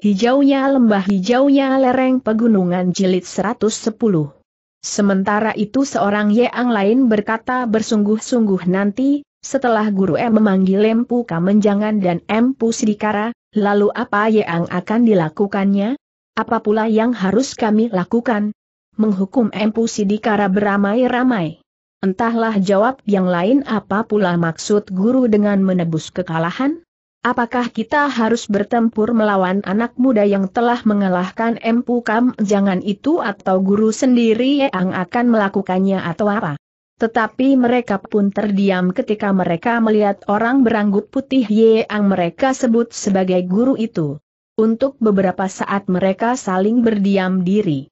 Hijaunya lembah hijaunya lereng pegunungan jilid 110. Sementara itu seorang Yeang lain berkata bersungguh-sungguh nanti, setelah Guru M memanggil Empu Kamenjangan dan Empu Sidikara, lalu apa Yeang akan dilakukannya? Apa pula yang harus kami lakukan? Menghukum Empu Sidikara beramai-ramai. Entahlah jawab yang lain apa pula maksud guru dengan menebus kekalahan? Apakah kita harus bertempur melawan anak muda yang telah mengalahkan Empu Kam jangan itu atau guru sendiri yang akan melakukannya atau apa? Tetapi mereka pun terdiam ketika mereka melihat orang beranggut putih yang mereka sebut sebagai guru itu. Untuk beberapa saat mereka saling berdiam diri.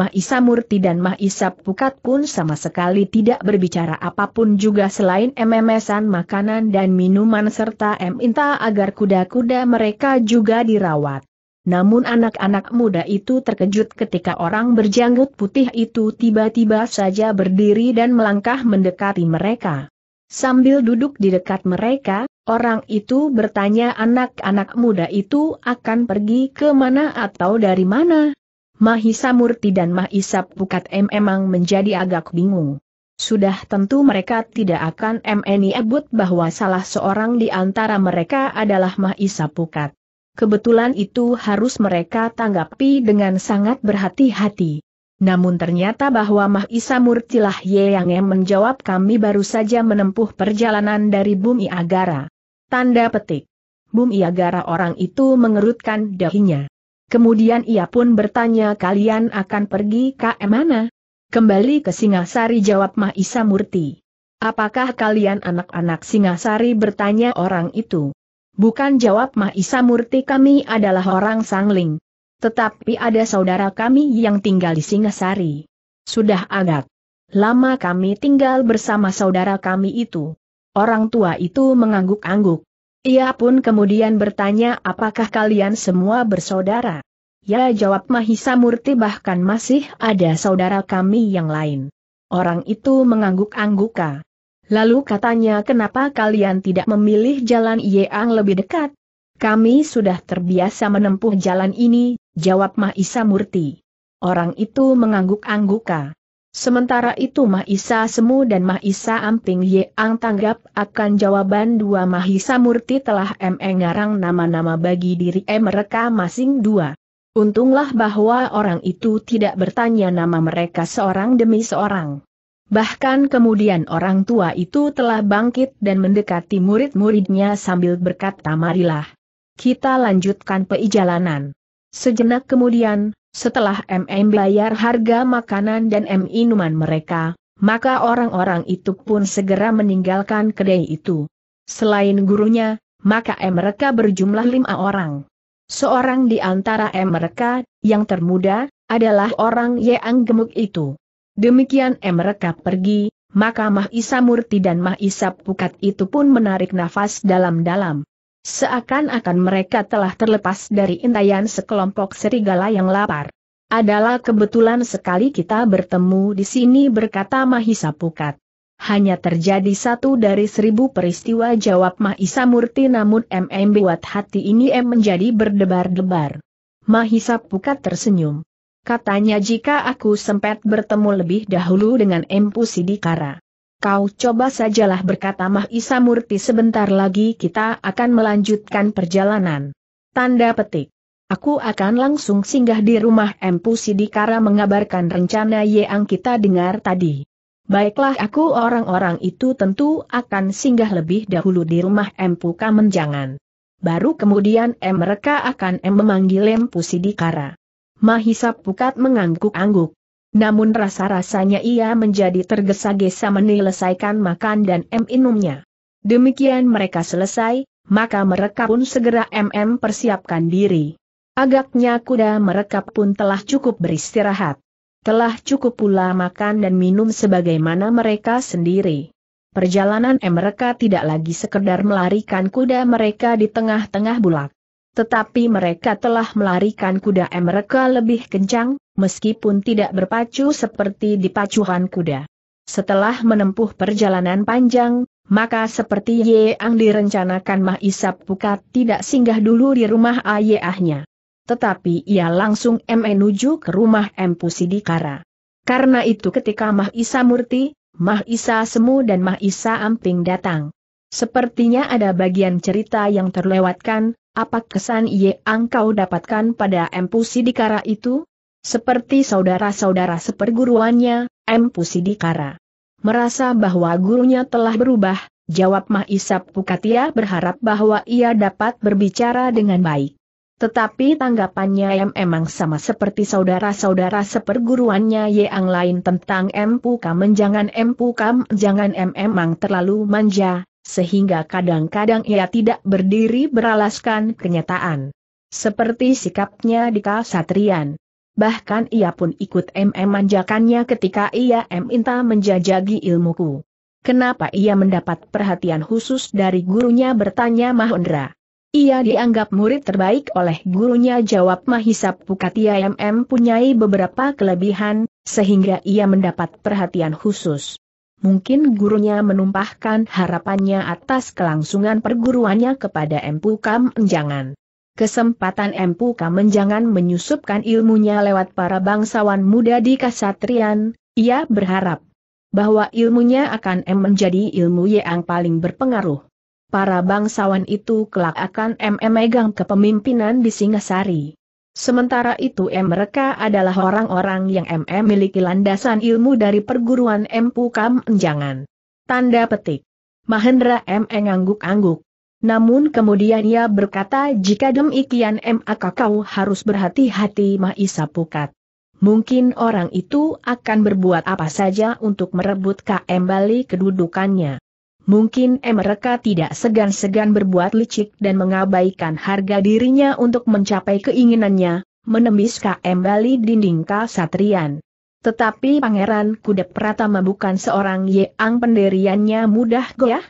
Mahisa Murti dan Mahisa Pukat pun sama sekali tidak berbicara apapun juga selain memesan makanan dan minuman serta minta agar kuda-kuda mereka juga dirawat. Namun anak-anak muda itu terkejut ketika orang berjanggut putih itu tiba-tiba saja berdiri dan melangkah mendekati mereka. Sambil duduk di dekat mereka, Orang itu bertanya anak-anak muda itu akan pergi ke mana atau dari mana. Mahisa Murti dan Mahisa Pukat M memang menjadi agak bingung. Sudah tentu mereka tidak akan MNI ebut bahwa salah seorang di antara mereka adalah Mahisa Pukat. Kebetulan itu harus mereka tanggapi dengan sangat berhati-hati. Namun ternyata bahwa Mahisa Murtilah Ye yang menjawab kami baru saja menempuh perjalanan dari Bumi Agara. Tanda petik. Bumi Agara orang itu mengerutkan dahinya. Kemudian ia pun bertanya kalian akan pergi ke mana? Kembali ke Singasari jawab Mahisa Murti. Apakah kalian anak-anak Singasari bertanya orang itu? Bukan jawab Mahisa Murti kami adalah orang Sangling. Tetapi ada saudara kami yang tinggal di Singasari. Sudah agak lama kami tinggal bersama saudara kami itu. Orang tua itu mengangguk-angguk. Ia pun kemudian bertanya apakah kalian semua bersaudara. Ya jawab Mahisa Murti bahkan masih ada saudara kami yang lain. Orang itu mengangguk-angguka. Lalu katanya kenapa kalian tidak memilih jalan yang lebih dekat? Kami sudah terbiasa menempuh jalan ini, jawab Mahisa Murti. Orang itu mengangguk-angguka. Sementara itu Mahisa Semu dan Mahisa Amping Yeang tanggap akan jawaban dua Mahisa Murti telah mengarang nama-nama bagi diri mereka masing dua. Untunglah bahwa orang itu tidak bertanya nama mereka seorang demi seorang. Bahkan kemudian orang tua itu telah bangkit dan mendekati murid-muridnya sambil berkata marilah. Kita lanjutkan perjalanan. Sejenak kemudian, setelah MM bayar harga makanan dan M minuman mereka, maka orang-orang itu pun segera meninggalkan kedai itu. Selain gurunya, maka M mereka berjumlah lima orang. Seorang di antara M mereka, yang termuda, adalah orang yang gemuk itu. Demikian M mereka pergi, maka Mahisa Murti dan Mahisa Pukat itu pun menarik nafas dalam-dalam. Seakan-akan mereka telah terlepas dari intayan sekelompok serigala yang lapar. Adalah kebetulan sekali kita bertemu di sini berkata Mahisa Pukat. Hanya terjadi satu dari seribu peristiwa jawab Mahisa Murti namun MM buat hati ini M menjadi berdebar-debar. Mahisa Pukat tersenyum. Katanya jika aku sempat bertemu lebih dahulu dengan M Pusidikara. Kau coba sajalah berkata Mahisa Murti sebentar lagi kita akan melanjutkan perjalanan. Tanda petik. Aku akan langsung singgah di rumah Empu Sidikara mengabarkan rencana yang kita dengar tadi. Baiklah aku orang-orang itu tentu akan singgah lebih dahulu di rumah Empu Kamenjangan. Baru kemudian M mereka akan M memanggil Empu Sidikara. Mahisa Pukat mengangguk-angguk. Namun rasa-rasanya ia menjadi tergesa-gesa menyelesaikan makan dan minumnya. Demikian mereka selesai, maka mereka pun segera MM persiapkan diri. Agaknya kuda mereka pun telah cukup beristirahat. Telah cukup pula makan dan minum sebagaimana mereka sendiri. Perjalanan mereka tidak lagi sekedar melarikan kuda mereka di tengah-tengah bulak. Tetapi mereka telah melarikan kuda mereka lebih kencang, meskipun tidak berpacu seperti di pacuhan kuda. Setelah menempuh perjalanan panjang, maka seperti Ang direncanakan Mah Isap Pukat tidak singgah dulu di rumah ayahnya. Tetapi ia langsung menuju ke rumah Empu Sidikara. Karena itu ketika Mah Isa Murti, Mah Isa Semu dan Mah Isa Amping datang. Sepertinya ada bagian cerita yang terlewatkan, apa kesan Ang kau dapatkan pada Empu Sidikara itu? Seperti saudara-saudara seperguruannya, M. Pusidikara. Merasa bahwa gurunya telah berubah, jawab Mahisap Pukatia berharap bahwa ia dapat berbicara dengan baik. Tetapi tanggapannya M emang sama seperti saudara-saudara seperguruannya yang lain tentang M Pukam jangan M Pukam jangan M emang terlalu manja, sehingga kadang-kadang ia tidak berdiri beralaskan kenyataan. Seperti sikapnya di Kasatrian, bahkan ia pun ikut MM manjakannya ketika ia minta menjajagi ilmuku. Kenapa ia mendapat perhatian khusus dari gurunya bertanya Mahendra. Ia dianggap murid terbaik oleh gurunya jawab Mahisap Pukatia MM punyai beberapa kelebihan, sehingga ia mendapat perhatian khusus. Mungkin gurunya menumpahkan harapannya atas kelangsungan perguruannya kepada empukam Kam Enjangan kesempatan Empuka menjangan menyusupkan ilmunya lewat para bangsawan muda di Kasatrian, ia berharap bahwa ilmunya akan M menjadi ilmu yang paling berpengaruh. Para bangsawan itu kelak akan M memegang kepemimpinan di Singasari. Sementara itu M mereka adalah orang-orang yang M memiliki landasan ilmu dari perguruan Empu menjangan. Tanda petik. Mahendra M mengangguk-angguk. Namun kemudian ia berkata jika demikian maka kau harus berhati-hati Maisa Pukat. Mungkin orang itu akan berbuat apa saja untuk merebut KM Bali kedudukannya. Mungkin mereka tidak segan-segan berbuat licik dan mengabaikan harga dirinya untuk mencapai keinginannya, menembis KM Bali dinding kasatrian. Tetapi Pangeran Kuda Pratama bukan seorang yang pendiriannya mudah goyah,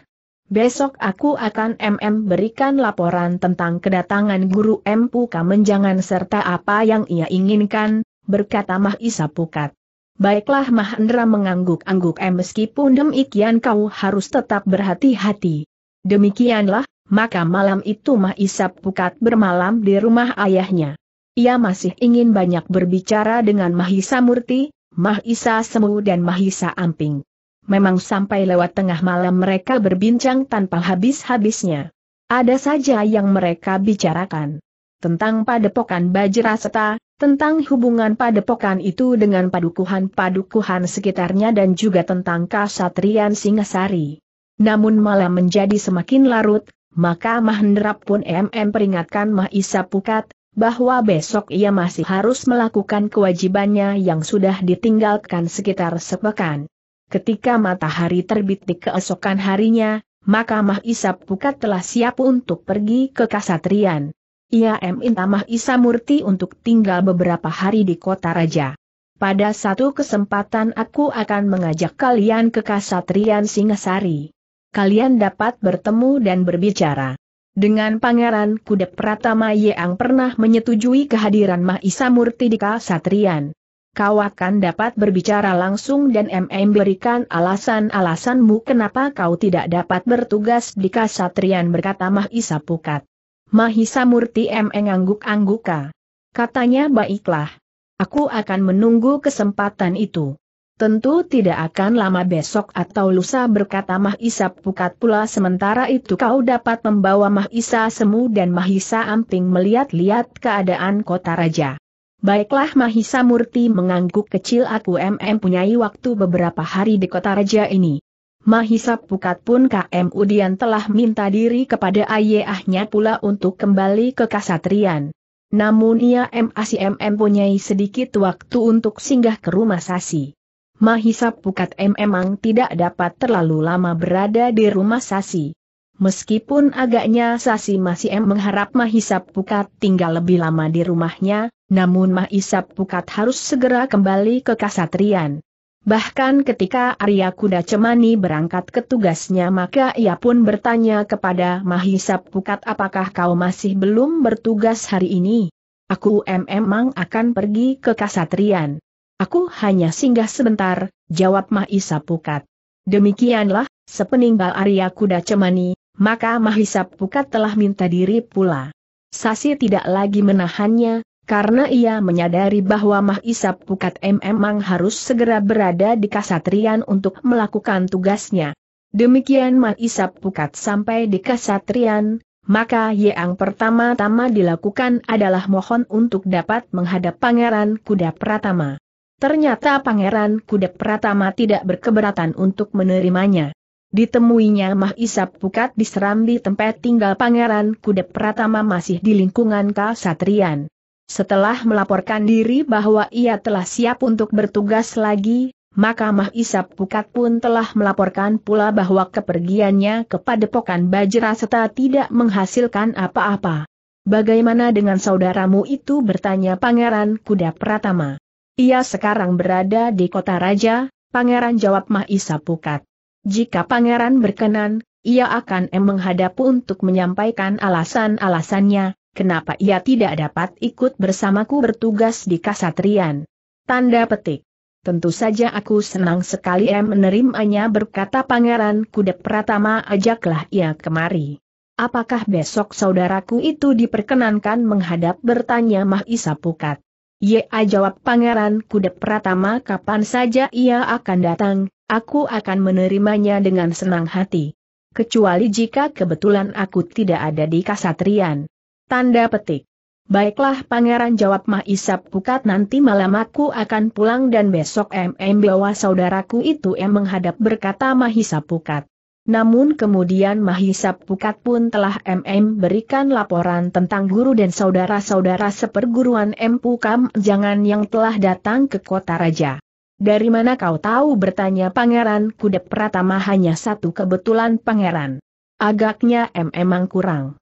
Besok aku akan MM berikan laporan tentang kedatangan guru M. Puka menjangan serta apa yang ia inginkan, berkata Mahisa Pukat. Baiklah Mahendra mengangguk-angguk M meskipun demikian kau harus tetap berhati-hati. Demikianlah, maka malam itu Mahisa Pukat bermalam di rumah ayahnya. Ia masih ingin banyak berbicara dengan Mahisa Murti, Mahisa Semu dan Mahisa Amping. Memang sampai lewat tengah malam mereka berbincang tanpa habis-habisnya. Ada saja yang mereka bicarakan. Tentang padepokan Bajraseta, tentang hubungan padepokan itu dengan padukuhan-padukuhan sekitarnya dan juga tentang kasatrian Singasari. Namun malam menjadi semakin larut, maka Mahendra pun MM peringatkan Mahisa Pukat, bahwa besok ia masih harus melakukan kewajibannya yang sudah ditinggalkan sekitar sepekan. Ketika matahari terbit di keesokan harinya, maka Mah Isap Pukat telah siap untuk pergi ke Kasatrian. Ia minta Mah Isa Murti untuk tinggal beberapa hari di kota raja. Pada satu kesempatan aku akan mengajak kalian ke Kasatrian Singasari. Kalian dapat bertemu dan berbicara. Dengan Pangeran Kudep Pratama yang pernah menyetujui kehadiran Isa Murti di Kasatrian kau akan dapat berbicara langsung dan MM berikan alasan-alasanmu kenapa kau tidak dapat bertugas di kasatrian berkata Mahisa Pukat. Mahisa Murti MM angguk-angguka. Katanya baiklah. Aku akan menunggu kesempatan itu. Tentu tidak akan lama besok atau lusa berkata Mahisa Pukat pula sementara itu kau dapat membawa Mahisa Semu dan Mahisa Amping melihat-lihat keadaan kota raja. Baiklah Mahisa Murti mengangguk kecil aku MM punyai waktu beberapa hari di kota raja ini. Mahisa Pukat pun KM Udian telah minta diri kepada ayahnya pula untuk kembali ke Kasatrian. Namun ia masih MM punyai sedikit waktu untuk singgah ke rumah Sasi. Mahisa Pukat M memang tidak dapat terlalu lama berada di rumah Sasi. Meskipun agaknya Sasi masih M mengharap Mahisa Pukat tinggal lebih lama di rumahnya, namun Isap Pukat harus segera kembali ke Kasatrian. Bahkan ketika Arya Kuda Cemani berangkat ke tugasnya maka ia pun bertanya kepada Mahisap Pukat apakah kau masih belum bertugas hari ini? Aku memang akan pergi ke Kasatrian. Aku hanya singgah sebentar, jawab Mahisa Pukat. Demikianlah, sepeninggal Arya Kuda Cemani, maka Mahisa Pukat telah minta diri pula. Sasi tidak lagi menahannya, karena ia menyadari bahwa Mahisa Pukat M memang harus segera berada di Kasatrian untuk melakukan tugasnya. Demikian Mahisa Pukat sampai di Kasatrian, maka yang pertama-tama dilakukan adalah mohon untuk dapat menghadap Pangeran Kuda Pratama. Ternyata Pangeran Kuda Pratama tidak berkeberatan untuk menerimanya. Ditemuinya Mahisa Pukat di Serambi tempat tinggal Pangeran Kuda Pratama masih di lingkungan Kasatrian. Setelah melaporkan diri bahwa ia telah siap untuk bertugas lagi, maka Mah Isap Pukat pun telah melaporkan pula bahwa kepergiannya kepada Padepokan Bajra serta tidak menghasilkan apa-apa. Bagaimana dengan saudaramu itu bertanya Pangeran Kuda Pratama. Ia sekarang berada di kota raja, Pangeran jawab Mah Isap Pukat. Jika Pangeran berkenan, ia akan menghadap untuk menyampaikan alasan-alasannya, kenapa ia tidak dapat ikut bersamaku bertugas di kasatrian? Tanda petik. Tentu saja aku senang sekali em menerimanya berkata Pangeran kudep Pratama ajaklah ia kemari. Apakah besok saudaraku itu diperkenankan menghadap bertanya Mahisa Pukat? Ya jawab Pangeran kudep Pratama kapan saja ia akan datang, aku akan menerimanya dengan senang hati. Kecuali jika kebetulan aku tidak ada di kasatrian. Tanda petik. Baiklah pangeran jawab Mahisap Pukat nanti malam aku akan pulang dan besok MM bawa saudaraku itu M menghadap berkata Mahisa Pukat. Namun kemudian Mahisap Pukat pun telah MM berikan laporan tentang guru dan saudara-saudara seperguruan M Pukam jangan yang telah datang ke kota raja. Dari mana kau tahu bertanya pangeran kudep Pratama hanya satu kebetulan pangeran. Agaknya MM emang kurang.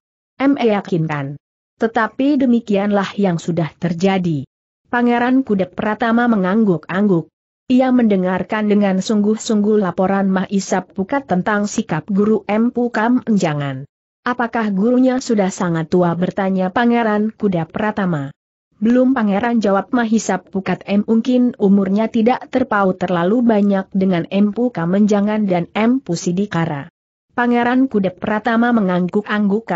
ME yakinkan. Tetapi demikianlah yang sudah terjadi. Pangeran Kudep Pratama mengangguk-angguk. Ia mendengarkan dengan sungguh-sungguh laporan Mahisap Pukat tentang sikap guru M. Pukam Enjangan. Apakah gurunya sudah sangat tua bertanya Pangeran Kuda Pratama. Belum Pangeran jawab Mahisap Pukat M. Mungkin umurnya tidak terpaut terlalu banyak dengan M. Pukam Enjangan dan M. Pusidikara. Pangeran Kuda Pratama mengangguk angguk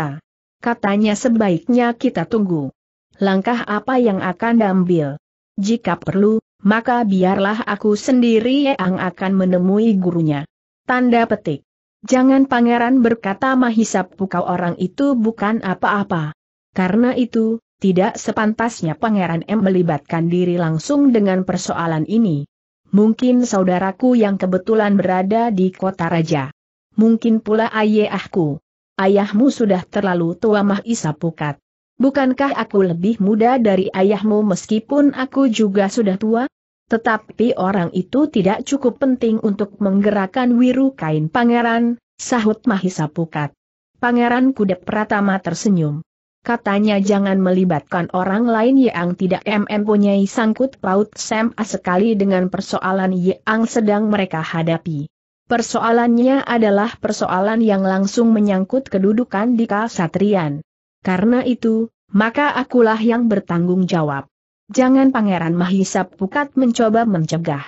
Katanya sebaiknya kita tunggu. Langkah apa yang akan diambil? Jika perlu, maka biarlah aku sendiri yang akan menemui gurunya. Tanda petik. Jangan pangeran berkata mahisap pukau orang itu bukan apa-apa. Karena itu, tidak sepantasnya pangeran M melibatkan diri langsung dengan persoalan ini. Mungkin saudaraku yang kebetulan berada di kota raja. Mungkin pula ayahku. Ayahmu sudah terlalu tua Mahisa Pukat. Bukankah aku lebih muda dari ayahmu meskipun aku juga sudah tua? Tetapi orang itu tidak cukup penting untuk menggerakkan wiru kain pangeran, sahut Mahisa Pukat. Pangeran Kudep Pratama tersenyum. Katanya jangan melibatkan orang lain yang tidak MM punyai sangkut paut sama sekali dengan persoalan yang sedang mereka hadapi. Persoalannya adalah persoalan yang langsung menyangkut kedudukan di Kasatrian. Karena itu, maka akulah yang bertanggung jawab. Jangan Pangeran Mahisa Pukat mencoba mencegah.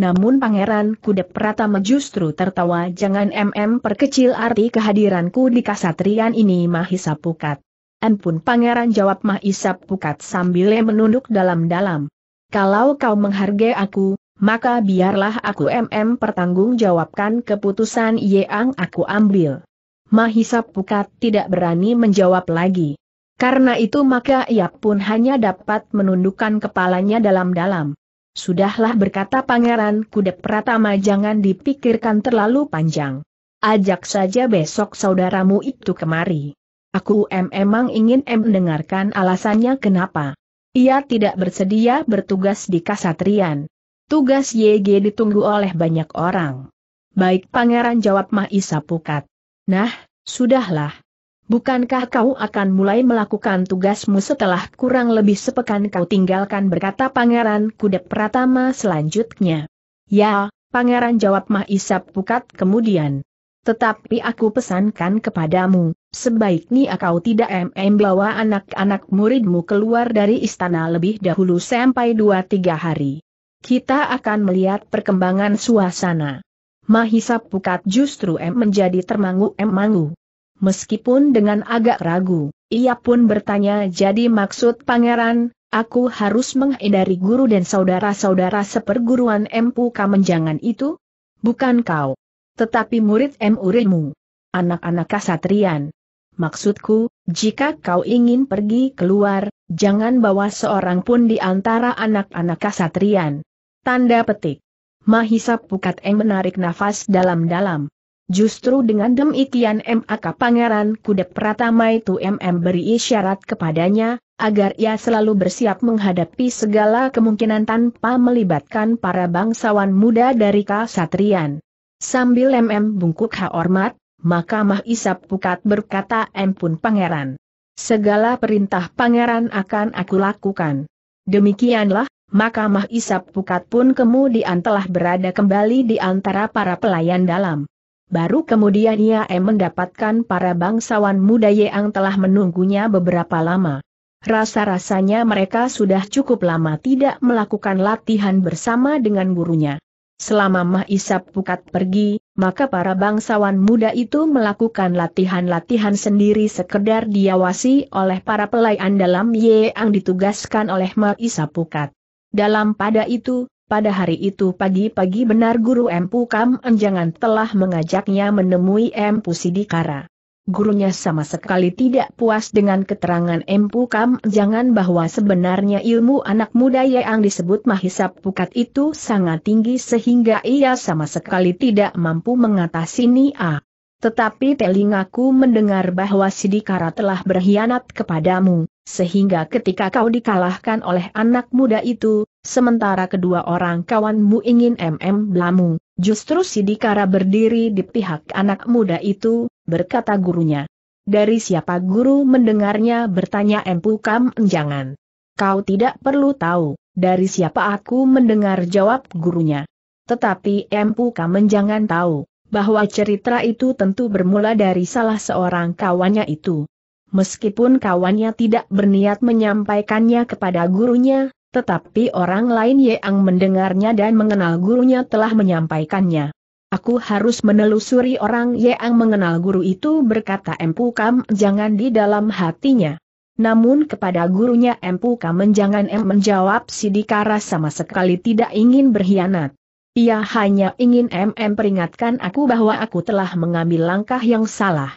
Namun Pangeran Kudep Pratama justru tertawa jangan MM perkecil arti kehadiranku di Kasatrian ini Mahisa Pukat. Ampun Pangeran jawab Mahisap Pukat sambil menunduk dalam-dalam. Kalau kau menghargai aku, maka biarlah aku MM pertanggungjawabkan keputusan yang aku ambil. Mahisa Pukat tidak berani menjawab lagi. Karena itu maka ia pun hanya dapat menundukkan kepalanya dalam-dalam. Sudahlah berkata Pangeran Kudep Pratama jangan dipikirkan terlalu panjang. Ajak saja besok saudaramu itu kemari. Aku em emang ingin em mendengarkan alasannya kenapa. Ia tidak bersedia bertugas di Kasatrian. Tugas YG ditunggu oleh banyak orang. Baik pangeran jawab Mahisa Pukat. Nah, sudahlah. Bukankah kau akan mulai melakukan tugasmu setelah kurang lebih sepekan kau tinggalkan berkata pangeran kuda Pratama selanjutnya. Ya, pangeran jawab Mahisa Pukat kemudian. Tetapi aku pesankan kepadamu, sebaiknya kau tidak mm bawa anak-anak muridmu keluar dari istana lebih dahulu sampai dua tiga hari. Kita akan melihat perkembangan suasana. Mahisa Pukat justru M menjadi termangu mangu. Meskipun dengan agak ragu, ia pun bertanya jadi maksud pangeran, aku harus menghindari guru dan saudara-saudara seperguruan M. Pukamen jangan itu? Bukan kau. Tetapi murid M. Urimu. Anak-anak kasatrian. Maksudku, jika kau ingin pergi keluar, jangan bawa seorang pun di antara anak-anak kasatrian. Tanda petik. Mahisa Pukat M menarik nafas dalam-dalam. Justru dengan demikian MAK Pangeran Kudep Pratama itu MM beri isyarat kepadanya, agar ia selalu bersiap menghadapi segala kemungkinan tanpa melibatkan para bangsawan muda dari Kasatrian. Sambil MM bungkuk hormat, maka Mahisa Pukat berkata M pun Pangeran. Segala perintah Pangeran akan aku lakukan. Demikianlah, maka Mahisa Pukat pun kemudian telah berada kembali di antara para pelayan dalam. Baru kemudian ia mendapatkan para bangsawan muda yang telah menunggunya beberapa lama. Rasa-rasanya mereka sudah cukup lama tidak melakukan latihan bersama dengan gurunya. Selama Mah Isap Pukat pergi, maka para bangsawan muda itu melakukan latihan-latihan sendiri sekedar diawasi oleh para pelayan dalam yang ditugaskan oleh Mah Isap Pukat. Dalam pada itu, pada hari itu pagi-pagi benar Guru Empu Kam Enjangan telah mengajaknya menemui Empu Sidikara. Gurunya sama sekali tidak puas dengan keterangan Empu Kam Enjangan bahwa sebenarnya ilmu anak muda yang disebut Mahisap Pukat itu sangat tinggi sehingga ia sama sekali tidak mampu mengatasi Nia. Tetapi telingaku mendengar bahwa Sidikara telah berkhianat kepadamu, sehingga ketika kau dikalahkan oleh anak muda itu, sementara kedua orang kawanmu ingin MM Blamu, justru Sidikara berdiri di pihak anak muda itu, berkata gurunya. Dari siapa guru mendengarnya bertanya Empu Kam Jangan. Kau tidak perlu tahu, dari siapa aku mendengar jawab gurunya. Tetapi Empu Kam jangan tahu, bahwa cerita itu tentu bermula dari salah seorang kawannya itu. Meskipun kawannya tidak berniat menyampaikannya kepada gurunya, tetapi orang lain yang mendengarnya dan mengenal gurunya telah menyampaikannya. Aku harus menelusuri orang yang mengenal guru itu berkata Empu Kam jangan di dalam hatinya. Namun kepada gurunya Empu Kam jangan em menjawab Sidikara sama sekali tidak ingin berkhianat. Ia hanya ingin MM peringatkan aku bahwa aku telah mengambil langkah yang salah.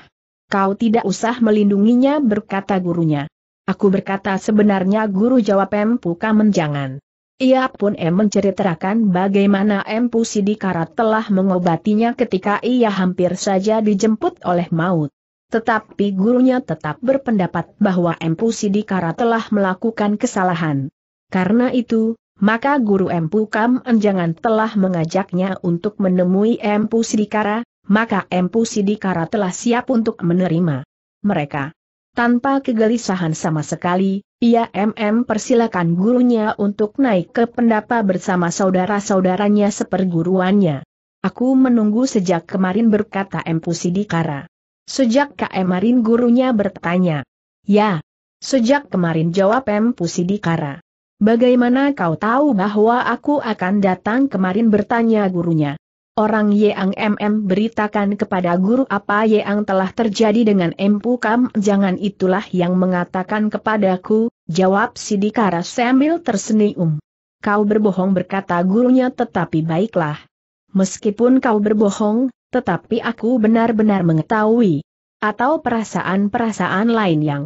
Kau tidak usah melindunginya berkata gurunya. Aku berkata sebenarnya guru jawab M. Puka menjangan. Ia pun M. menceritakan bagaimana M. pusidikara telah mengobatinya ketika ia hampir saja dijemput oleh maut. Tetapi gurunya tetap berpendapat bahwa M. pusidikara telah melakukan kesalahan. Karena itu, maka Guru Empu Kam Enjangan telah mengajaknya untuk menemui Empu Sidikara, maka Empu Sidikara telah siap untuk menerima mereka. Tanpa kegelisahan sama sekali, ia MM persilakan gurunya untuk naik ke pendapa bersama saudara-saudaranya seperguruannya. Aku menunggu sejak kemarin berkata Empu Sidikara. Sejak kemarin gurunya bertanya. Ya, sejak kemarin jawab Empu Sidikara. Bagaimana kau tahu bahwa aku akan datang kemarin bertanya gurunya? Orang Yeang MM beritakan kepada guru apa Yeang telah terjadi dengan Empu Kam jangan itulah yang mengatakan kepadaku, jawab Sidikara sambil tersenyum. Kau berbohong berkata gurunya tetapi baiklah. Meskipun kau berbohong, tetapi aku benar-benar mengetahui. Atau perasaan-perasaan lain yang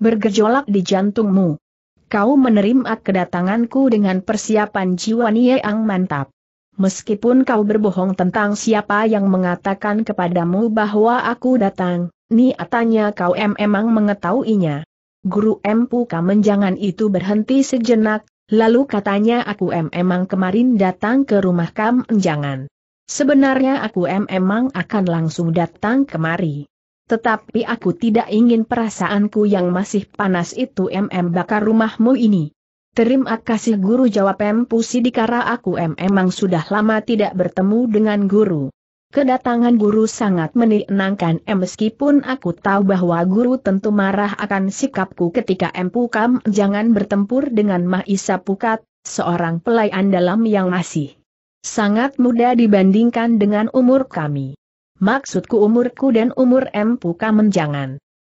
bergejolak di jantungmu kau menerima kedatanganku dengan persiapan jiwa yang mantap. Meskipun kau berbohong tentang siapa yang mengatakan kepadamu bahwa aku datang, niatannya kau em emang mengetahuinya. Guru Empu Kamenjangan itu berhenti sejenak, lalu katanya aku em emang kemarin datang ke rumah Kamenjangan. Sebenarnya aku em emang akan langsung datang kemari. Tetapi aku tidak ingin perasaanku yang masih panas itu MM bakar rumahmu ini. Terima kasih guru jawab M Pusidikara aku M Emang sudah lama tidak bertemu dengan guru. Kedatangan guru sangat menenangkan M meskipun aku tahu bahwa guru tentu marah akan sikapku ketika M Pukam jangan bertempur dengan Mahisa Pukat, seorang pelayan dalam yang masih sangat muda dibandingkan dengan umur kami. Maksudku umurku dan umur empu Kamenjangan. jangan.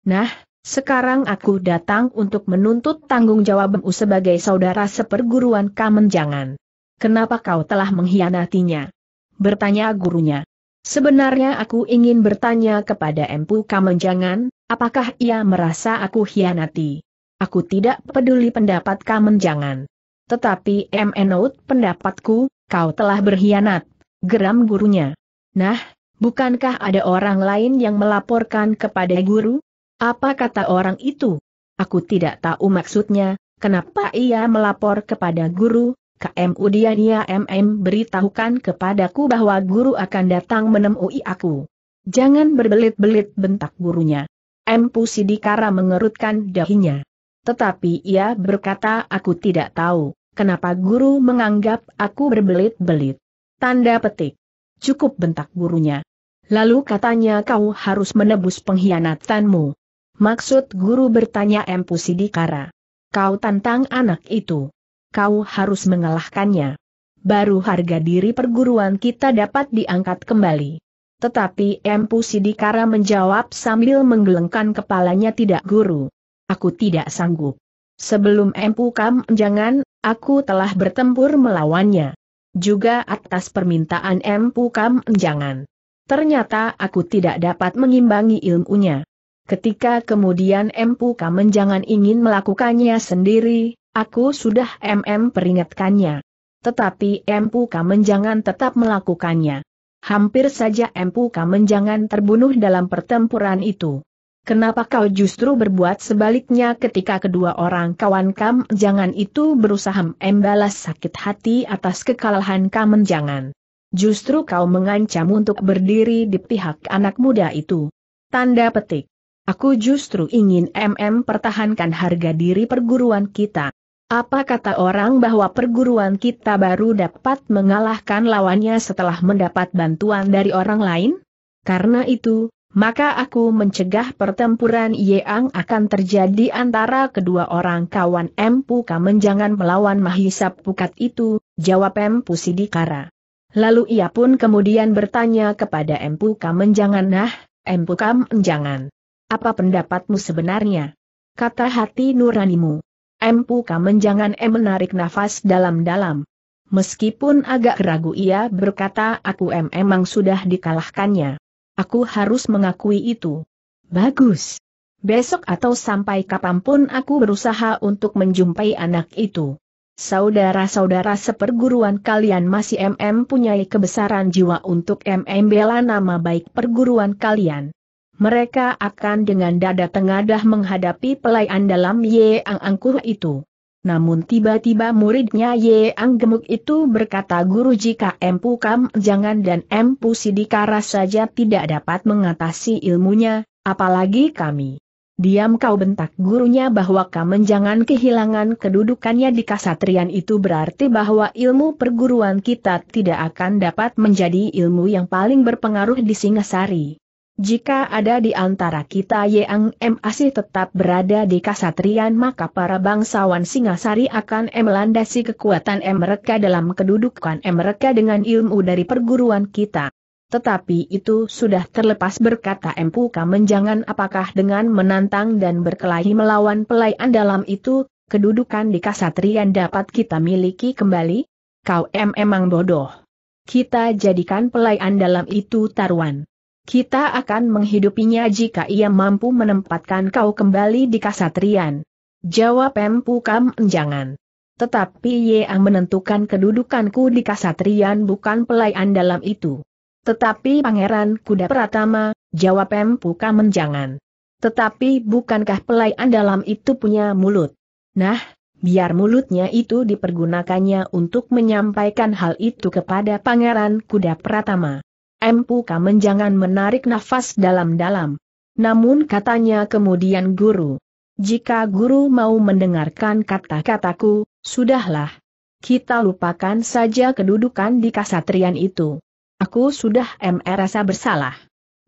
Nah, sekarang aku datang untuk menuntut tanggung jawabmu sebagai saudara seperguruan Kamenjangan. Kenapa kau telah mengkhianatinya? Bertanya gurunya. Sebenarnya aku ingin bertanya kepada Empu Kamenjangan, apakah ia merasa aku khianati? Aku tidak peduli pendapat Kamenjangan. Tetapi MNOT pendapatku, kau telah berkhianat, geram gurunya. Nah, Bukankah ada orang lain yang melaporkan kepada guru? Apa kata orang itu? Aku tidak tahu maksudnya, kenapa ia melapor kepada guru, KM Udiania MM beritahukan kepadaku bahwa guru akan datang menemui aku. Jangan berbelit-belit bentak gurunya. M. Pusidikara mengerutkan dahinya. Tetapi ia berkata aku tidak tahu, kenapa guru menganggap aku berbelit-belit. Tanda petik. Cukup bentak gurunya. Lalu katanya kau harus menebus pengkhianatanmu. Maksud guru bertanya Empu Sidikara. Kau tantang anak itu. Kau harus mengalahkannya. Baru harga diri perguruan kita dapat diangkat kembali. Tetapi Empu Sidikara menjawab sambil menggelengkan kepalanya tidak guru. Aku tidak sanggup. Sebelum Empu Kam jangan, aku telah bertempur melawannya. Juga atas permintaan Empu Kam jangan. Ternyata aku tidak dapat mengimbangi ilmunya. Ketika kemudian Empu Kamenjangan ingin melakukannya sendiri, aku sudah MM peringatkannya. Tetapi Empu Kamenjangan tetap melakukannya. Hampir saja Empu Kamenjangan terbunuh dalam pertempuran itu. Kenapa kau justru berbuat sebaliknya ketika kedua orang kawan Kamenjangan Jangan itu berusaha membalas sakit hati atas kekalahan Kamenjangan? justru kau mengancam untuk berdiri di pihak anak muda itu. Tanda petik. Aku justru ingin MM pertahankan harga diri perguruan kita. Apa kata orang bahwa perguruan kita baru dapat mengalahkan lawannya setelah mendapat bantuan dari orang lain? Karena itu, maka aku mencegah pertempuran Yeang akan terjadi antara kedua orang kawan M. Puka menjangan melawan Mahisap Pukat itu, jawab M. Pusidikara. Lalu ia pun kemudian bertanya kepada Empu Kamenjangan nah, Empu Kamenjangan. Apa pendapatmu sebenarnya? Kata hati nuranimu. Empu Kamenjangan em menarik nafas dalam-dalam. Meskipun agak ragu ia berkata aku em emang sudah dikalahkannya. Aku harus mengakui itu. Bagus. Besok atau sampai kapanpun aku berusaha untuk menjumpai anak itu. Saudara-saudara seperguruan kalian masih MM punyai kebesaran jiwa untuk MM bela nama baik perguruan kalian. Mereka akan dengan dada tengadah menghadapi pelayan dalam Ye Ang Angkuh itu. Namun tiba-tiba muridnya Ye Ang Gemuk itu berkata guru jika Empu Kam Jangan dan Empu Sidikara saja tidak dapat mengatasi ilmunya, apalagi kami. Diam kau bentak gurunya bahwa Kamen menjangan kehilangan kedudukannya di kasatrian itu berarti bahwa ilmu perguruan kita tidak akan dapat menjadi ilmu yang paling berpengaruh di Singasari. Jika ada di antara kita yang masih tetap berada di kasatrian maka para bangsawan Singasari akan melandasi kekuatan mereka dalam kedudukan mereka dengan ilmu dari perguruan kita. Tetapi itu sudah terlepas berkata Empu Kamenjangan apakah dengan menantang dan berkelahi melawan pelayan dalam itu, kedudukan di kasatrian dapat kita miliki kembali? Kau em emang bodoh. Kita jadikan pelayan dalam itu taruhan. Kita akan menghidupinya jika ia mampu menempatkan kau kembali di kasatrian. Jawab Empu Kamenjangan. Tetapi yang menentukan kedudukanku di kasatrian bukan pelayan dalam itu. Tetapi Pangeran Kuda Pratama, jawab Empu Kamenjangan. Tetapi bukankah pelayan dalam itu punya mulut? Nah, biar mulutnya itu dipergunakannya untuk menyampaikan hal itu kepada Pangeran Kuda Pratama. Empu Kamenjangan menarik nafas dalam-dalam. Namun katanya kemudian guru. Jika guru mau mendengarkan kata-kataku, sudahlah. Kita lupakan saja kedudukan di kasatrian itu. Aku sudah merasa bersalah.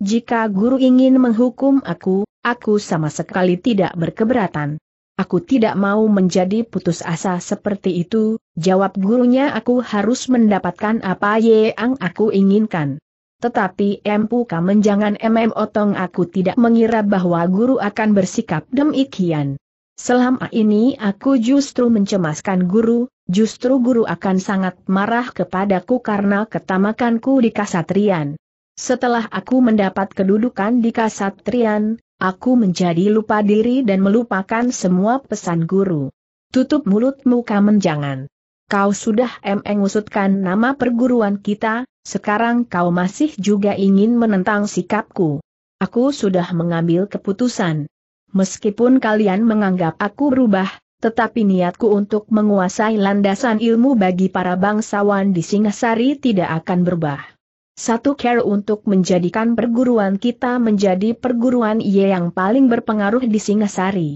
Jika guru ingin menghukum aku, aku sama sekali tidak berkeberatan. Aku tidak mau menjadi putus asa seperti itu, jawab gurunya aku harus mendapatkan apa yang aku inginkan. Tetapi Empu Kamen jangan MM Otong aku tidak mengira bahwa guru akan bersikap demikian. Selama ini aku justru mencemaskan guru, Justru guru akan sangat marah kepadaku karena ketamakanku di kasatrian. Setelah aku mendapat kedudukan di kasatrian, aku menjadi lupa diri dan melupakan semua pesan guru. Tutup mulutmu muka menjangan. Kau sudah mengusutkan nama perguruan kita, sekarang kau masih juga ingin menentang sikapku. Aku sudah mengambil keputusan. Meskipun kalian menganggap aku berubah, tetapi niatku untuk menguasai landasan ilmu bagi para bangsawan di Singasari tidak akan berubah. Satu care untuk menjadikan perguruan kita menjadi perguruan ia yang paling berpengaruh di Singasari.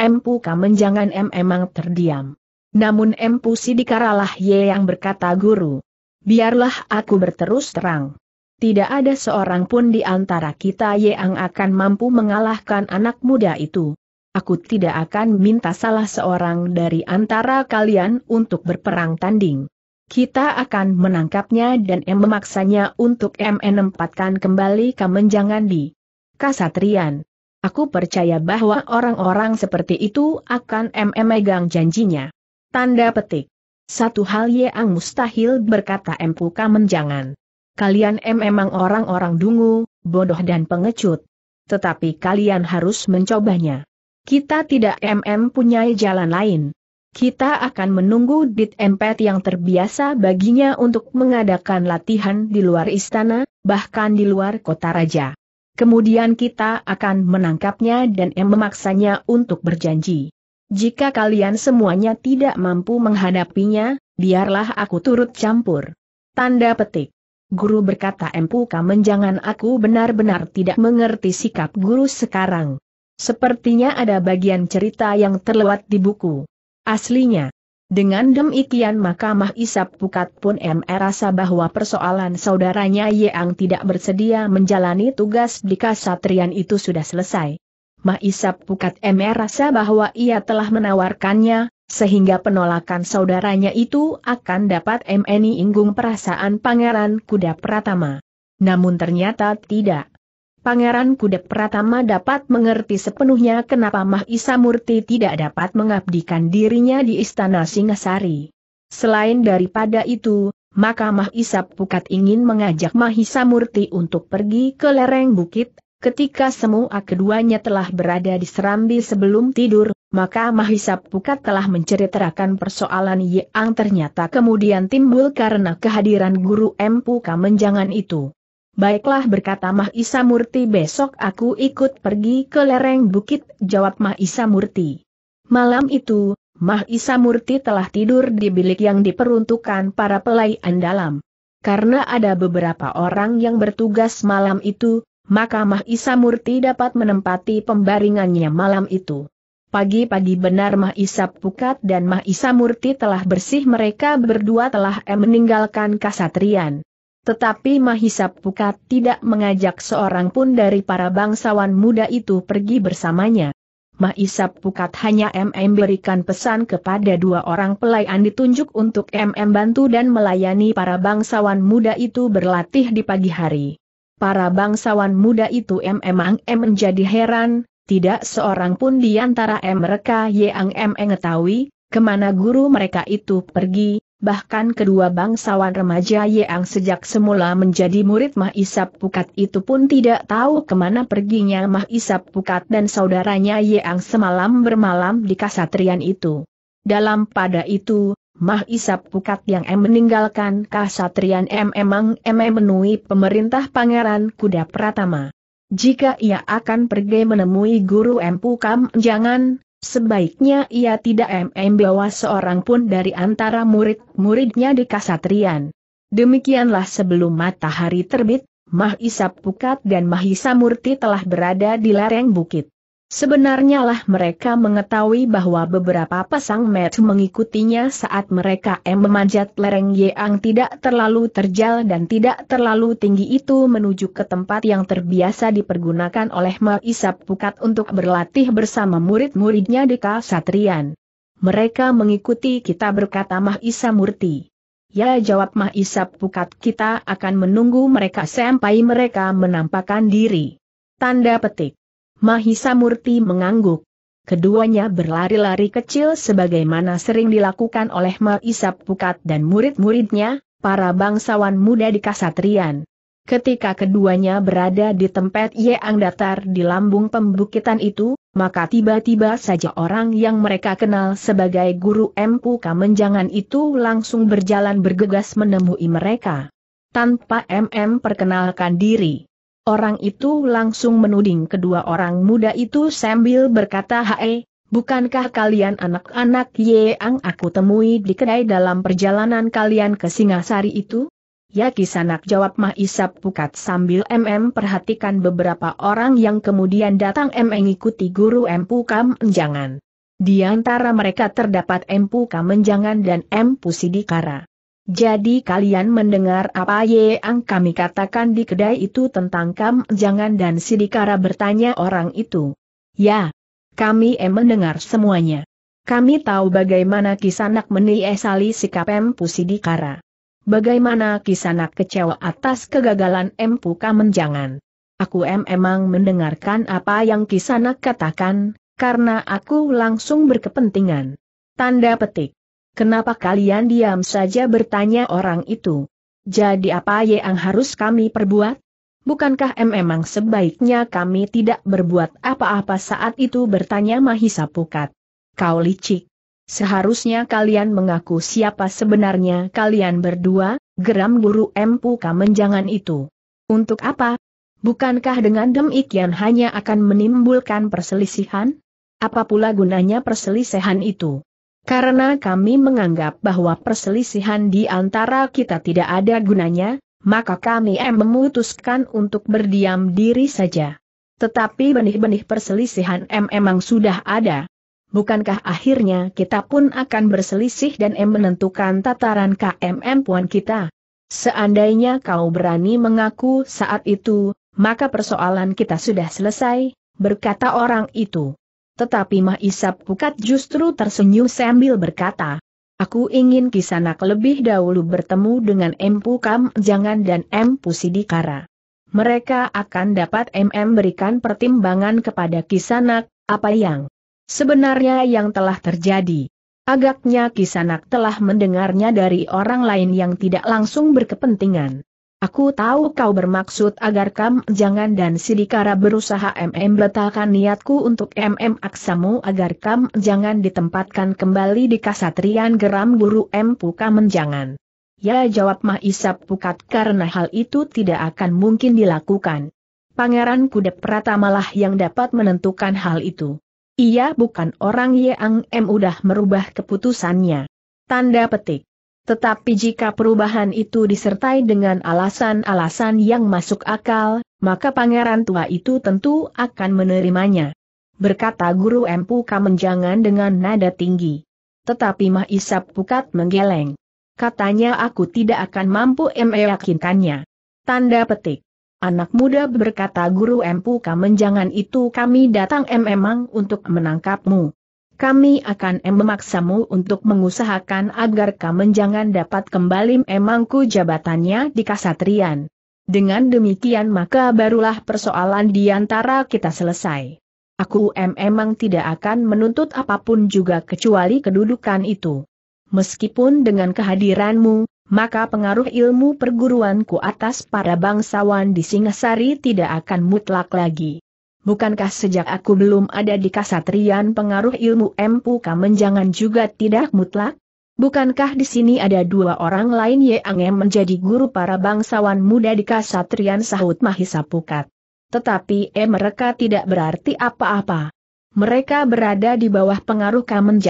Empu Kamenjangan M emang terdiam. Namun Empu Sidikaralah Ye yang berkata guru. Biarlah aku berterus terang. Tidak ada seorang pun di antara kita yang akan mampu mengalahkan anak muda itu aku tidak akan minta salah seorang dari antara kalian untuk berperang tanding. Kita akan menangkapnya dan M memaksanya untuk menempatkan kembali kemenjangan di Kasatrian. Aku percaya bahwa orang-orang seperti itu akan memegang janjinya. Tanda petik. Satu hal yang mustahil berkata M Puka menjangan. Kalian memang orang-orang dungu, bodoh dan pengecut. Tetapi kalian harus mencobanya. Kita tidak MM punya jalan lain. Kita akan menunggu Dit Empet yang terbiasa baginya untuk mengadakan latihan di luar istana, bahkan di luar kota raja. Kemudian kita akan menangkapnya dan memaksanya untuk berjanji. Jika kalian semuanya tidak mampu menghadapinya, biarlah aku turut campur. Tanda petik. Guru berkata Empu Kamen jangan aku benar-benar tidak mengerti sikap guru sekarang. Sepertinya ada bagian cerita yang terlewat di buku. Aslinya, dengan demikian Mahkamah Isap Pukat pun merasa bahwa persoalan saudaranya Yeang tidak bersedia menjalani tugas di Kasatrian itu sudah selesai. Mah Isap Pukat merasa bahwa ia telah menawarkannya, sehingga penolakan saudaranya itu akan dapat MNI inggung perasaan Pangeran Kuda Pratama. Namun ternyata tidak. Pangeran Kuda Pratama dapat mengerti sepenuhnya kenapa Mahisa Murti tidak dapat mengabdikan dirinya di Istana Singasari. Selain daripada itu, maka Mahisa Pukat ingin mengajak Mahisa Murti untuk pergi ke lereng bukit, ketika semua keduanya telah berada di Serambi sebelum tidur, maka Mahisa Pukat telah menceritakan persoalan yang ternyata kemudian timbul karena kehadiran guru M. Puka menjangan itu. Baiklah berkata Mahisa Murti besok aku ikut pergi ke lereng bukit, jawab Mahisa Murti. Malam itu, Mahisa Murti telah tidur di bilik yang diperuntukkan para pelayan dalam. Karena ada beberapa orang yang bertugas malam itu, maka Mahisa Murti dapat menempati pembaringannya malam itu. Pagi-pagi benar Mahisa Pukat dan Mahisa Murti telah bersih mereka berdua telah meninggalkan kasatrian. Tetapi Mahisa Pukat tidak mengajak seorang pun dari para bangsawan muda itu pergi bersamanya. Mahisa Pukat hanya MM berikan pesan kepada dua orang pelayan ditunjuk untuk MM bantu dan melayani para bangsawan muda itu berlatih di pagi hari. Para bangsawan muda itu Ang M menjadi heran, tidak seorang pun di antara M mereka yang M mengetahui kemana guru mereka itu pergi, bahkan kedua bangsawan remaja yang sejak semula menjadi murid Mah Isap Pukat itu pun tidak tahu kemana perginya Mah Isap Pukat dan saudaranya yang semalam bermalam di kasatrian itu. Dalam pada itu, Mah Isap Pukat yang M meninggalkan kasatrian M emang M menui pemerintah Pangeran Kuda Pratama. Jika ia akan pergi menemui guru M Pukam jangan, Sebaiknya ia tidak mm bawa seorang pun dari antara murid-muridnya di Kasatrian. Demikianlah sebelum matahari terbit, Mahisa Pukat dan Mahisa Murti telah berada di lereng bukit. Sebenarnya lah mereka mengetahui bahwa beberapa pasang metu mengikutinya saat mereka em memanjat lereng yang tidak terlalu terjal dan tidak terlalu tinggi itu menuju ke tempat yang terbiasa dipergunakan oleh Isap Pukat untuk berlatih bersama murid-muridnya di Kasatrian. Mereka mengikuti kita berkata Mahisa Murti. Ya jawab Isap Pukat kita akan menunggu mereka sampai mereka menampakkan diri. Tanda petik. Mahisa Murti mengangguk. Keduanya berlari-lari kecil sebagaimana sering dilakukan oleh Mahisa Pukat dan murid-muridnya, para bangsawan muda di Kasatrian. Ketika keduanya berada di tempat Yeang datar di lambung pembukitan itu, maka tiba-tiba saja orang yang mereka kenal sebagai guru Empu Kamenjangan itu langsung berjalan bergegas menemui mereka. Tanpa MM perkenalkan diri. Orang itu langsung menuding kedua orang muda itu sambil berkata Hae, bukankah kalian anak-anak yang aku temui di kedai dalam perjalanan kalian ke Singasari itu? Ya kisanak jawab Mah Isap Pukat sambil MM perhatikan beberapa orang yang kemudian datang mm mengikuti guru Empu kam Menjangan. Di antara mereka terdapat Empu kam Menjangan dan Empu Sidikara. Jadi kalian mendengar apa yang kami katakan di kedai itu tentang Kam Jangan dan Sidikara bertanya orang itu. Ya, kami em mendengar semuanya. Kami tahu bagaimana Kisanak meniesali sikap Empu Sidikara. Bagaimana Kisanak kecewa atas kegagalan Empu Kamenjangan. Aku em emang mendengarkan apa yang Kisanak katakan, karena aku langsung berkepentingan. Tanda petik. Kenapa kalian diam saja bertanya orang itu? Jadi apa yang harus kami perbuat? Bukankah memang sebaiknya kami tidak berbuat apa-apa saat itu bertanya Mahisa Pukat? Kau licik. Seharusnya kalian mengaku siapa sebenarnya kalian berdua, geram guru Empu Kamenjangan itu. Untuk apa? Bukankah dengan demikian hanya akan menimbulkan perselisihan? Apa pula gunanya perselisihan itu? Karena kami menganggap bahwa perselisihan di antara kita tidak ada gunanya, maka kami memutuskan untuk berdiam diri saja. Tetapi benih-benih perselisihan em memang sudah ada. Bukankah akhirnya kita pun akan berselisih dan em menentukan tataran KMM puan kita? Seandainya kau berani mengaku saat itu, maka persoalan kita sudah selesai, berkata orang itu. Tetapi Mah Mahisap Pukat justru tersenyum sambil berkata, Aku ingin Kisanak lebih dahulu bertemu dengan Empu Kam Jangan dan Empu Sidikara. Mereka akan dapat MM berikan pertimbangan kepada Kisanak, apa yang sebenarnya yang telah terjadi. Agaknya Kisanak telah mendengarnya dari orang lain yang tidak langsung berkepentingan. Aku tahu kau bermaksud agar Kam Jangan dan Sidikara berusaha MM letakkan niatku untuk MM aksamu agar Kam Jangan ditempatkan kembali di kasatrian geram guru M Puka Menjangan. Ya jawab isap Pukat karena hal itu tidak akan mungkin dilakukan. Pangeran Kudep Prata yang dapat menentukan hal itu. Ia bukan orang yang M udah merubah keputusannya. Tanda petik. Tetapi jika perubahan itu disertai dengan alasan-alasan yang masuk akal, maka pangeran tua itu tentu akan menerimanya. Berkata Guru Empu Kamenjangan dengan nada tinggi. Tetapi Mahisap Pukat menggeleng. Katanya aku tidak akan mampu meyakinkannya. Tanda petik. Anak muda berkata Guru Empu Kamenjangan itu kami datang memang untuk menangkapmu. Kami akan memaksamu untuk mengusahakan agar kamu jangan dapat kembali emangku jabatannya di kasatrian. Dengan demikian maka barulah persoalan di antara kita selesai. Aku em emang tidak akan menuntut apapun juga kecuali kedudukan itu. Meskipun dengan kehadiranmu, maka pengaruh ilmu perguruanku atas para bangsawan di Singasari tidak akan mutlak lagi. Bukankah sejak aku belum ada di kasatrian pengaruh ilmu empu kamen juga tidak mutlak? Bukankah di sini ada dua orang lain yang menjadi guru para bangsawan muda di kasatrian sahut Mahisa Pukat? Tetapi eh mereka tidak berarti apa-apa. Mereka berada di bawah pengaruh kamen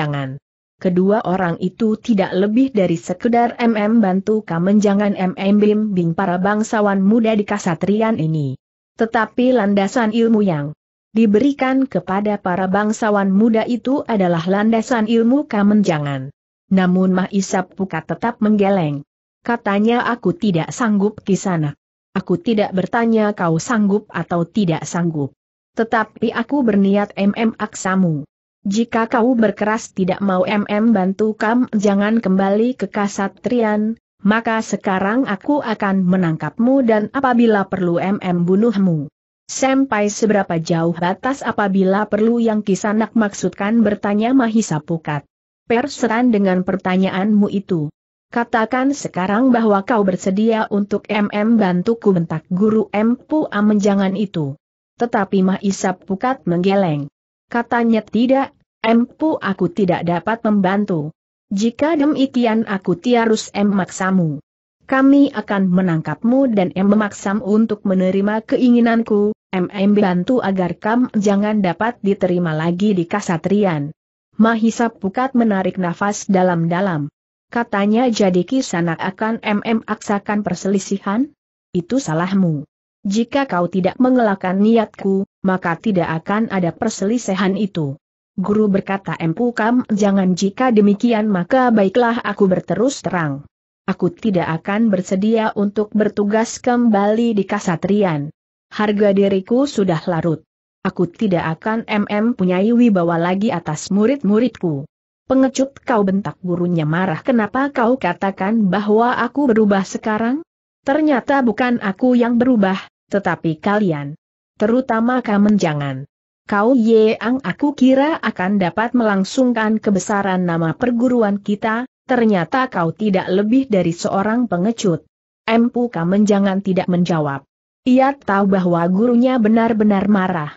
Kedua orang itu tidak lebih dari sekedar MM bantu kamen jangan MM bimbing para bangsawan muda di kasatrian ini. Tetapi landasan ilmu yang diberikan kepada para bangsawan muda itu adalah landasan ilmu kamenjangan. Namun Mahisap Puka tetap menggeleng. Katanya aku tidak sanggup sana. Aku tidak bertanya kau sanggup atau tidak sanggup. Tetapi aku berniat MM aksamu. Jika kau berkeras tidak mau MM bantu kam jangan kembali ke kasatrian, maka sekarang aku akan menangkapmu dan apabila perlu MM bunuhmu. Sampai seberapa jauh batas apabila perlu yang kisanak maksudkan bertanya Mahisa Pukat. Perseran dengan pertanyaanmu itu. Katakan sekarang bahwa kau bersedia untuk MM bantuku bentak guru M. Pu Amen itu. Tetapi Mahisa Pukat menggeleng. Katanya tidak, M. aku tidak dapat membantu. Jika demikian aku tiarus em maksamu. Kami akan menangkapmu dan em memaksam untuk menerima keinginanku, em em bantu agar kam jangan dapat diterima lagi di kasatrian. Mahisa Pukat menarik nafas dalam-dalam. Katanya jadi kisanak akan MM aksakan perselisihan? Itu salahmu. Jika kau tidak mengelakkan niatku, maka tidak akan ada perselisihan itu. Guru berkata Empu Kam, jangan jika demikian maka baiklah aku berterus terang. Aku tidak akan bersedia untuk bertugas kembali di Kasatrian. Harga diriku sudah larut. Aku tidak akan MM punyai wibawa lagi atas murid-muridku. Pengecut kau bentak gurunya marah kenapa kau katakan bahwa aku berubah sekarang? Ternyata bukan aku yang berubah, tetapi kalian. Terutama kamen jangan. Kau ye ang aku kira akan dapat melangsungkan kebesaran nama perguruan kita, ternyata kau tidak lebih dari seorang pengecut. Empu Kamen jangan tidak menjawab. Ia tahu bahwa gurunya benar-benar marah.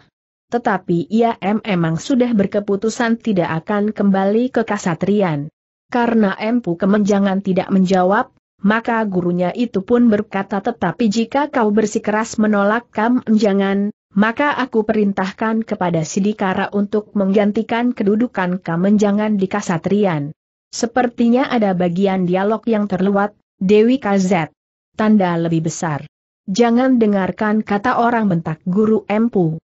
Tetapi ia memang sudah berkeputusan tidak akan kembali ke kasatrian. Karena Empu Kemenjangan tidak menjawab, maka gurunya itu pun berkata tetapi jika kau bersikeras menolak Kamenjangan maka aku perintahkan kepada Sidikara untuk menggantikan kedudukan Kamenjangan di Kasatrian. Sepertinya ada bagian dialog yang terlewat, Dewi Kazet. Tanda lebih besar. Jangan dengarkan kata orang bentak guru empu.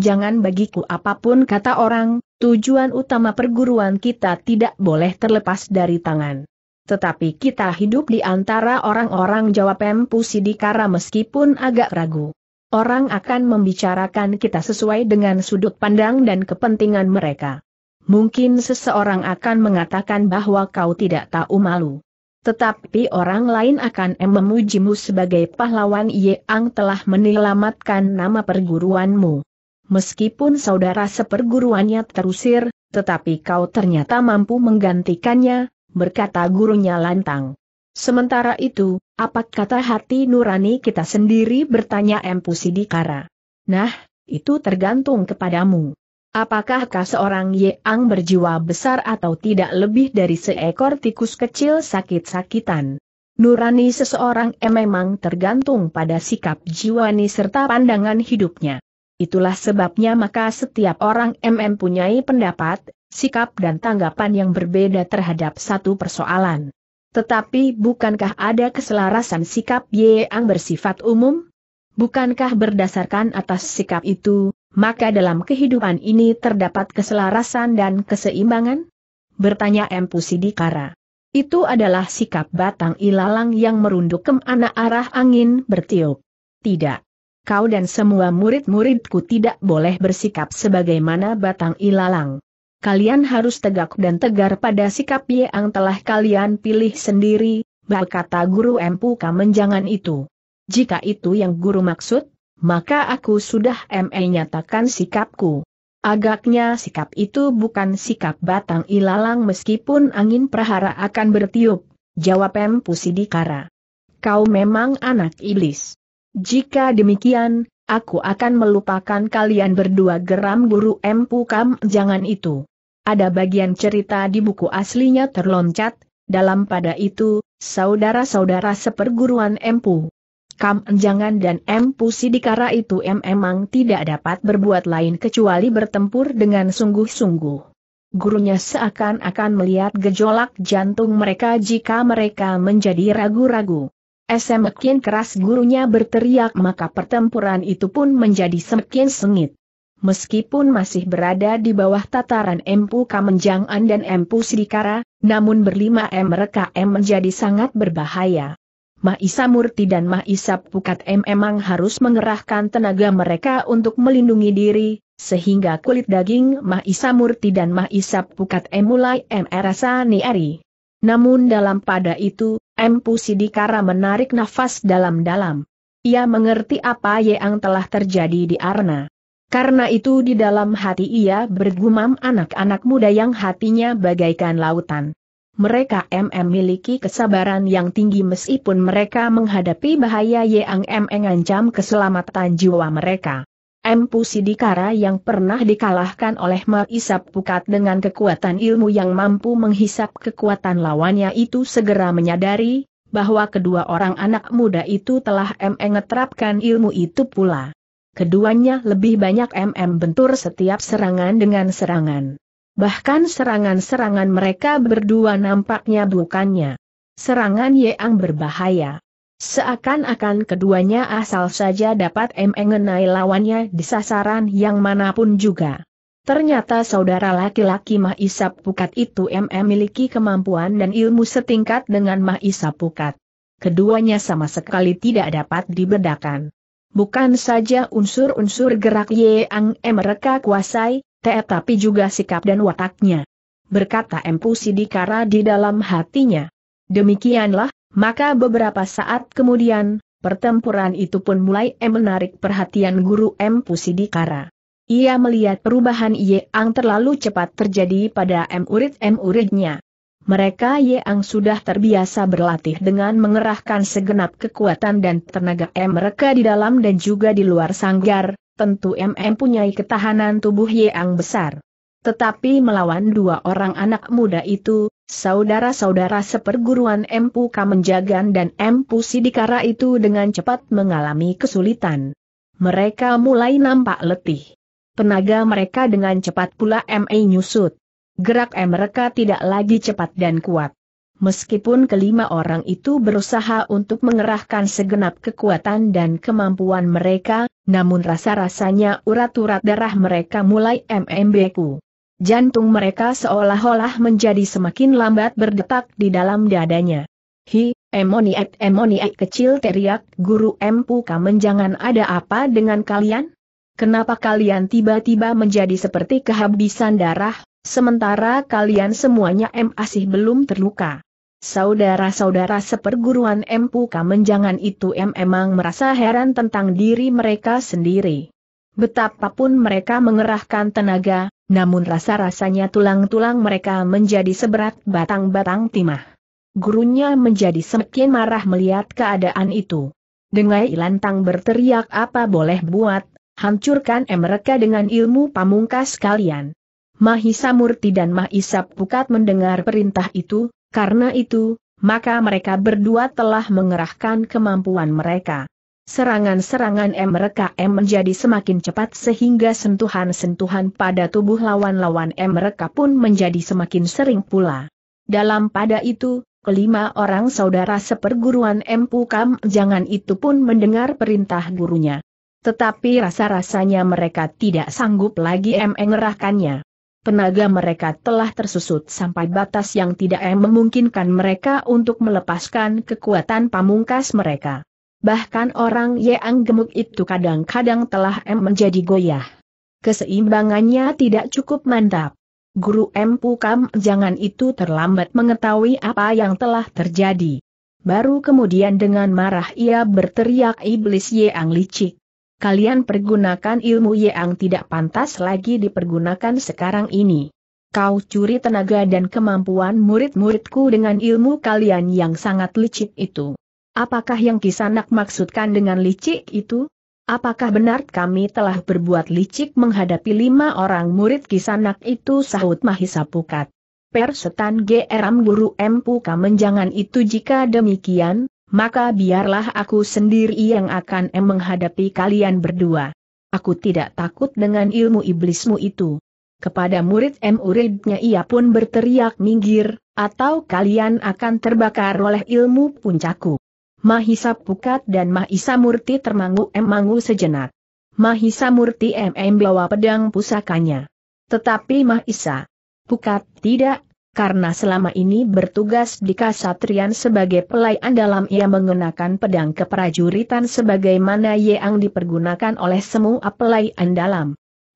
jangan bagiku apapun kata orang, tujuan utama perguruan kita tidak boleh terlepas dari tangan. Tetapi kita hidup di antara orang-orang Jawa Pempu Sidikara meskipun agak ragu. Orang akan membicarakan kita sesuai dengan sudut pandang dan kepentingan mereka. Mungkin seseorang akan mengatakan bahwa kau tidak tahu malu. Tetapi orang lain akan memujimu sebagai pahlawan yang telah menyelamatkan nama perguruanmu. Meskipun saudara seperguruannya terusir, tetapi kau ternyata mampu menggantikannya, berkata gurunya lantang. Sementara itu, apa kata hati nurani kita sendiri bertanya Empu Sidikara. Nah, itu tergantung kepadamu. Apakah kau seorang Yeang berjiwa besar atau tidak lebih dari seekor tikus kecil sakit-sakitan? Nurani seseorang memang tergantung pada sikap jiwani serta pandangan hidupnya. Itulah sebabnya maka setiap orang MM punyai pendapat, sikap dan tanggapan yang berbeda terhadap satu persoalan. Tetapi bukankah ada keselarasan sikap yang bersifat umum? Bukankah berdasarkan atas sikap itu, maka dalam kehidupan ini terdapat keselarasan dan keseimbangan? Bertanya Empu Sidikara. Itu adalah sikap batang ilalang yang merunduk ke anak arah angin bertiup. Tidak. Kau dan semua murid-muridku tidak boleh bersikap sebagaimana batang ilalang kalian harus tegak dan tegar pada sikap yang telah kalian pilih sendiri, bal kata guru Empu Kamenjangan itu. Jika itu yang guru maksud, maka aku sudah ME nyatakan sikapku. Agaknya sikap itu bukan sikap batang ilalang meskipun angin prahara akan bertiup, jawab Empu Sidikara. Kau memang anak iblis. Jika demikian, aku akan melupakan kalian berdua geram guru Empu Kam jangan itu. Ada bagian cerita di buku aslinya terloncat, dalam pada itu, saudara-saudara seperguruan Empu. Kam Enjangan dan Empu Sidikara itu memang tidak dapat berbuat lain kecuali bertempur dengan sungguh-sungguh. Gurunya seakan-akan melihat gejolak jantung mereka jika mereka menjadi ragu-ragu. Semakin keras gurunya berteriak maka pertempuran itu pun menjadi semakin sengit meskipun masih berada di bawah tataran Empu Kamenjangan dan Empu Sidikara, namun berlima M mereka M menjadi sangat berbahaya. Mahisa Murti dan Mahisa Pukat M memang harus mengerahkan tenaga mereka untuk melindungi diri, sehingga kulit daging Mahisa Murti dan Mahisa Pukat M mulai M rasa niari. Namun dalam pada itu, Empu Sidikara menarik nafas dalam-dalam. Ia mengerti apa yang telah terjadi di Arna. Karena itu di dalam hati ia bergumam anak-anak muda yang hatinya bagaikan lautan. Mereka memiliki kesabaran yang tinggi meskipun mereka menghadapi bahaya yang mengancam keselamatan jiwa mereka. Empu Sidikara yang pernah dikalahkan oleh Isap Pukat dengan kekuatan ilmu yang mampu menghisap kekuatan lawannya itu segera menyadari bahwa kedua orang anak muda itu telah mengeterapkan ilmu itu pula keduanya lebih banyak MM bentur setiap serangan dengan serangan. Bahkan serangan-serangan mereka berdua nampaknya bukannya. Serangan yang berbahaya. Seakan-akan keduanya asal saja dapat mengenai lawannya di sasaran yang manapun juga. Ternyata saudara laki-laki Mahisap Pukat itu MM miliki kemampuan dan ilmu setingkat dengan Mahisap Pukat. Keduanya sama sekali tidak dapat dibedakan bukan saja unsur-unsur gerak Yang mereka kuasai, tetapi juga sikap dan wataknya. Berkata Empu Sidikara di dalam hatinya. Demikianlah, maka beberapa saat kemudian, pertempuran itu pun mulai menarik perhatian guru Empu Sidikara. Ia melihat perubahan Yeang terlalu cepat terjadi pada M. Urid-M. Uridnya mereka yang sudah terbiasa berlatih dengan mengerahkan segenap kekuatan dan tenaga M mereka di dalam dan juga di luar sanggar, tentu MM punyai ketahanan tubuh yang besar. Tetapi melawan dua orang anak muda itu, saudara-saudara seperguruan Empu Kamenjagan dan Empu Sidikara itu dengan cepat mengalami kesulitan. Mereka mulai nampak letih. Tenaga mereka dengan cepat pula ME nyusut. Gerak mereka tidak lagi cepat dan kuat. Meskipun kelima orang itu berusaha untuk mengerahkan segenap kekuatan dan kemampuan mereka, namun rasa-rasanya urat-urat darah mereka mulai MMBku. Jantung mereka seolah-olah menjadi semakin lambat berdetak di dalam dadanya. Hi, Emoniak, Emoniak kecil teriak guru Mpu, menjangan ada apa dengan kalian? Kenapa kalian tiba-tiba menjadi seperti kehabisan darah, Sementara kalian semuanya M masih belum terluka. Saudara-saudara seperguruan M Puka Menjangan itu M emang merasa heran tentang diri mereka sendiri. Betapapun mereka mengerahkan tenaga, namun rasa-rasanya tulang-tulang mereka menjadi seberat batang-batang timah. Gurunya menjadi semakin marah melihat keadaan itu. Dengai lantang berteriak apa boleh buat, hancurkan mereka dengan ilmu pamungkas kalian. Mahisa Murti dan Mahisa Pukat mendengar perintah itu, karena itu, maka mereka berdua telah mengerahkan kemampuan mereka. Serangan-serangan MRKM menjadi semakin cepat sehingga sentuhan-sentuhan pada tubuh lawan-lawan mereka pun menjadi semakin sering pula. Dalam pada itu, kelima orang saudara seperguruan M. Pukam jangan itu pun mendengar perintah gurunya. Tetapi rasa-rasanya mereka tidak sanggup lagi mengerahkannya. Tenaga mereka telah tersusut sampai batas yang tidak memungkinkan mereka untuk melepaskan kekuatan pamungkas mereka. Bahkan orang yang gemuk itu kadang-kadang telah M menjadi goyah. Keseimbangannya tidak cukup mantap. Guru M Pukam jangan itu terlambat mengetahui apa yang telah terjadi. Baru kemudian dengan marah ia berteriak iblis yang licik kalian pergunakan ilmu yang tidak pantas lagi dipergunakan sekarang ini. Kau curi tenaga dan kemampuan murid-muridku dengan ilmu kalian yang sangat licik itu. Apakah yang kisanak maksudkan dengan licik itu? Apakah benar kami telah berbuat licik menghadapi lima orang murid kisanak itu sahut Mahisa Pukat. Persetan GRM Guru Puka menjangan itu jika demikian, maka biarlah aku sendiri yang akan menghadapi kalian berdua. Aku tidak takut dengan ilmu iblismu itu. Kepada murid-muridnya ia pun berteriak minggir, atau kalian akan terbakar oleh ilmu puncaku. Mahisa Pukat dan Mahisa Murti termangu mangu sejenak. Mahisa Murti MM bawa pedang pusakanya. Tetapi Mahisa Pukat tidak karena selama ini bertugas di Kasatrian sebagai pelayan dalam ia mengenakan pedang keprajuritan sebagaimana yang dipergunakan oleh semua pelayan dalam.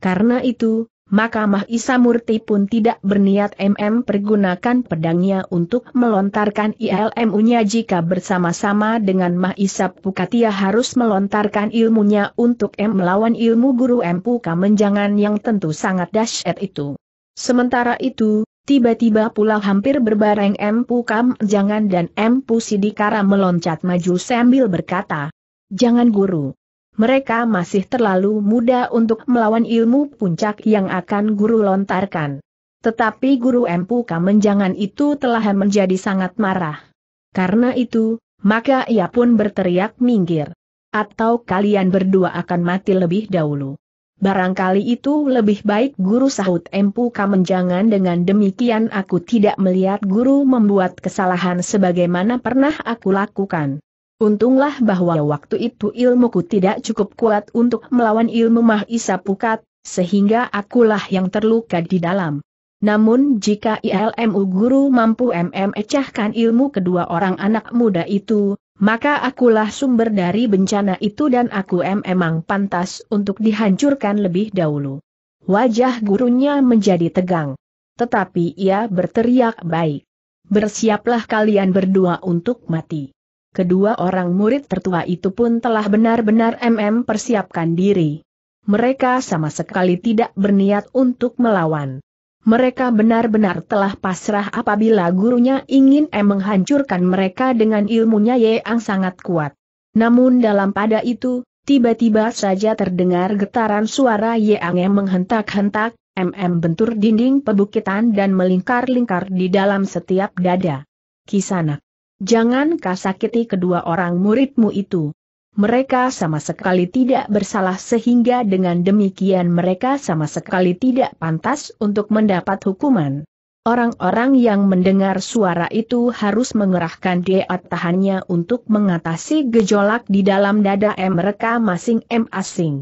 Karena itu, maka Mahisa Murti pun tidak berniat MM pergunakan pedangnya untuk melontarkan ilmunya jika bersama-sama dengan Mahisa Pukatia harus melontarkan ilmunya untuk M melawan ilmu guru M Puka yang tentu sangat dahsyat itu. Sementara itu, Tiba-tiba pula hampir berbareng Empu Kam Jangan dan Empu Sidikara meloncat maju sambil berkata, Jangan guru. Mereka masih terlalu muda untuk melawan ilmu puncak yang akan guru lontarkan. Tetapi guru Empu Kam Jangan itu telah menjadi sangat marah. Karena itu, maka ia pun berteriak minggir. Atau kalian berdua akan mati lebih dahulu. Barangkali itu lebih baik guru sahut Empu kamenjangan dengan demikian aku tidak melihat guru membuat kesalahan sebagaimana pernah aku lakukan. Untunglah bahwa waktu itu ilmuku tidak cukup kuat untuk melawan ilmu Mahisa Pukat, sehingga akulah yang terluka di dalam. Namun jika ILMU guru mampu memecahkan ilmu kedua orang anak muda itu, maka akulah sumber dari bencana itu dan aku memang pantas untuk dihancurkan lebih dahulu. Wajah gurunya menjadi tegang. Tetapi ia berteriak baik. Bersiaplah kalian berdua untuk mati. Kedua orang murid tertua itu pun telah benar-benar MM persiapkan diri. Mereka sama sekali tidak berniat untuk melawan mereka benar-benar telah pasrah apabila gurunya ingin menghancurkan mereka dengan ilmunya yang sangat kuat. Namun dalam pada itu, tiba-tiba saja terdengar getaran suara yang menghentak-hentak, MM bentur dinding pebukitan dan melingkar-lingkar di dalam setiap dada. Kisanak. Jangan kasakiti kedua orang muridmu itu. Mereka sama sekali tidak bersalah sehingga dengan demikian mereka sama sekali tidak pantas untuk mendapat hukuman. Orang-orang yang mendengar suara itu harus mengerahkan daya tahannya untuk mengatasi gejolak di dalam dada M mereka masing-masing. -masing.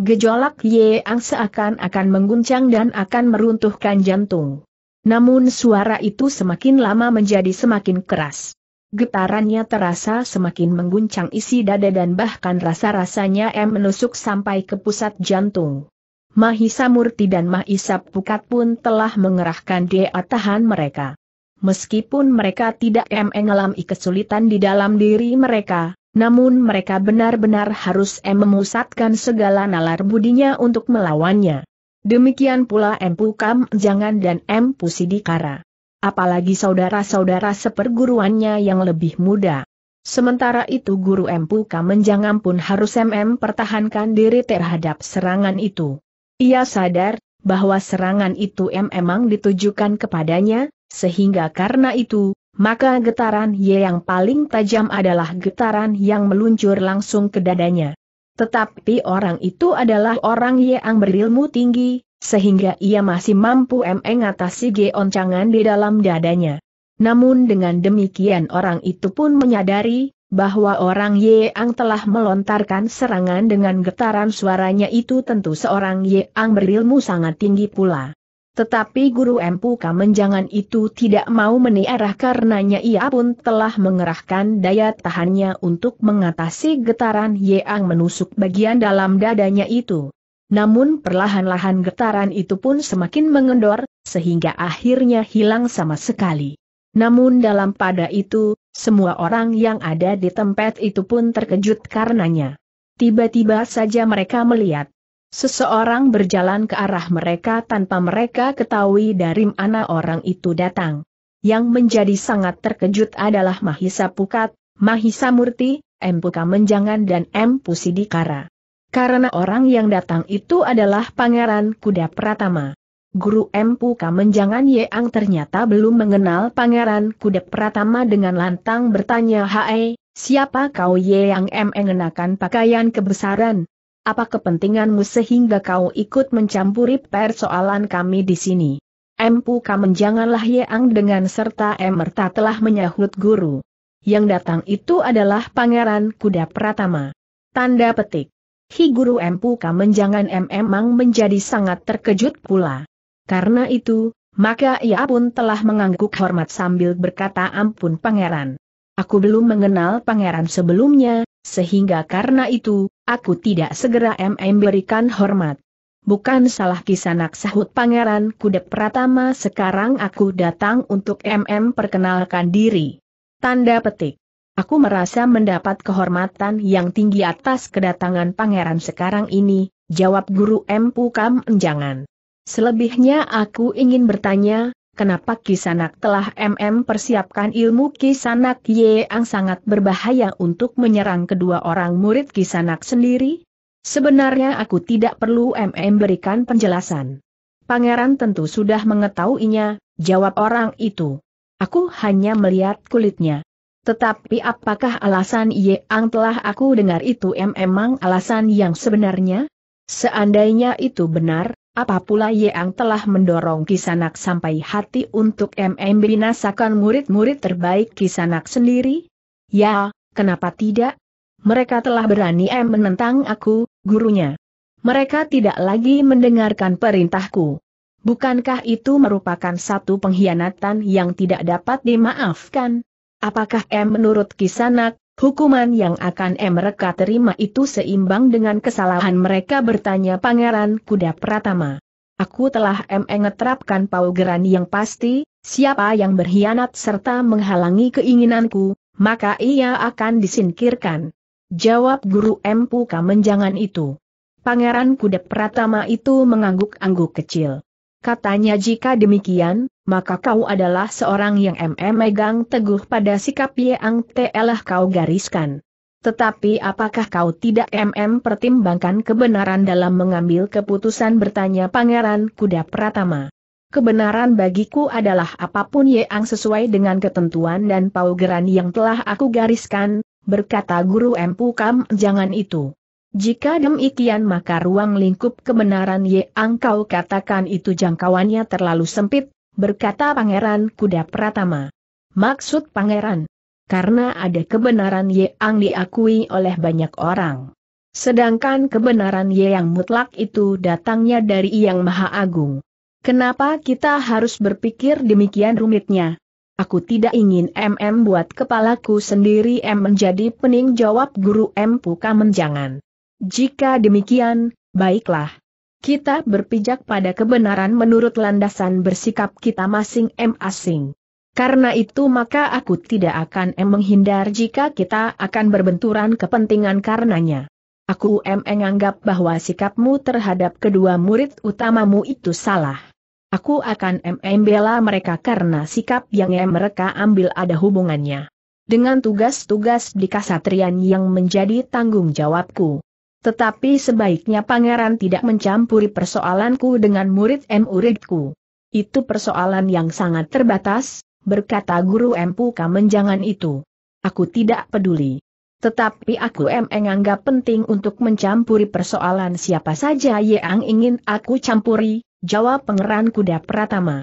Gejolak Yang seakan-akan mengguncang dan akan meruntuhkan jantung. Namun suara itu semakin lama menjadi semakin keras. Getarannya terasa semakin mengguncang isi dada dan bahkan rasa-rasanya M menusuk sampai ke pusat jantung. Mahisa Murti dan Mahisa Pukat pun telah mengerahkan daya tahan mereka. Meskipun mereka tidak M mengalami kesulitan di dalam diri mereka, namun mereka benar-benar harus M memusatkan segala nalar budinya untuk melawannya. Demikian pula M Pukam Jangan dan M Pusidikara apalagi saudara-saudara seperguruannya yang lebih muda. Sementara itu guru Empuka menjangan pun harus MM pertahankan diri terhadap serangan itu. Ia sadar, bahwa serangan itu memang ditujukan kepadanya, sehingga karena itu, maka getaran Y yang paling tajam adalah getaran yang meluncur langsung ke dadanya. Tetapi orang itu adalah orang yang berilmu tinggi, sehingga ia masih mampu mengatasi geoncangan di dalam dadanya. Namun dengan demikian orang itu pun menyadari, bahwa orang Yeang telah melontarkan serangan dengan getaran suaranya itu tentu seorang Yeang berilmu sangat tinggi pula. Tetapi Guru Empu Kamenjangan itu tidak mau meniarah karenanya ia pun telah mengerahkan daya tahannya untuk mengatasi getaran Yeang menusuk bagian dalam dadanya itu namun perlahan-lahan getaran itu pun semakin mengendor, sehingga akhirnya hilang sama sekali. Namun dalam pada itu, semua orang yang ada di tempat itu pun terkejut karenanya. Tiba-tiba saja mereka melihat. Seseorang berjalan ke arah mereka tanpa mereka ketahui dari mana orang itu datang. Yang menjadi sangat terkejut adalah Mahisa Pukat, Mahisa Murti, Empuka Menjangan, dan Empu Sidikara. Karena orang yang datang itu adalah Pangeran Kuda Pratama. Guru Empu Kamenjangan Yeang ternyata belum mengenal Pangeran Kuda Pratama dengan lantang bertanya Hai, siapa kau Yeang M. mengenakan pakaian kebesaran? Apa kepentinganmu sehingga kau ikut mencampuri persoalan kami di sini? Empu Kamenjanganlah Yeang dengan serta Emerta telah menyahut guru. Yang datang itu adalah Pangeran Kuda Pratama. Tanda petik. Hi Guru Empu Kamenjangan mm, memang menjadi sangat terkejut pula. Karena itu, maka ia pun telah mengangguk hormat sambil berkata ampun pangeran. Aku belum mengenal pangeran sebelumnya, sehingga karena itu, aku tidak segera mm berikan hormat. Bukan salah kisanak sahut pangeran kuda Pratama sekarang aku datang untuk MM perkenalkan diri. Tanda petik. Aku merasa mendapat kehormatan yang tinggi atas kedatangan pangeran sekarang ini, jawab guru M Pukam Enjangan. Selebihnya aku ingin bertanya, kenapa Kisanak telah MM persiapkan ilmu Kisanak yang sangat berbahaya untuk menyerang kedua orang murid Kisanak sendiri? Sebenarnya aku tidak perlu MM berikan penjelasan. Pangeran tentu sudah mengetahuinya, jawab orang itu. Aku hanya melihat kulitnya. Tetapi apakah alasan Ang telah aku dengar itu memang alasan yang sebenarnya? Seandainya itu benar, apa pula Ang telah mendorong Kisanak sampai hati untuk MM binasakan murid-murid terbaik Kisanak sendiri? Ya, kenapa tidak? Mereka telah berani M menentang aku, gurunya. Mereka tidak lagi mendengarkan perintahku. Bukankah itu merupakan satu pengkhianatan yang tidak dapat dimaafkan? Apakah M menurut Kisanak, hukuman yang akan M mereka terima itu seimbang dengan kesalahan mereka bertanya Pangeran Kuda Pratama. Aku telah M mengetrapkan paugeran yang pasti, siapa yang berkhianat serta menghalangi keinginanku, maka ia akan disingkirkan. Jawab Guru M Puka menjangan itu. Pangeran Kuda Pratama itu mengangguk-angguk kecil. Katanya jika demikian, maka kau adalah seorang yang MM megang teguh pada sikap yang telah kau gariskan. Tetapi apakah kau tidak MM pertimbangkan kebenaran dalam mengambil keputusan bertanya Pangeran Kuda Pratama? Kebenaran bagiku adalah apapun yang sesuai dengan ketentuan dan paugeran yang telah aku gariskan, berkata Guru Empu Kam jangan itu. Jika demikian maka ruang lingkup kebenaran yang kau katakan itu jangkauannya terlalu sempit, berkata Pangeran Kuda Pratama. Maksud Pangeran? Karena ada kebenaran yang diakui oleh banyak orang. Sedangkan kebenaran yang mutlak itu datangnya dari Yang Maha Agung. Kenapa kita harus berpikir demikian rumitnya? Aku tidak ingin MM buat kepalaku sendiri M menjadi pening jawab guru M Puka menjangan. Jika demikian, baiklah. Kita berpijak pada kebenaran menurut landasan bersikap kita masing-masing. Karena itu maka aku tidak akan em menghindar jika kita akan berbenturan kepentingan karenanya. Aku em menganggap bahwa sikapmu terhadap kedua murid utamamu itu salah. Aku akan em membela mereka karena sikap yang em mereka ambil ada hubungannya dengan tugas-tugas di kasatrian yang menjadi tanggung jawabku. Tetapi sebaiknya pangeran tidak mencampuri persoalanku dengan murid muridku Itu persoalan yang sangat terbatas, berkata guru Empu Kamenjangan itu. Aku tidak peduli. Tetapi aku menganggap penting untuk mencampuri persoalan siapa saja yang ingin aku campuri, jawab pangeran kuda Pratama.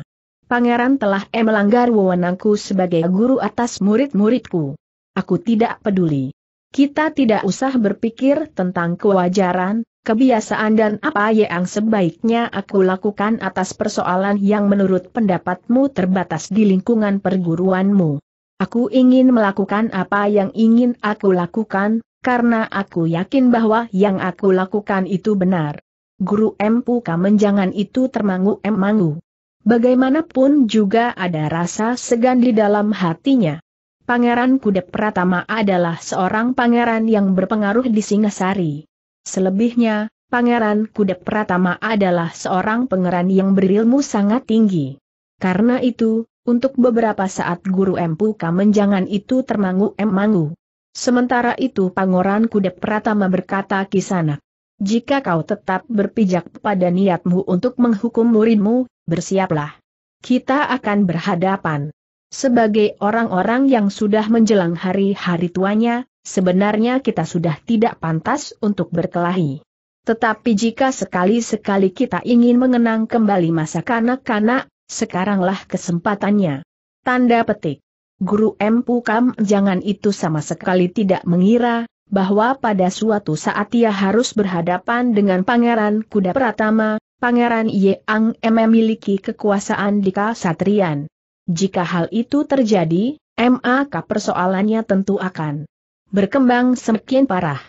Pangeran telah melanggar wewenangku sebagai guru atas murid-muridku. Aku tidak peduli. Kita tidak usah berpikir tentang kewajaran, kebiasaan dan apa yang sebaiknya aku lakukan atas persoalan yang menurut pendapatmu terbatas di lingkungan perguruanmu. Aku ingin melakukan apa yang ingin aku lakukan, karena aku yakin bahwa yang aku lakukan itu benar. Guru Empu Kamenjangan itu termangu emangu. Bagaimanapun juga ada rasa segan di dalam hatinya. Pangeran Kudep Pratama adalah seorang pangeran yang berpengaruh di Singasari. Selebihnya, Pangeran Kudep Pratama adalah seorang pangeran yang berilmu sangat tinggi. Karena itu, untuk beberapa saat Guru Empu Kamenjangan itu termangu-emangu. Sementara itu Pangeran Kudep Pratama berkata kisana, jika kau tetap berpijak pada niatmu untuk menghukum muridmu, bersiaplah. Kita akan berhadapan. Sebagai orang-orang yang sudah menjelang hari-hari tuanya, sebenarnya kita sudah tidak pantas untuk berkelahi. Tetapi jika sekali-sekali kita ingin mengenang kembali masa kanak-kanak, sekaranglah kesempatannya. Tanda petik. Guru M. Pukam jangan itu sama sekali tidak mengira, bahwa pada suatu saat ia harus berhadapan dengan Pangeran Kuda Pratama, Pangeran Ye Ang M memiliki kekuasaan di Kasatrian. Jika hal itu terjadi, maka persoalannya tentu akan berkembang semakin parah.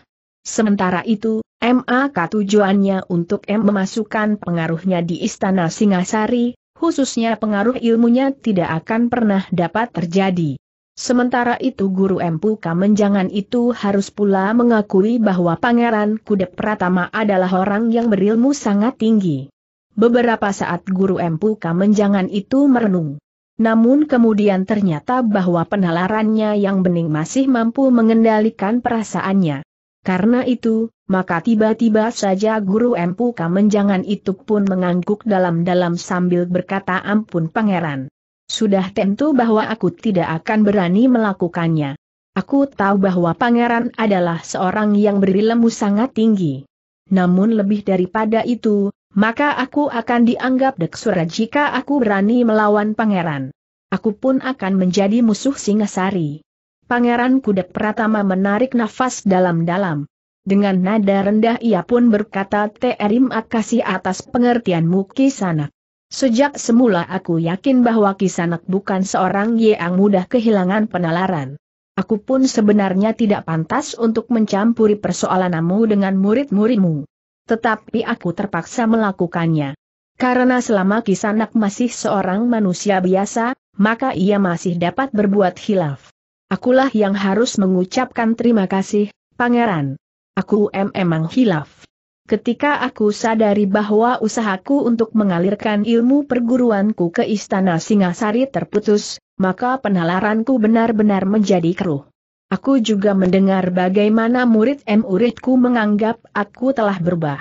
Sementara itu, maka tujuannya untuk M memasukkan pengaruhnya di Istana Singasari, khususnya pengaruh ilmunya tidak akan pernah dapat terjadi. Sementara itu Guru Empu Kamenjangan itu harus pula mengakui bahwa Pangeran Kudep Pratama adalah orang yang berilmu sangat tinggi. Beberapa saat Guru Empu Kamenjangan itu merenung namun kemudian ternyata bahwa penalarannya yang bening masih mampu mengendalikan perasaannya. Karena itu, maka tiba-tiba saja guru empu kamenjangan itu pun mengangguk dalam-dalam sambil berkata ampun pangeran. Sudah tentu bahwa aku tidak akan berani melakukannya. Aku tahu bahwa pangeran adalah seorang yang berilmu sangat tinggi. Namun lebih daripada itu, maka aku akan dianggap deksura jika aku berani melawan pangeran. Aku pun akan menjadi musuh Singasari. Pangeran Kudek Pratama menarik nafas dalam-dalam. Dengan nada rendah ia pun berkata Terim kasih atas pengertianmu Kisanak. Sejak semula aku yakin bahwa Kisanak bukan seorang yang mudah kehilangan penalaran. Aku pun sebenarnya tidak pantas untuk mencampuri persoalanmu dengan murid-muridmu tetapi aku terpaksa melakukannya. Karena selama Kisanak masih seorang manusia biasa, maka ia masih dapat berbuat hilaf. Akulah yang harus mengucapkan terima kasih, pangeran. Aku memang emang hilaf. Ketika aku sadari bahwa usahaku untuk mengalirkan ilmu perguruanku ke istana Singasari terputus, maka penalaranku benar-benar menjadi keruh. Aku juga mendengar bagaimana murid-muridku menganggap aku telah berubah.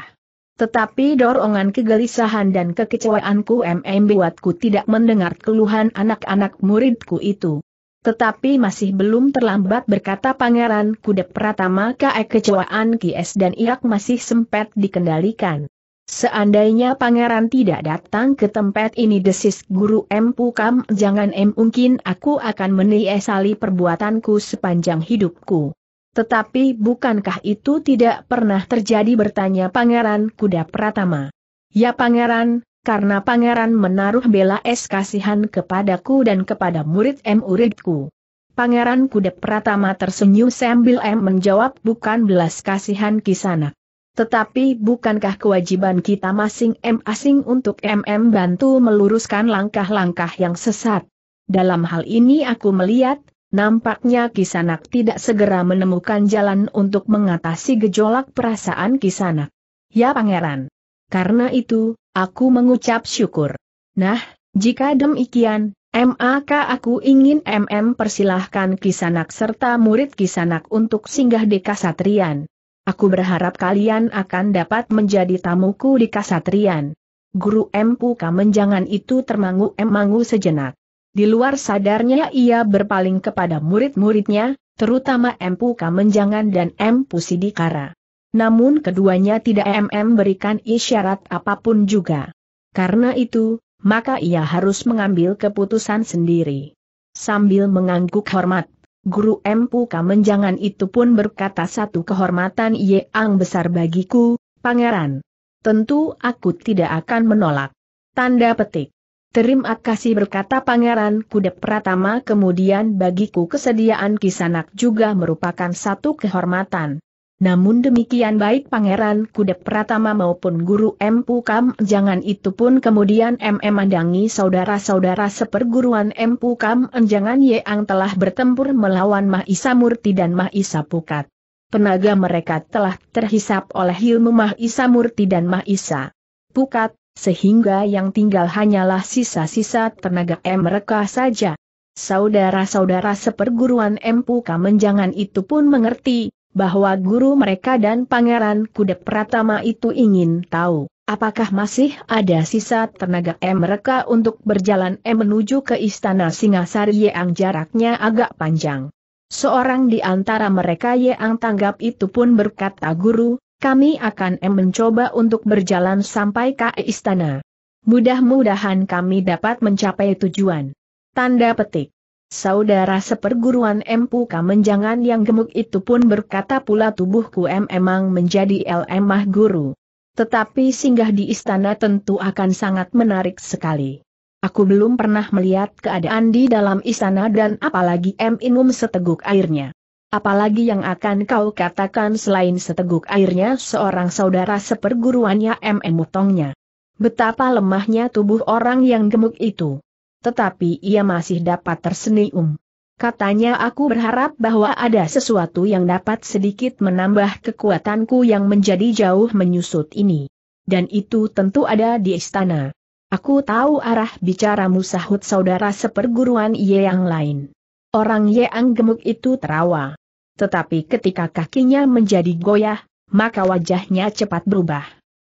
Tetapi dorongan kegelisahan dan kekecewaanku MM buatku tidak mendengar keluhan anak-anak muridku itu. Tetapi masih belum terlambat berkata Pangeran kudep Pratama ke kecewaan Kies dan Irak masih sempat dikendalikan. Seandainya pangeran tidak datang ke tempat ini desis guru M. Pukam jangan M. Mungkin aku akan meniesali perbuatanku sepanjang hidupku. Tetapi bukankah itu tidak pernah terjadi bertanya pangeran kuda Pratama. Ya pangeran, karena pangeran menaruh bela es kasihan kepadaku dan kepada murid M. Uridku. Pangeran kuda Pratama tersenyum sambil M. menjawab bukan belas kasihan kisanak. Tetapi bukankah kewajiban kita masing-masing untuk MM bantu meluruskan langkah-langkah yang sesat? Dalam hal ini aku melihat, nampaknya Kisanak tidak segera menemukan jalan untuk mengatasi gejolak perasaan Kisanak. Ya pangeran. Karena itu, aku mengucap syukur. Nah, jika demikian, MAK aku ingin MM persilahkan Kisanak serta murid Kisanak untuk singgah di Kasatrian. Aku berharap kalian akan dapat menjadi tamuku di Kasatrian. Guru Empu Kamenjangan itu termangu emangu sejenak. Di luar sadarnya ia berpaling kepada murid-muridnya, terutama Empu Kamenjangan dan Empu Sidikara. Namun keduanya tidak MM berikan isyarat apapun juga. Karena itu, maka ia harus mengambil keputusan sendiri. Sambil mengangguk hormat, Guru Empu Kamenjangan itu pun berkata satu kehormatan yang besar bagiku, pangeran. Tentu aku tidak akan menolak. Tanda petik. Terima kasih berkata pangeran Kudep Pratama kemudian bagiku kesediaan kisanak juga merupakan satu kehormatan. Namun demikian baik Pangeran Kudep Pratama maupun Guru Empu Kam Enjangan itu pun kemudian MM Mandangi saudara-saudara seperguruan Empu Kam Enjangan yang telah bertempur melawan Mahisa Murti dan Mahisa Pukat. Penaga mereka telah terhisap oleh ilmu Mahisa Murti dan Mahisa Pukat, sehingga yang tinggal hanyalah sisa-sisa tenaga M. mereka saja. Saudara-saudara seperguruan Empu Kamenjangan itu pun mengerti bahwa guru mereka dan pangeran kudep Pratama itu ingin tahu apakah masih ada sisa tenaga M mereka untuk berjalan M menuju ke istana Singasari yang jaraknya agak panjang. Seorang di antara mereka yang tanggap itu pun berkata guru, kami akan M mencoba untuk berjalan sampai ke istana. Mudah-mudahan kami dapat mencapai tujuan. Tanda petik. Saudara seperguruan Empu Kamenjangan yang gemuk itu pun berkata pula tubuhku emang menjadi lemah guru. Tetapi singgah di istana tentu akan sangat menarik sekali. Aku belum pernah melihat keadaan di dalam istana dan apalagi M. Inum seteguk airnya. Apalagi yang akan kau katakan selain seteguk airnya seorang saudara seperguruannya M. Mutongnya. Betapa lemahnya tubuh orang yang gemuk itu tetapi ia masih dapat tersenyum. Katanya aku berharap bahwa ada sesuatu yang dapat sedikit menambah kekuatanku yang menjadi jauh menyusut ini. Dan itu tentu ada di istana. Aku tahu arah bicaramu sahut saudara seperguruan Ye yang lain. Orang Ye yang gemuk itu terawa. Tetapi ketika kakinya menjadi goyah, maka wajahnya cepat berubah.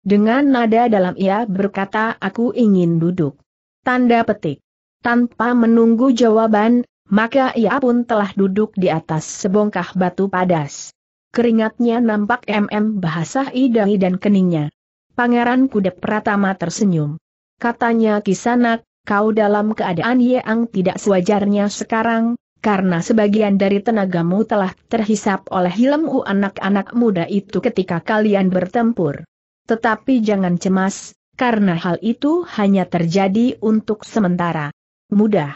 Dengan nada dalam ia berkata aku ingin duduk. Tanda petik. Tanpa menunggu jawaban, maka ia pun telah duduk di atas sebongkah batu padas. Keringatnya nampak MM bahasa idai dan keningnya. Pangeran Kuda Pratama tersenyum. Katanya Kisanak, kau dalam keadaan yang tidak sewajarnya sekarang, karena sebagian dari tenagamu telah terhisap oleh ilmu anak-anak muda itu ketika kalian bertempur. Tetapi jangan cemas, karena hal itu hanya terjadi untuk sementara. Mudah.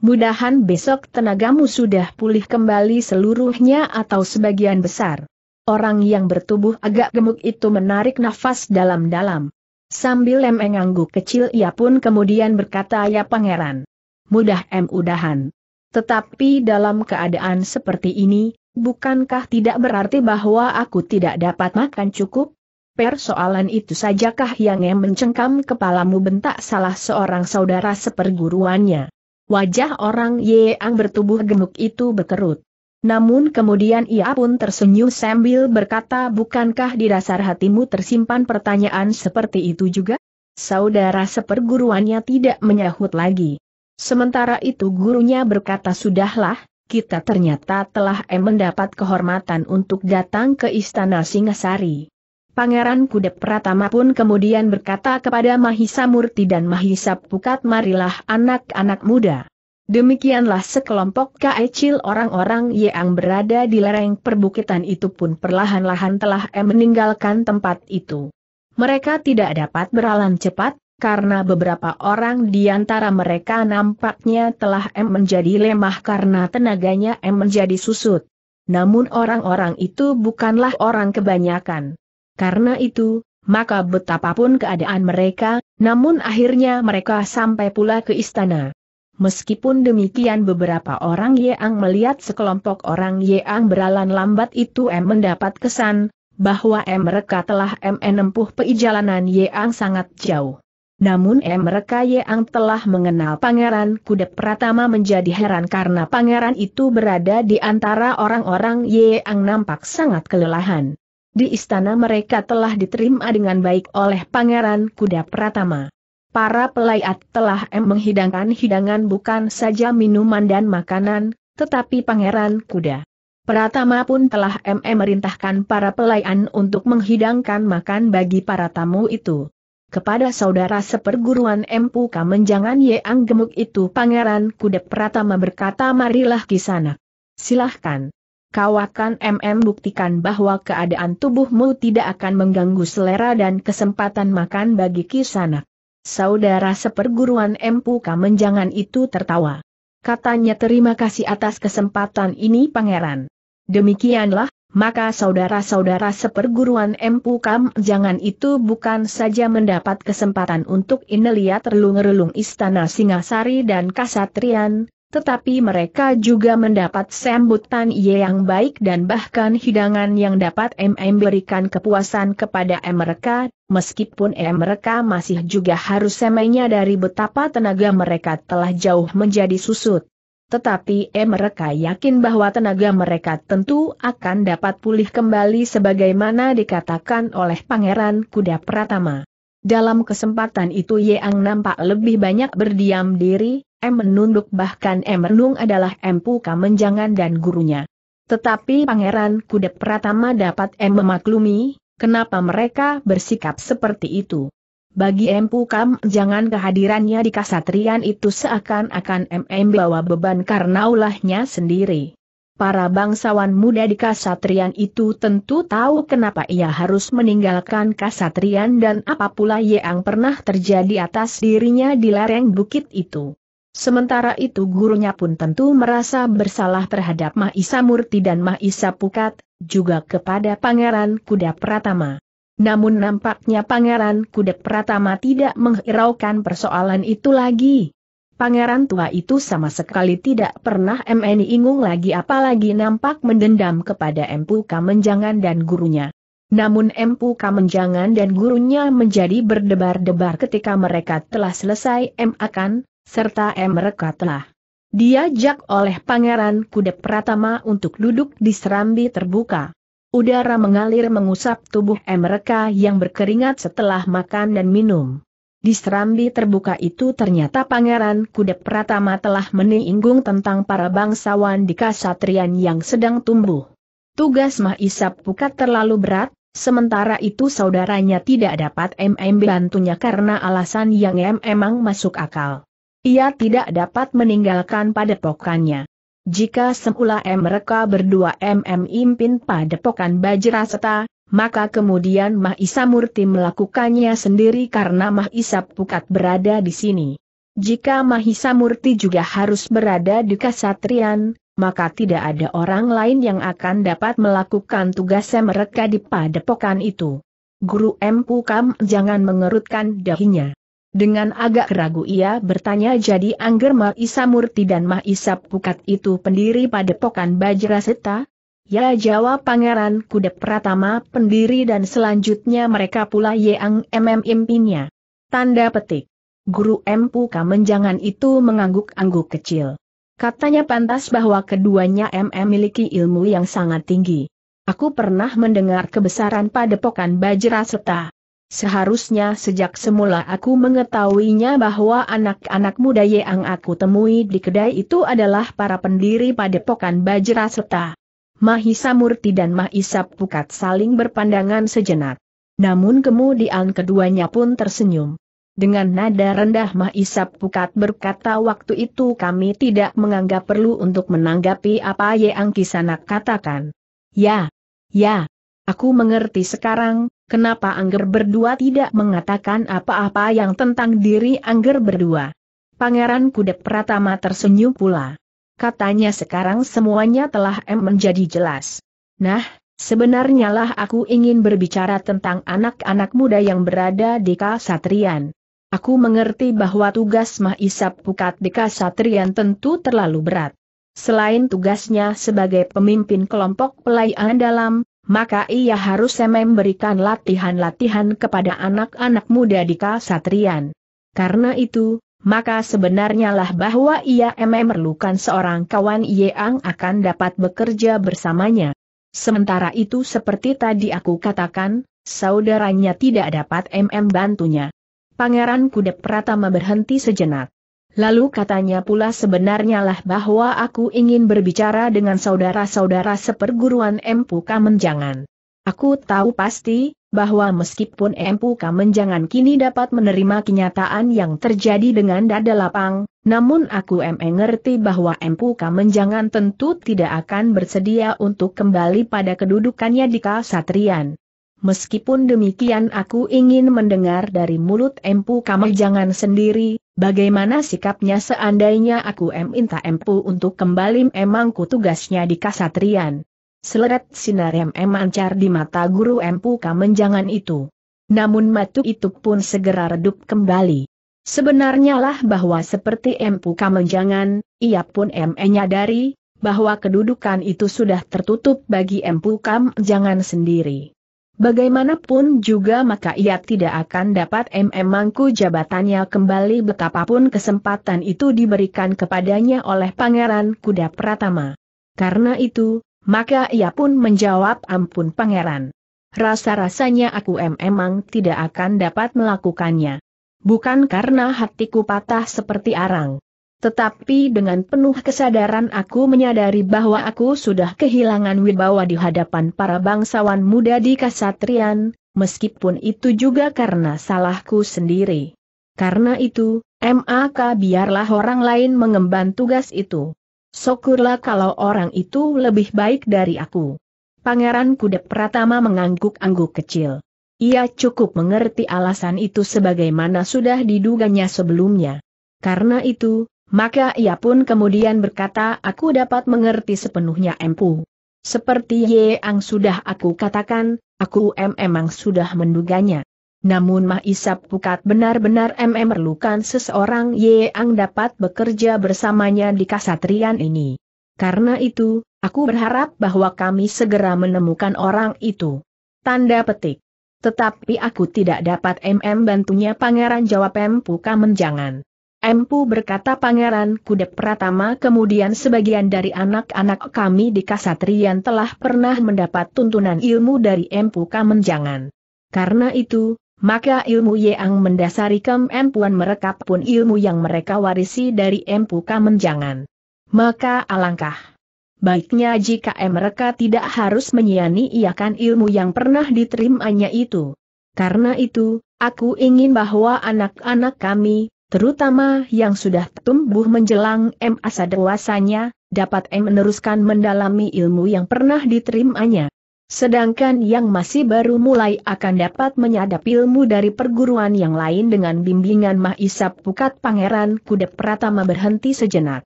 Mudahan besok tenagamu sudah pulih kembali seluruhnya atau sebagian besar. Orang yang bertubuh agak gemuk itu menarik nafas dalam-dalam. Sambil mengangguk kecil ia pun kemudian berkata ya pangeran. Mudah mudahan. Tetapi dalam keadaan seperti ini, bukankah tidak berarti bahwa aku tidak dapat makan cukup? Persoalan itu sajakah yang mencengkam kepalamu bentak salah seorang saudara seperguruannya. Wajah orang yang bertubuh gemuk itu berkerut. Namun kemudian ia pun tersenyum sambil berkata bukankah di dasar hatimu tersimpan pertanyaan seperti itu juga? Saudara seperguruannya tidak menyahut lagi. Sementara itu gurunya berkata sudahlah, kita ternyata telah mendapat kehormatan untuk datang ke istana Singasari. Pangeran Kudep Pratama pun kemudian berkata kepada Mahisa Murti dan Mahisa Pukat marilah anak-anak muda. Demikianlah sekelompok kecil orang-orang yang berada di lereng perbukitan itu pun perlahan-lahan telah meninggalkan tempat itu. Mereka tidak dapat beralan cepat, karena beberapa orang di antara mereka nampaknya telah menjadi lemah karena tenaganya menjadi susut. Namun orang-orang itu bukanlah orang kebanyakan. Karena itu, maka betapapun keadaan mereka, namun akhirnya mereka sampai pula ke istana. Meskipun demikian beberapa orang Yeang melihat sekelompok orang Yeang beralan lambat itu M mendapat kesan, bahwa M mereka telah M menempuh perjalanan Yeang sangat jauh. Namun M mereka Yeang telah mengenal Pangeran Kuda Pratama menjadi heran karena Pangeran itu berada di antara orang-orang Yeang nampak sangat kelelahan. Di istana mereka telah diterima dengan baik oleh Pangeran Kuda Pratama. Para pelayat telah menghidangkan hidangan bukan saja minuman dan makanan, tetapi Pangeran Kuda. Pratama pun telah memerintahkan para pelayan untuk menghidangkan makan bagi para tamu itu. Kepada saudara seperguruan Empu Kamenjangan Ye Gemuk itu Pangeran Kuda Pratama berkata marilah kisanak. Silahkan kau akan MM buktikan bahwa keadaan tubuhmu tidak akan mengganggu selera dan kesempatan makan bagi kisana. Saudara seperguruan Empu Kamenjangan itu tertawa. Katanya terima kasih atas kesempatan ini pangeran. Demikianlah, maka saudara-saudara seperguruan Empu Kamenjangan itu bukan saja mendapat kesempatan untuk Inelia terlung-relung istana Singasari dan Kasatrian, tetapi mereka juga mendapat sambutan yang baik dan bahkan hidangan yang dapat MM berikan kepuasan kepada M mereka, meskipun M mereka masih juga harus semainya dari betapa tenaga mereka telah jauh menjadi susut. Tetapi mereka yakin bahwa tenaga mereka tentu akan dapat pulih kembali sebagaimana dikatakan oleh Pangeran Kuda Pratama. Dalam kesempatan itu Yeang nampak lebih banyak berdiam diri, M. Menunduk bahkan M. Renung adalah M. Puka Menjangan dan gurunya. Tetapi Pangeran Kudep Pratama dapat M. memaklumi, kenapa mereka bersikap seperti itu. Bagi M. Puka Menjangan kehadirannya di kasatrian itu seakan-akan M. M. bawa beban karena ulahnya sendiri. Para bangsawan muda di kasatrian itu tentu tahu kenapa ia harus meninggalkan kasatrian dan apa pula yang pernah terjadi atas dirinya di lereng bukit itu. Sementara itu gurunya pun tentu merasa bersalah terhadap Mahisa Murti dan Mahisa Pukat, juga kepada Pangeran Kuda Pratama. Namun nampaknya Pangeran Kuda Pratama tidak menghiraukan persoalan itu lagi. Pangeran tua itu sama sekali tidak pernah MNI ingung lagi apalagi nampak mendendam kepada Empu Kamenjangan dan gurunya. Namun Empu Kamenjangan dan gurunya menjadi berdebar-debar ketika mereka telah selesai M akan serta mereka telah diajak oleh Pangeran Kuda Pratama untuk duduk di serambi terbuka. Udara mengalir mengusap tubuh mereka yang berkeringat setelah makan dan minum. Di serambi terbuka itu ternyata Pangeran Kuda Pratama telah menyinggung tentang para bangsawan di Kasatrian yang sedang tumbuh. Tugas Mahisap Pukat terlalu berat, sementara itu saudaranya tidak dapat MM bantunya karena alasan yang memang masuk akal. Ia tidak dapat meninggalkan padepokannya. Jika semula mereka berdua MM impin padepokan Bajraseta, maka kemudian Mahisa Murti melakukannya sendiri karena Mahisa Pukat berada di sini. Jika Mahisa Murti juga harus berada di Kasatrian, maka tidak ada orang lain yang akan dapat melakukan tugas mereka di padepokan itu. Guru M. Pukam jangan mengerutkan dahinya. Dengan agak ragu ia bertanya jadi Angger Maisa Murti dan Maisa Pukat itu pendiri padepokan Bajraseta? Ya jawab Pangeran Kuda Pratama pendiri dan selanjutnya mereka pula yeang MM impinnya. Tanda petik. Guru M. Puka menjangan itu mengangguk-angguk kecil. Katanya pantas bahwa keduanya MM miliki ilmu yang sangat tinggi. Aku pernah mendengar kebesaran padepokan Bajra Seta. Seharusnya sejak semula aku mengetahuinya bahwa anak-anak muda yang aku temui di kedai itu adalah para pendiri padepokan Bajra Seta. Mahisa Murti dan Mahisa Pukat saling berpandangan sejenak. Namun kemudian keduanya pun tersenyum. Dengan nada rendah Mahisa Pukat berkata waktu itu kami tidak menganggap perlu untuk menanggapi apa yang Kisanak katakan. Ya, ya, Aku mengerti sekarang, kenapa Angger berdua tidak mengatakan apa-apa yang tentang diri Angger berdua. Pangeran Kudep Pratama tersenyum pula. Katanya sekarang semuanya telah M menjadi jelas. Nah, sebenarnya lah aku ingin berbicara tentang anak-anak muda yang berada di Kasatrian. Aku mengerti bahwa tugas Mahisap Pukat di Kasatrian tentu terlalu berat. Selain tugasnya sebagai pemimpin kelompok pelayan dalam, maka ia harus berikan latihan-latihan kepada anak-anak muda di Kasatrian. Karena itu, maka sebenarnya lah bahwa ia memerlukan seorang kawan yang akan dapat bekerja bersamanya. Sementara itu seperti tadi aku katakan, saudaranya tidak dapat MM bantunya. Pangeran Kuda Pratama berhenti sejenak. Lalu katanya pula sebenarnya lah bahwa aku ingin berbicara dengan saudara-saudara seperguruan Empu Kamenjangan. Aku tahu pasti, bahwa meskipun Empu Kamenjangan kini dapat menerima kenyataan yang terjadi dengan dada lapang, namun aku mengerti bahwa Empu Kamenjangan tentu tidak akan bersedia untuk kembali pada kedudukannya di Kasatrian. Meskipun demikian aku ingin mendengar dari mulut Empu kamu jangan sendiri, bagaimana sikapnya seandainya aku minta Empu untuk kembali memangku tugasnya di kasatrian. Seleret sinar M.M. mancar di mata guru Empu kamen jangan itu. Namun matu itu pun segera redup kembali. Sebenarnya lah bahwa seperti Empu Kamenjangan, ia pun menyadari, bahwa kedudukan itu sudah tertutup bagi Empu Kamenjangan sendiri. Bagaimanapun juga maka ia tidak akan dapat memangku jabatannya kembali betapapun kesempatan itu diberikan kepadanya oleh Pangeran Kuda Pratama. Karena itu, maka ia pun menjawab ampun Pangeran. Rasa-rasanya aku memang tidak akan dapat melakukannya. Bukan karena hatiku patah seperti arang. Tetapi dengan penuh kesadaran aku menyadari bahwa aku sudah kehilangan wibawa di hadapan para bangsawan muda di Kasatrian, meskipun itu juga karena salahku sendiri. Karena itu, maka biarlah orang lain mengemban tugas itu. Syukurlah kalau orang itu lebih baik dari aku. Pangeran Kuda Pratama mengangguk-angguk kecil. Ia cukup mengerti alasan itu sebagaimana sudah diduganya sebelumnya. Karena itu, maka ia pun kemudian berkata aku dapat mengerti sepenuhnya empu. Seperti Ye yang sudah aku katakan, aku em emang sudah menduganya. Namun Mah Isap Pukat benar-benar em memerlukan seseorang Ye yang dapat bekerja bersamanya di kasatrian ini. Karena itu, aku berharap bahwa kami segera menemukan orang itu. Tanda petik. Tetapi aku tidak dapat MM bantunya pangeran jawab Empu menjangan. Empu berkata Pangeran Kudep Pratama kemudian sebagian dari anak-anak kami di Kasatrian telah pernah mendapat tuntunan ilmu dari Empu Kamenjangan. Karena itu, maka ilmu Yeang mendasari kemampuan mereka pun ilmu yang mereka warisi dari Empu Kamenjangan. Maka alangkah baiknya jika mereka tidak harus menyiani iakan ilmu yang pernah diterimanya itu. Karena itu, aku ingin bahwa anak-anak kami, terutama yang sudah tumbuh menjelang M asa dewasanya, dapat M meneruskan mendalami ilmu yang pernah diterimanya. Sedangkan yang masih baru mulai akan dapat menyadap ilmu dari perguruan yang lain dengan bimbingan Mahisap Pukat Pangeran Kudep Pratama berhenti sejenak.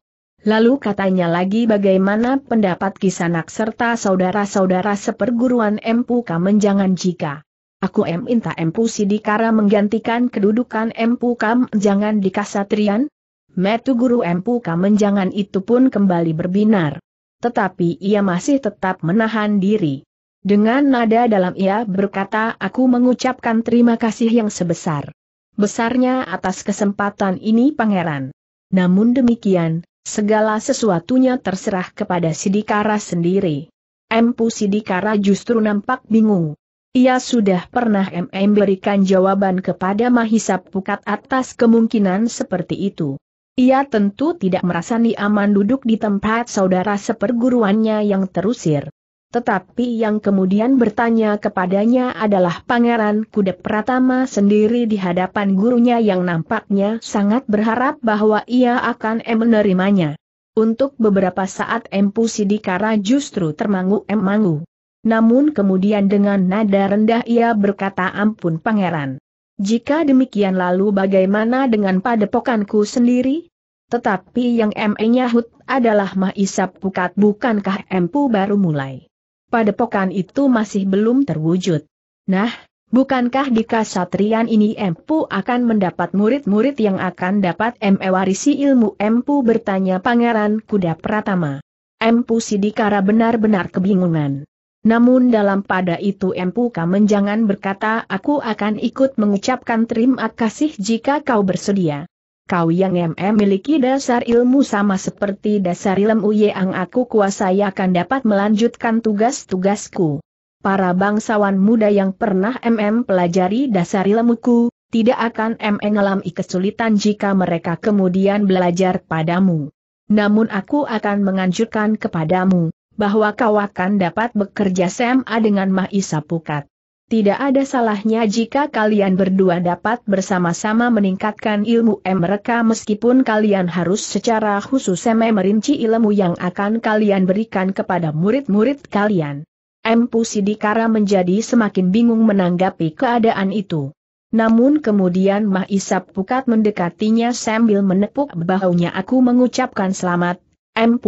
Lalu katanya lagi bagaimana pendapat kisanak serta saudara-saudara seperguruan M. Puka menjangan jika Aku em minta Empu Sidikara menggantikan kedudukan Empu Kam jangan di Kasatrian? Metu Guru Empu Kam jangan itu pun kembali berbinar. Tetapi ia masih tetap menahan diri. Dengan nada dalam ia berkata aku mengucapkan terima kasih yang sebesar. Besarnya atas kesempatan ini pangeran. Namun demikian, segala sesuatunya terserah kepada Sidikara sendiri. Empu Sidikara justru nampak bingung. Ia sudah pernah memberikan jawaban kepada Mahisa Pukat atas kemungkinan seperti itu. Ia tentu tidak merasa aman duduk di tempat saudara seperguruannya yang terusir. Tetapi yang kemudian bertanya kepadanya adalah Pangeran Kuda Pratama sendiri di hadapan gurunya yang nampaknya sangat berharap bahwa ia akan menerimanya. Untuk beberapa saat Empu Sidikara justru termangu mangu namun kemudian dengan nada rendah ia berkata ampun pangeran. Jika demikian lalu bagaimana dengan padepokanku sendiri? Tetapi yang M.E. Nyahut adalah Mahisap Pukat bukankah Empu baru mulai. Padepokan itu masih belum terwujud. Nah, bukankah di kasatrian ini Empu akan mendapat murid-murid yang akan dapat M.E. warisi ilmu Empu bertanya Pangeran Kuda Pratama. Empu Sidikara benar-benar kebingungan. Namun dalam pada itu Empu Kamen berkata aku akan ikut mengucapkan terima kasih jika kau bersedia. Kau yang MM miliki dasar ilmu sama seperti dasar ilmu yang aku kuasai akan dapat melanjutkan tugas-tugasku. Para bangsawan muda yang pernah MM pelajari dasar ilmuku, tidak akan MM mengalami kesulitan jika mereka kemudian belajar padamu. Namun aku akan menganjurkan kepadamu, bahwa kau akan dapat bekerja sama dengan Mahisa Pukat. Tidak ada salahnya jika kalian berdua dapat bersama-sama meningkatkan ilmu M mereka meskipun kalian harus secara khusus merinci ilmu yang akan kalian berikan kepada murid-murid kalian. M. Pusidikara menjadi semakin bingung menanggapi keadaan itu. Namun kemudian Mahisap Pukat mendekatinya sambil menepuk bahunya aku mengucapkan selamat, M.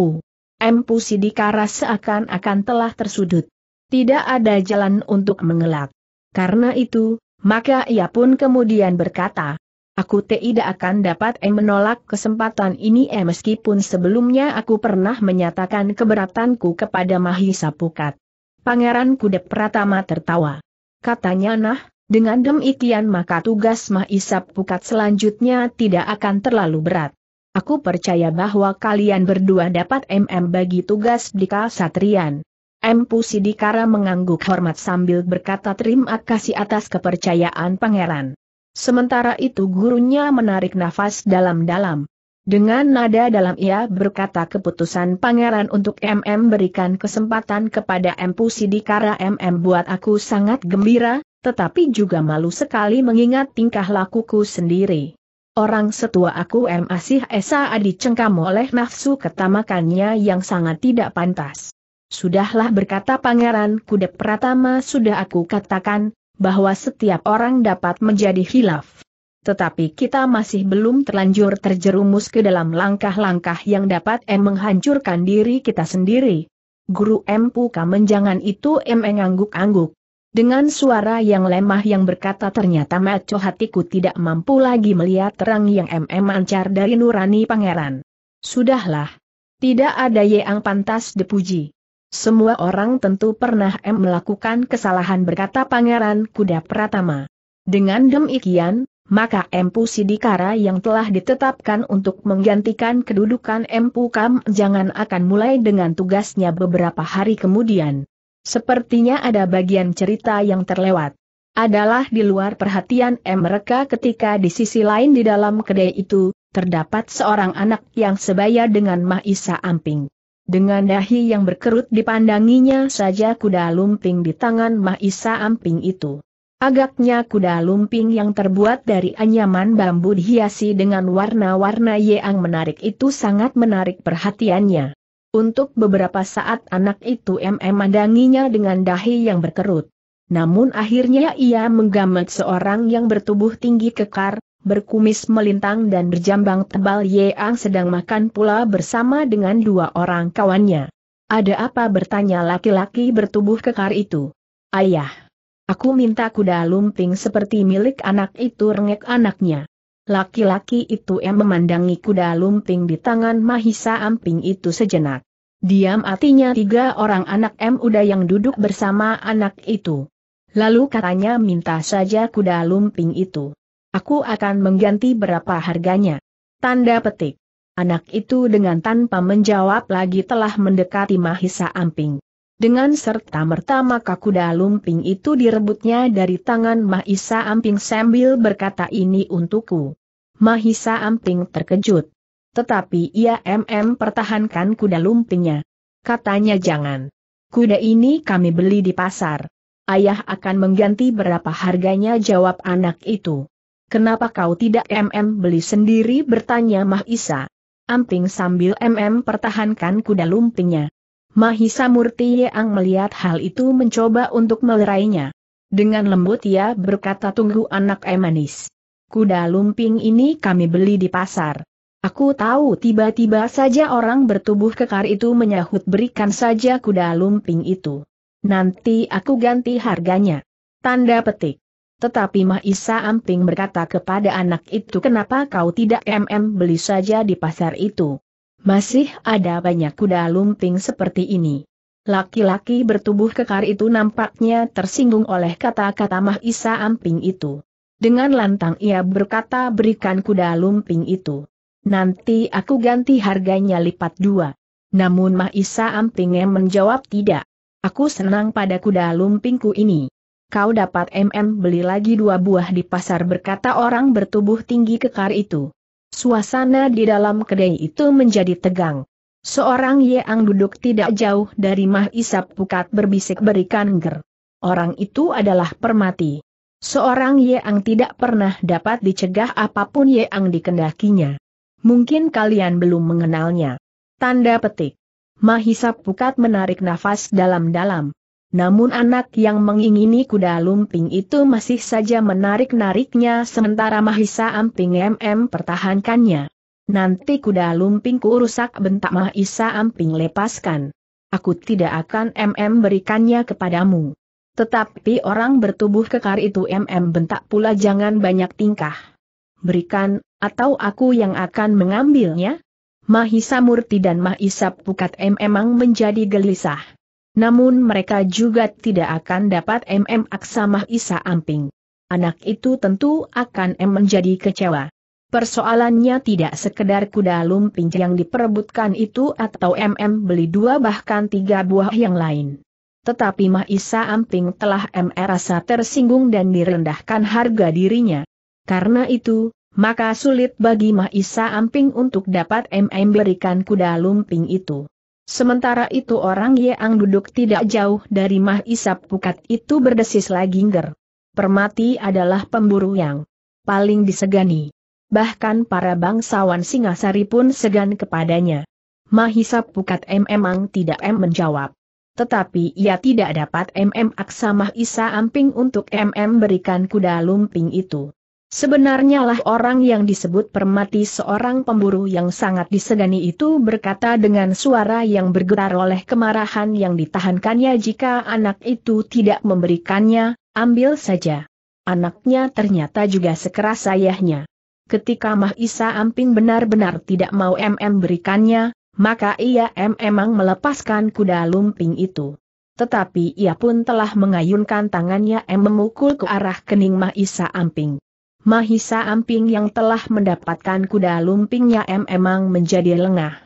Empu Sidikara seakan-akan telah tersudut. Tidak ada jalan untuk mengelak. Karena itu, maka ia pun kemudian berkata, Aku tidak akan dapat menolak kesempatan ini eh meskipun sebelumnya aku pernah menyatakan keberatanku kepada Mahisa Pukat. Pangeran Kuda Pratama tertawa. Katanya nah, dengan demikian maka tugas Mahisa Pukat selanjutnya tidak akan terlalu berat. Aku percaya bahwa kalian berdua dapat MM bagi tugas di Kasatrian. M. Pusidikara mengangguk hormat sambil berkata terima kasih atas kepercayaan pangeran. Sementara itu gurunya menarik nafas dalam-dalam. Dengan nada dalam ia berkata keputusan pangeran untuk MM berikan kesempatan kepada M. Pusidikara MM buat aku sangat gembira, tetapi juga malu sekali mengingat tingkah lakuku sendiri. Orang setua aku masih Esa adi cengkam oleh nafsu ketamakannya yang sangat tidak pantas. Sudahlah berkata pangeran kuda Pratama sudah aku katakan, bahwa setiap orang dapat menjadi hilaf. Tetapi kita masih belum terlanjur terjerumus ke dalam langkah-langkah yang dapat em menghancurkan diri kita sendiri. Guru M Puka menjangan itu M. mengangguk-angguk. Dengan suara yang lemah yang berkata ternyata maco hatiku tidak mampu lagi melihat terang yang mm mancar dari nurani pangeran. Sudahlah. Tidak ada yang pantas dipuji. Semua orang tentu pernah M melakukan kesalahan berkata pangeran kuda Pratama. Dengan demikian, maka Empu Sidikara yang telah ditetapkan untuk menggantikan kedudukan Empu Kam jangan akan mulai dengan tugasnya beberapa hari kemudian. Sepertinya ada bagian cerita yang terlewat. Adalah di luar perhatian mereka ketika di sisi lain di dalam kedai itu, terdapat seorang anak yang sebaya dengan Mahisa Amping. Dengan dahi yang berkerut dipandanginya saja kuda lumping di tangan Mahisa Amping itu. Agaknya kuda lumping yang terbuat dari anyaman bambu dihiasi dengan warna-warna yang menarik itu sangat menarik perhatiannya. Untuk beberapa saat anak itu memandanginya dengan dahi yang berkerut. Namun akhirnya ia menggamat seorang yang bertubuh tinggi kekar, berkumis melintang dan berjambang tebal yang sedang makan pula bersama dengan dua orang kawannya. Ada apa bertanya laki-laki bertubuh kekar itu? Ayah. Aku minta kuda lumping seperti milik anak itu rengek anaknya. Laki-laki itu yang memandangi kuda lumping di tangan Mahisa Amping itu sejenak. Diam artinya tiga orang anak M Uda yang duduk bersama anak itu. Lalu katanya minta saja kuda lumping itu. Aku akan mengganti berapa harganya. Tanda petik. Anak itu dengan tanpa menjawab lagi telah mendekati Mahisa Amping. Dengan serta-merta maka kuda lumping itu direbutnya dari tangan Mahisa Amping sambil berkata ini untukku. Mahisa Amping terkejut. Tetapi ia MM pertahankan kuda lumpingnya. Katanya jangan. Kuda ini kami beli di pasar. Ayah akan mengganti berapa harganya jawab anak itu. Kenapa kau tidak MM beli sendiri bertanya Mahisa. Amping sambil MM pertahankan kuda lumpingnya. Mahisa Murti Yang melihat hal itu mencoba untuk melerainya. Dengan lembut ia berkata tunggu anak emanis. Kuda lumping ini kami beli di pasar. Aku tahu tiba-tiba saja orang bertubuh kekar itu menyahut berikan saja kuda lumping itu. Nanti aku ganti harganya. Tanda petik. Tetapi Mahisa Amping berkata kepada anak itu kenapa kau tidak mm beli saja di pasar itu. Masih ada banyak kuda lumping seperti ini. Laki-laki bertubuh kekar itu nampaknya tersinggung oleh kata-kata Mahisa Amping itu. Dengan lantang ia berkata berikan kuda lumping itu. Nanti aku ganti harganya lipat dua. Namun Mahisa Amping menjawab tidak. Aku senang pada kuda lumpingku ini. Kau dapat mm beli lagi dua buah di pasar berkata orang bertubuh tinggi kekar itu. Suasana di dalam kedai itu menjadi tegang. Seorang Yeang duduk tidak jauh dari Mah Isap Pukat berbisik berikan ger. Orang itu adalah permati. Seorang Yeang tidak pernah dapat dicegah apapun Yeang dikendakinya. Mungkin kalian belum mengenalnya. Tanda petik. Mahisap Pukat menarik nafas dalam-dalam. Namun anak yang mengingini kuda lumping itu masih saja menarik-nariknya sementara Mahisa Amping MM pertahankannya. Nanti kuda lumpingku rusak bentak Mahisa Amping lepaskan. Aku tidak akan MM berikannya kepadamu. Tetapi orang bertubuh kekar itu MM bentak pula jangan banyak tingkah. Berikan, atau aku yang akan mengambilnya? Mahisa Murti dan Mahisa Pukat MM menjadi gelisah. Namun mereka juga tidak akan dapat MM Aksamah Isa Amping. Anak itu tentu akan M menjadi kecewa. Persoalannya tidak sekedar kuda lumping yang diperebutkan itu atau MM beli dua bahkan tiga buah yang lain. Tetapi Isa Amping telah M rasa tersinggung dan direndahkan harga dirinya. Karena itu, maka sulit bagi Isa Amping untuk dapat MM berikan kuda lumping itu. Sementara itu orang yang duduk tidak jauh dari Mah Isap Pukat itu berdesis lagi ngger. Permati adalah pemburu yang paling disegani. Bahkan para bangsawan Singasari pun segan kepadanya. Mahisa Pukat M emang tidak M menjawab. Tetapi ia tidak dapat MM aksa Mahisa Amping untuk MM berikan kuda lumping itu. Sebenarnya lah orang yang disebut permati seorang pemburu yang sangat disegani itu berkata dengan suara yang bergetar oleh kemarahan yang ditahankannya jika anak itu tidak memberikannya, ambil saja. Anaknya ternyata juga sekeras ayahnya. Ketika Mahisa Amping benar-benar tidak mau MM berikannya, maka ia memang melepaskan kuda lumping itu. Tetapi ia pun telah mengayunkan tangannya M memukul ke arah kening Mahisa Amping. Mahisa Amping yang telah mendapatkan kuda lumpingnya M emang menjadi lengah.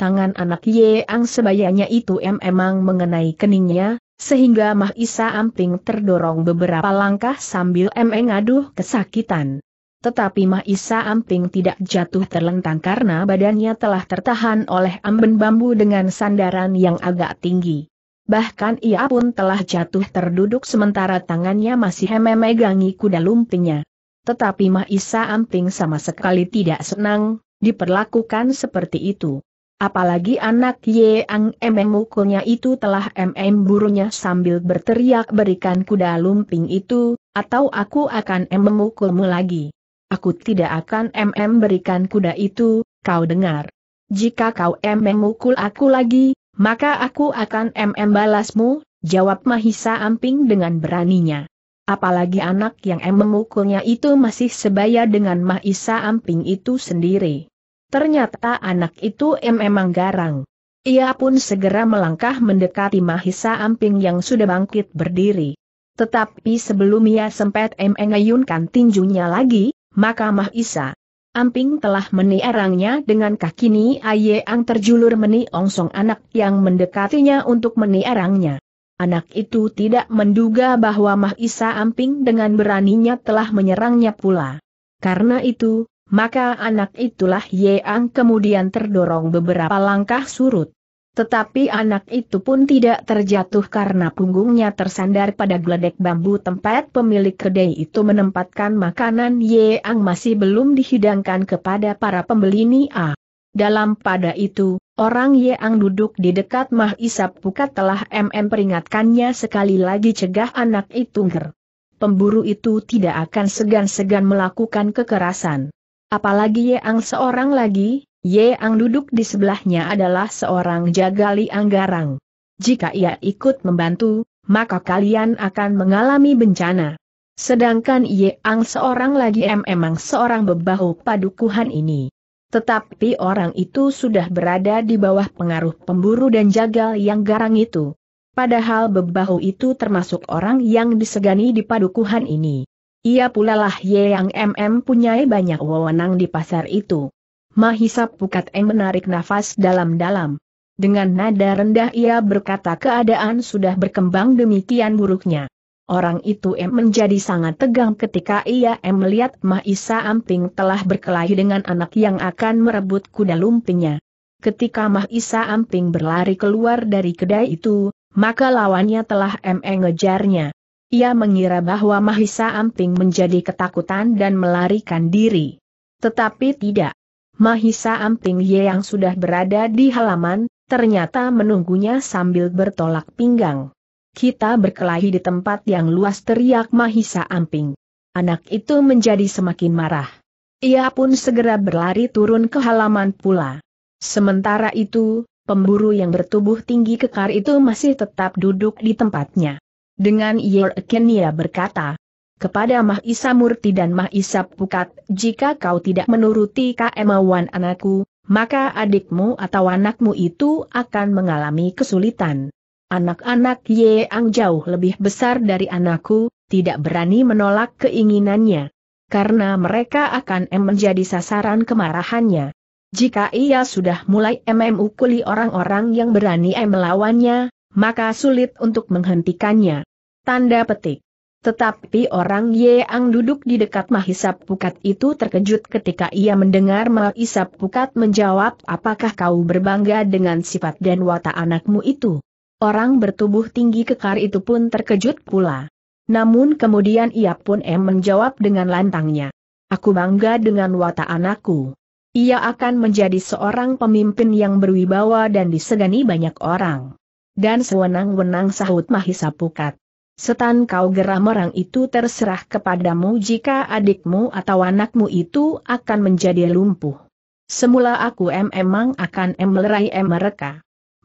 Tangan anak Yeang sebayanya itu M emang mengenai keningnya, sehingga Mahisa Amping terdorong beberapa langkah sambil M ngaduh kesakitan. Tetapi Mahisa Amping tidak jatuh terlentang karena badannya telah tertahan oleh amben bambu dengan sandaran yang agak tinggi. Bahkan ia pun telah jatuh terduduk sementara tangannya masih memegangi kuda lumpingnya. Tetapi Mahisa Amping sama sekali tidak senang, diperlakukan seperti itu. Apalagi anak Yeang MM mukulnya itu telah MM burunya sambil berteriak berikan kuda lumping itu, atau aku akan MM mukulmu lagi. Aku tidak akan MM berikan kuda itu, kau dengar. Jika kau MM mukul aku lagi, maka aku akan MM balasmu, jawab Mahisa Amping dengan beraninya apalagi anak yang em memukulnya itu masih sebaya dengan Mahisa Amping itu sendiri. Ternyata anak itu em emang garang. Ia pun segera melangkah mendekati Mahisa Amping yang sudah bangkit berdiri. Tetapi sebelum ia sempat mengayunkan tinjunya lagi, maka Mahisa Amping telah menierangnya dengan kaki Aye Ayeang terjulur meniongsong anak yang mendekatinya untuk menierangnya. Anak itu tidak menduga bahwa Mahisa Amping dengan beraninya telah menyerangnya pula. Karena itu, maka anak itulah Yeang kemudian terdorong beberapa langkah surut. Tetapi anak itu pun tidak terjatuh karena punggungnya tersandar pada geledek bambu tempat pemilik kedai itu menempatkan makanan Yeang masih belum dihidangkan kepada para pembeli Nia. Dalam pada itu, orang yang duduk di dekat Mah Isap Pukat telah MM peringatkannya sekali lagi cegah anak itu nger. Pemburu itu tidak akan segan-segan melakukan kekerasan. Apalagi Yeang seorang lagi, yang duduk di sebelahnya adalah seorang jagali anggarang. Jika ia ikut membantu, maka kalian akan mengalami bencana. Sedangkan Yeang seorang lagi memang seorang bebahu padukuhan ini. Tetapi orang itu sudah berada di bawah pengaruh pemburu dan jagal yang garang itu. Padahal Bebahu itu termasuk orang yang disegani di padukuhan ini. Ia pula lah Ye yang MM punyai banyak wewenang di pasar itu. Mahisa Pukat Eng menarik nafas dalam-dalam. Dengan nada rendah ia berkata keadaan sudah berkembang demikian buruknya. Orang itu M menjadi sangat tegang ketika ia M melihat Mahisa Amping telah berkelahi dengan anak yang akan merebut kuda lumpingnya. Ketika Mahisa Amping berlari keluar dari kedai itu, maka lawannya telah M ngejarnya. Ia mengira bahwa Mahisa Amping menjadi ketakutan dan melarikan diri. Tetapi tidak. Mahisa Amping Ye yang sudah berada di halaman, ternyata menunggunya sambil bertolak pinggang. Kita berkelahi di tempat yang luas teriak Mahisa Amping. Anak itu menjadi semakin marah. Ia pun segera berlari turun ke halaman pula. Sementara itu, pemburu yang bertubuh tinggi kekar itu masih tetap duduk di tempatnya. Dengan Yer Kenia berkata, kepada Mahisa Murti dan Mahisa Pukat, jika kau tidak menuruti keemauan anakku, maka adikmu atau anakmu itu akan mengalami kesulitan. Anak-anak Ye Ang jauh lebih besar dari anakku, tidak berani menolak keinginannya. Karena mereka akan em menjadi sasaran kemarahannya. Jika ia sudah mulai memukuli orang-orang yang berani em melawannya, maka sulit untuk menghentikannya. Tanda petik. Tetapi orang Ye Ang duduk di dekat Mahisap Pukat itu terkejut ketika ia mendengar Mahisap Pukat menjawab apakah kau berbangga dengan sifat dan watak anakmu itu. Orang bertubuh tinggi kekar itu pun terkejut pula. Namun kemudian ia pun em menjawab dengan lantangnya. Aku bangga dengan watak anakku. Ia akan menjadi seorang pemimpin yang berwibawa dan disegani banyak orang. Dan sewenang-wenang sahut Mahisa Pukat. Setan kau geram orang itu terserah kepadamu jika adikmu atau anakmu itu akan menjadi lumpuh. Semula aku em emang akan em melerai em mereka.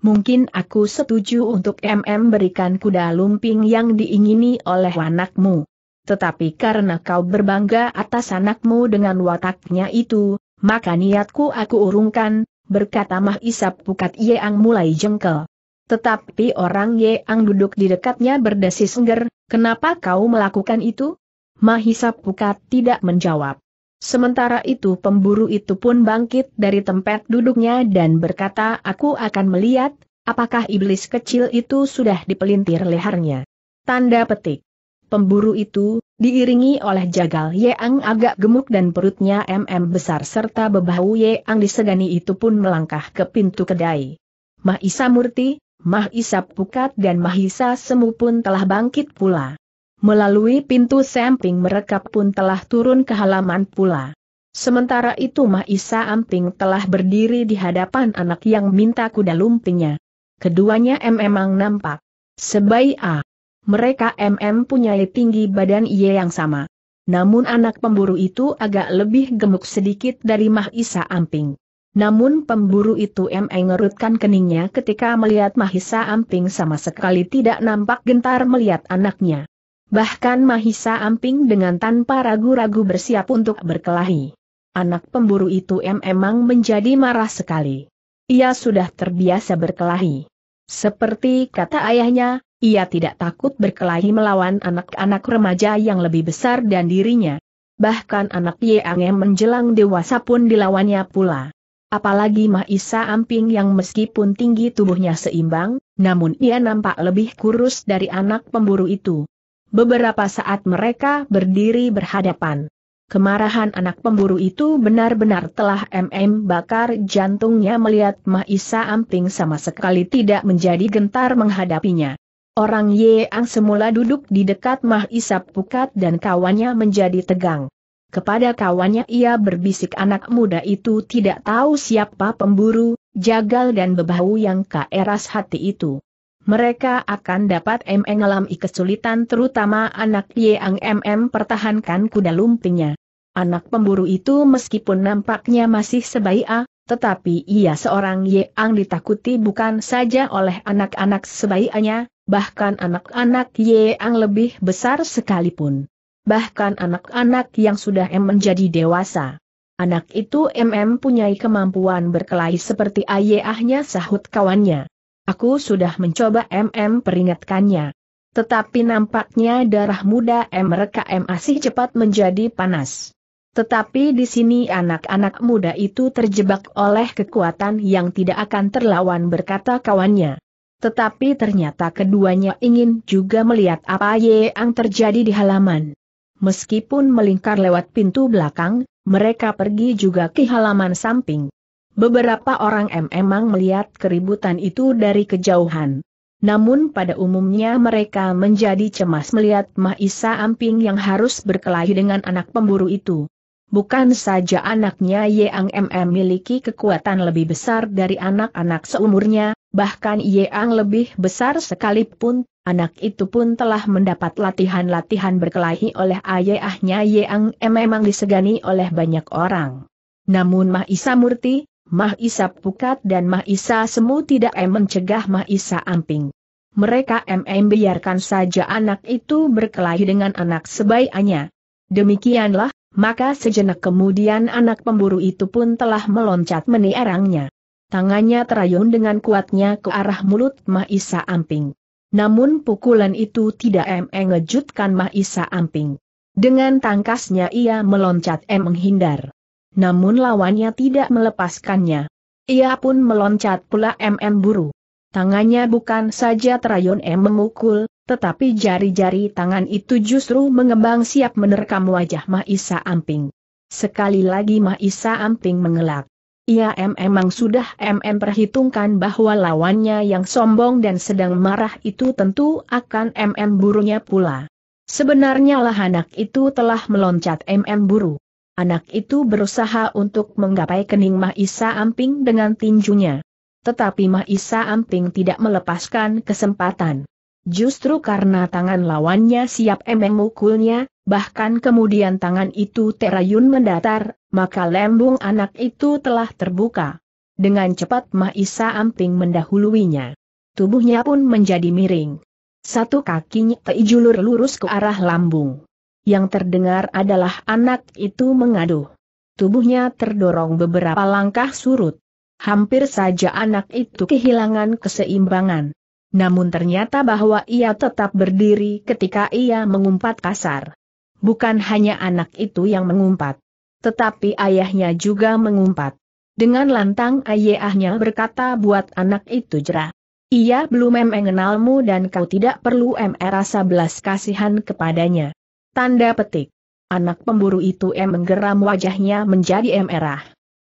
Mungkin aku setuju untuk MM berikan kuda lumping yang diingini oleh anakmu. Tetapi karena kau berbangga atas anakmu dengan wataknya itu, maka niatku aku urungkan, berkata Mah Isap Pukat Yeang mulai jengkel. Tetapi orang Yeang duduk di dekatnya berdesis enggar, kenapa kau melakukan itu? Mahisap Pukat tidak menjawab. Sementara itu pemburu itu pun bangkit dari tempat duduknya dan berkata aku akan melihat, apakah iblis kecil itu sudah dipelintir lehernya. Tanda petik. Pemburu itu, diiringi oleh jagal Yeang agak gemuk dan perutnya MM besar serta bebahu Yeang disegani itu pun melangkah ke pintu kedai. Mahisa Murti, Mahisa Pukat dan Mahisa Semu pun telah bangkit pula. Melalui pintu samping mereka pun telah turun ke halaman pula. Sementara itu Mahisa Amping telah berdiri di hadapan anak yang minta kuda lumpingnya. Keduanya memang nampak. Sebaik A. Mereka MM punya tinggi badan ia yang sama. Namun anak pemburu itu agak lebih gemuk sedikit dari Mahisa Amping. Namun pemburu itu e ngerutkan keningnya ketika melihat Mahisa Amping sama sekali tidak nampak gentar melihat anaknya. Bahkan Mahisa Amping dengan tanpa ragu-ragu bersiap untuk berkelahi. Anak pemburu itu memang menjadi marah sekali. Ia sudah terbiasa berkelahi. Seperti kata ayahnya, ia tidak takut berkelahi melawan anak-anak remaja yang lebih besar dan dirinya. Bahkan anak Yeange menjelang dewasa pun dilawannya pula. Apalagi Mahisa Amping yang meskipun tinggi tubuhnya seimbang, namun ia nampak lebih kurus dari anak pemburu itu. Beberapa saat mereka berdiri berhadapan. Kemarahan anak pemburu itu benar-benar telah MM bakar jantungnya melihat Mahisa Amping sama sekali tidak menjadi gentar menghadapinya. Orang Yeang semula duduk di dekat Mahisa Pukat dan kawannya menjadi tegang. Kepada kawannya ia berbisik anak muda itu tidak tahu siapa pemburu, jagal dan bebau yang keras hati itu mereka akan dapat mengalami kesulitan terutama anak Yang MM pertahankan kuda lumpingnya. Anak pemburu itu meskipun nampaknya masih sebaya, tetapi ia seorang yang ditakuti bukan saja oleh anak-anak sebaiknya, bahkan anak-anak yang lebih besar sekalipun. Bahkan anak-anak yang sudah M menjadi dewasa. Anak itu MM punyai kemampuan berkelahi seperti ayahnya sahut kawannya. Aku sudah mencoba MM peringatkannya. Tetapi nampaknya darah muda MRKM masih cepat menjadi panas. Tetapi di sini anak-anak muda itu terjebak oleh kekuatan yang tidak akan terlawan berkata kawannya. Tetapi ternyata keduanya ingin juga melihat apa yang terjadi di halaman. Meskipun melingkar lewat pintu belakang, mereka pergi juga ke halaman samping. Beberapa orang memang melihat keributan itu dari kejauhan. Namun pada umumnya mereka menjadi cemas melihat Mahisa Amping yang harus berkelahi dengan anak pemburu itu. Bukan saja anaknya Yeang MM miliki kekuatan lebih besar dari anak-anak seumurnya, bahkan Yeang lebih besar sekalipun, anak itu pun telah mendapat latihan-latihan berkelahi oleh ayahnya Yeang MM memang disegani oleh banyak orang. Namun Mahisa Murti, Mah Isa Pukat dan Mah Isa Semu tidak em mencegah Mah Isa Amping. Mereka MM biarkan saja anak itu berkelahi dengan anak sebaiknya. Demikianlah, maka sejenak kemudian anak pemburu itu pun telah meloncat menierangnya. Tangannya terayun dengan kuatnya ke arah mulut Mah Isa Amping. Namun pukulan itu tidak em ngejutkan Mah Isa Amping. Dengan tangkasnya ia meloncat em menghindar namun lawannya tidak melepaskannya. Ia pun meloncat pula MM buru. Tangannya bukan saja terayun M memukul, tetapi jari-jari tangan itu justru mengembang siap menerkam wajah Mahisa Amping. Sekali lagi Mahisa Amping mengelak. Ia M memang sudah MM perhitungkan bahwa lawannya yang sombong dan sedang marah itu tentu akan MM burunya pula. Sebenarnya lah anak itu telah meloncat MM buru. Anak itu berusaha untuk menggapai kening Mahisa Amping dengan tinjunya. Tetapi Mahisa Amping tidak melepaskan kesempatan. Justru karena tangan lawannya siap emeng mukulnya, bahkan kemudian tangan itu terayun mendatar, maka lembung anak itu telah terbuka. Dengan cepat Mahisa Amping mendahuluinya. Tubuhnya pun menjadi miring. Satu kakinya teijulur lurus ke arah lambung yang terdengar adalah anak itu mengadu. Tubuhnya terdorong beberapa langkah surut. Hampir saja anak itu kehilangan keseimbangan. Namun ternyata bahwa ia tetap berdiri ketika ia mengumpat kasar. Bukan hanya anak itu yang mengumpat. Tetapi ayahnya juga mengumpat. Dengan lantang ayahnya berkata buat anak itu jera. Ia belum mengenalmu dan kau tidak perlu merasa belas kasihan kepadanya. Tanda petik. Anak pemburu itu em menggeram wajahnya menjadi merah.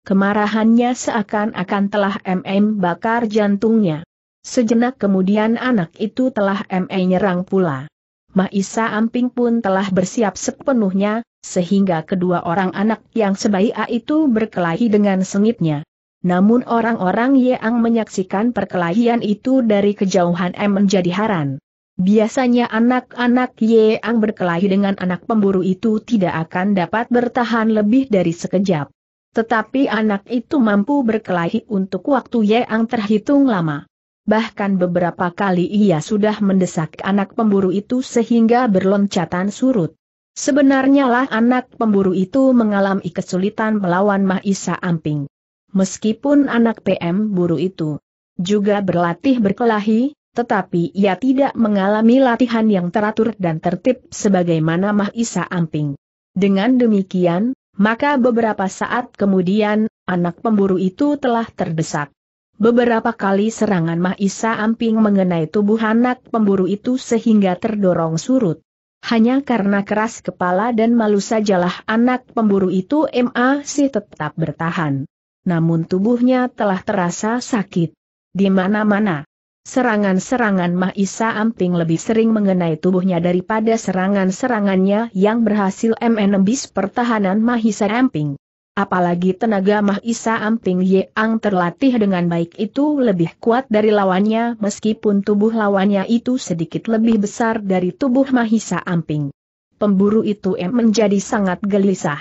Kemarahannya seakan-akan telah MM bakar jantungnya. Sejenak kemudian anak itu telah ME nyerang pula. Maisa Amping pun telah bersiap sepenuhnya, sehingga kedua orang anak yang sebaik itu berkelahi dengan sengitnya. Namun orang-orang yang menyaksikan perkelahian itu dari kejauhan M menjadi haran. Biasanya anak-anak Yeang berkelahi dengan anak pemburu itu tidak akan dapat bertahan lebih dari sekejap. Tetapi anak itu mampu berkelahi untuk waktu Yeang terhitung lama. Bahkan beberapa kali ia sudah mendesak anak pemburu itu sehingga berloncatan surut. Sebenarnya lah anak pemburu itu mengalami kesulitan melawan Mahisa Amping. Meskipun anak PM buru itu juga berlatih berkelahi, tetapi ia tidak mengalami latihan yang teratur dan tertib sebagaimana Mahisa Amping. Dengan demikian, maka beberapa saat kemudian, anak pemburu itu telah terdesak. Beberapa kali serangan Mahisa Amping mengenai tubuh anak pemburu itu sehingga terdorong surut. Hanya karena keras kepala dan malu sajalah anak pemburu itu MA sih tetap bertahan. Namun tubuhnya telah terasa sakit. Di mana-mana, Serangan-serangan Mahisa Amping lebih sering mengenai tubuhnya daripada serangan-serangannya yang berhasil menembis pertahanan Mahisa Amping. Apalagi tenaga Mahisa Amping Ang terlatih dengan baik itu lebih kuat dari lawannya meskipun tubuh lawannya itu sedikit lebih besar dari tubuh Mahisa Amping. Pemburu itu em menjadi sangat gelisah.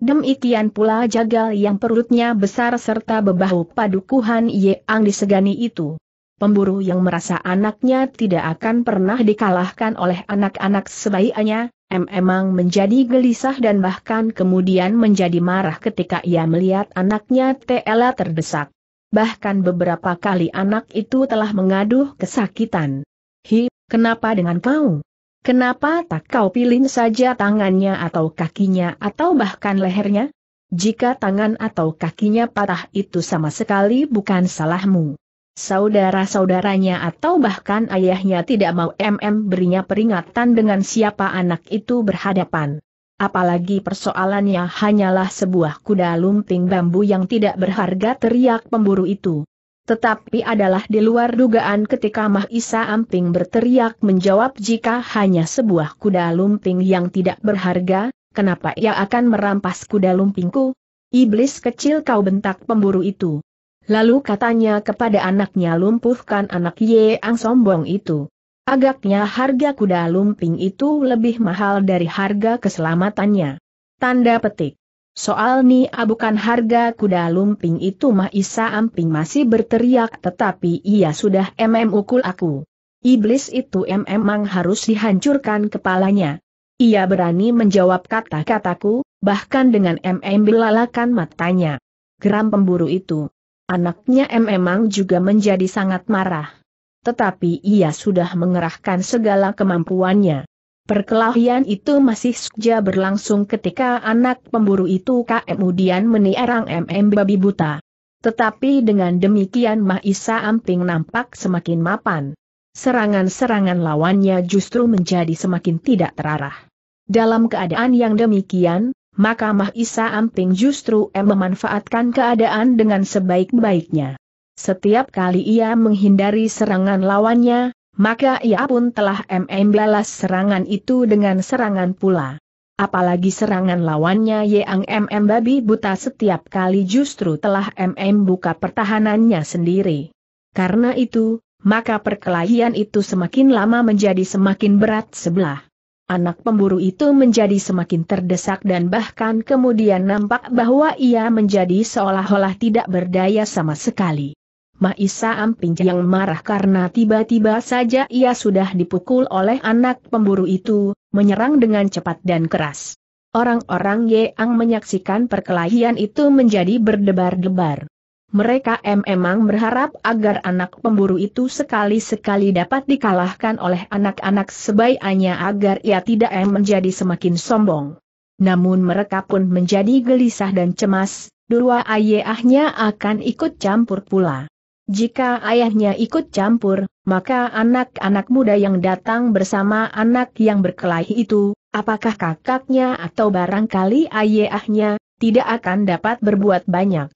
Demikian pula jagal yang perutnya besar serta bebahu padukuhan Ye Ang disegani itu pemburu yang merasa anaknya tidak akan pernah dikalahkan oleh anak-anak sebaiknya, M emang menjadi gelisah dan bahkan kemudian menjadi marah ketika ia melihat anaknya Tela terdesak. Bahkan beberapa kali anak itu telah mengaduh kesakitan. Hi, kenapa dengan kau? Kenapa tak kau pilih saja tangannya atau kakinya atau bahkan lehernya? Jika tangan atau kakinya patah itu sama sekali bukan salahmu saudara-saudaranya atau bahkan ayahnya tidak mau MM berinya peringatan dengan siapa anak itu berhadapan. Apalagi persoalannya hanyalah sebuah kuda lumping bambu yang tidak berharga teriak pemburu itu. Tetapi adalah di luar dugaan ketika Mahisa Amping berteriak menjawab jika hanya sebuah kuda lumping yang tidak berharga, kenapa ia akan merampas kuda lumpingku? Iblis kecil kau bentak pemburu itu. Lalu katanya kepada anaknya lumpuhkan anak Ye Yeang sombong itu. Agaknya harga kuda lumping itu lebih mahal dari harga keselamatannya. Tanda petik. Soal ni ah, bukan harga kuda lumping itu mah Isa Amping masih berteriak tetapi ia sudah mm ukul aku. Iblis itu memang harus dihancurkan kepalanya. Ia berani menjawab kata-kataku, bahkan dengan mm belalakan matanya. Geram pemburu itu. Anaknya M memang juga menjadi sangat marah. Tetapi ia sudah mengerahkan segala kemampuannya. Perkelahian itu masih saja berlangsung ketika anak pemburu itu kemudian menierang MM babi buta. Tetapi dengan demikian Mahisa Amping nampak semakin mapan. Serangan-serangan lawannya justru menjadi semakin tidak terarah. Dalam keadaan yang demikian, maka Mahisa Amping justru em memanfaatkan keadaan dengan sebaik-baiknya. Setiap kali ia menghindari serangan lawannya, maka ia pun telah membalas serangan itu dengan serangan pula. Apalagi serangan lawannya Yang MM Babi Buta setiap kali justru telah MM buka pertahanannya sendiri. Karena itu, maka perkelahian itu semakin lama menjadi semakin berat sebelah Anak pemburu itu menjadi semakin terdesak dan bahkan kemudian nampak bahwa ia menjadi seolah-olah tidak berdaya sama sekali. Maisa Amping yang marah karena tiba-tiba saja ia sudah dipukul oleh anak pemburu itu, menyerang dengan cepat dan keras. Orang-orang Yeang menyaksikan perkelahian itu menjadi berdebar-debar. Mereka memang berharap agar anak pemburu itu sekali-sekali dapat dikalahkan oleh anak-anak sebaiknya agar ia tidak menjadi semakin sombong. Namun mereka pun menjadi gelisah dan cemas, dua ayahnya akan ikut campur pula. Jika ayahnya ikut campur, maka anak-anak muda yang datang bersama anak yang berkelahi itu, apakah kakaknya atau barangkali ayahnya, tidak akan dapat berbuat banyak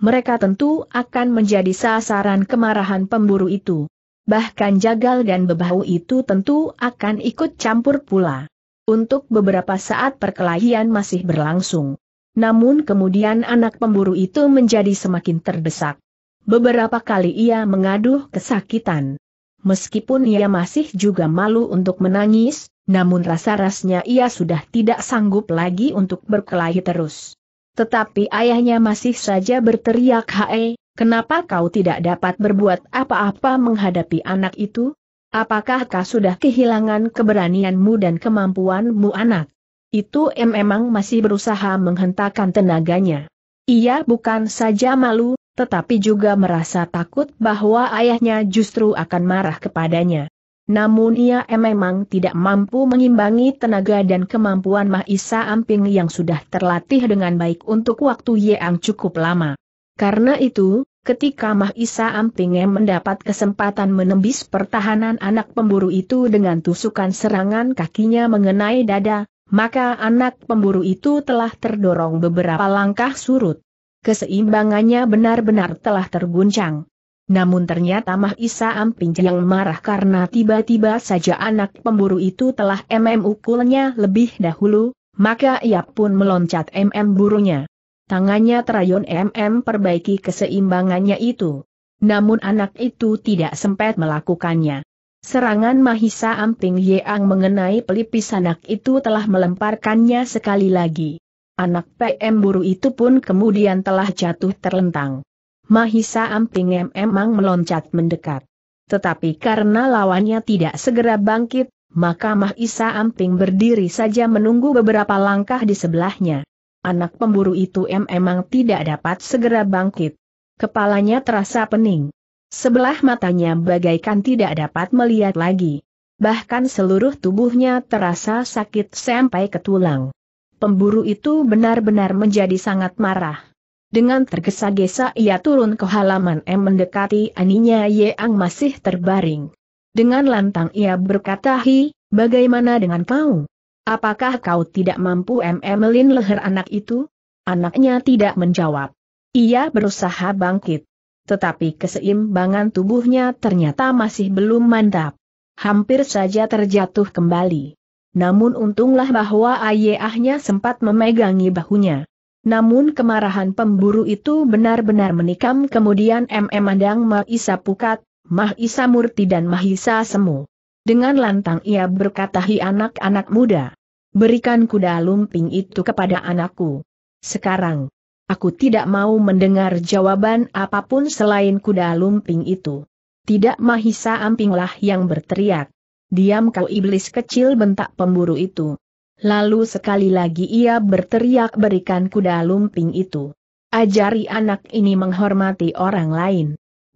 mereka tentu akan menjadi sasaran kemarahan pemburu itu. Bahkan Jagal dan Bebahu itu tentu akan ikut campur pula. Untuk beberapa saat perkelahian masih berlangsung. Namun kemudian anak pemburu itu menjadi semakin terdesak. Beberapa kali ia mengaduh kesakitan. Meskipun ia masih juga malu untuk menangis, namun rasa-rasnya ia sudah tidak sanggup lagi untuk berkelahi terus. Tetapi ayahnya masih saja berteriak Hae, kenapa kau tidak dapat berbuat apa-apa menghadapi anak itu? Apakah kau sudah kehilangan keberanianmu dan kemampuanmu anak? Itu M memang masih berusaha menghentakkan tenaganya. Ia bukan saja malu, tetapi juga merasa takut bahwa ayahnya justru akan marah kepadanya. Namun ia memang tidak mampu mengimbangi tenaga dan kemampuan Mahisa Amping yang sudah terlatih dengan baik untuk waktu yang cukup lama. Karena itu, ketika Mahisa Amping mendapat kesempatan menembis pertahanan anak pemburu itu dengan tusukan serangan kakinya mengenai dada, maka anak pemburu itu telah terdorong beberapa langkah surut. Keseimbangannya benar-benar telah terguncang. Namun ternyata Mah Isa Amping yang marah karena tiba-tiba saja anak pemburu itu telah MM ukulnya lebih dahulu, maka ia pun meloncat MM burunya. Tangannya terayun MM perbaiki keseimbangannya itu. Namun anak itu tidak sempat melakukannya. Serangan Mahisa Amping Yeang mengenai pelipis anak itu telah melemparkannya sekali lagi. Anak PM buru itu pun kemudian telah jatuh terlentang. Mahisa Amping memang meloncat mendekat. Tetapi karena lawannya tidak segera bangkit, maka Mahisa Amping berdiri saja menunggu beberapa langkah di sebelahnya. Anak pemburu itu memang tidak dapat segera bangkit. Kepalanya terasa pening. Sebelah matanya bagaikan tidak dapat melihat lagi. Bahkan seluruh tubuhnya terasa sakit sampai ke tulang. Pemburu itu benar-benar menjadi sangat marah. Dengan tergesa-gesa ia turun ke halaman M mendekati aninya Yang masih terbaring. Dengan lantang ia berkata Hi, bagaimana dengan kau? Apakah kau tidak mampu em Emelin leher anak itu? Anaknya tidak menjawab. Ia berusaha bangkit. Tetapi keseimbangan tubuhnya ternyata masih belum mantap. Hampir saja terjatuh kembali. Namun untunglah bahwa ayahnya sempat memegangi bahunya. Namun kemarahan pemburu itu benar-benar menikam kemudian MM Andang Mahisa Pukat, Mahisa Murti dan Mahisa Semu. Dengan lantang ia berkata hi anak-anak muda. Berikan kuda lumping itu kepada anakku. Sekarang. Aku tidak mau mendengar jawaban apapun selain kuda lumping itu. Tidak Mahisa Ampinglah yang berteriak. Diam kau iblis kecil bentak pemburu itu. Lalu sekali lagi ia berteriak berikan kuda lumping itu. Ajari anak ini menghormati orang lain.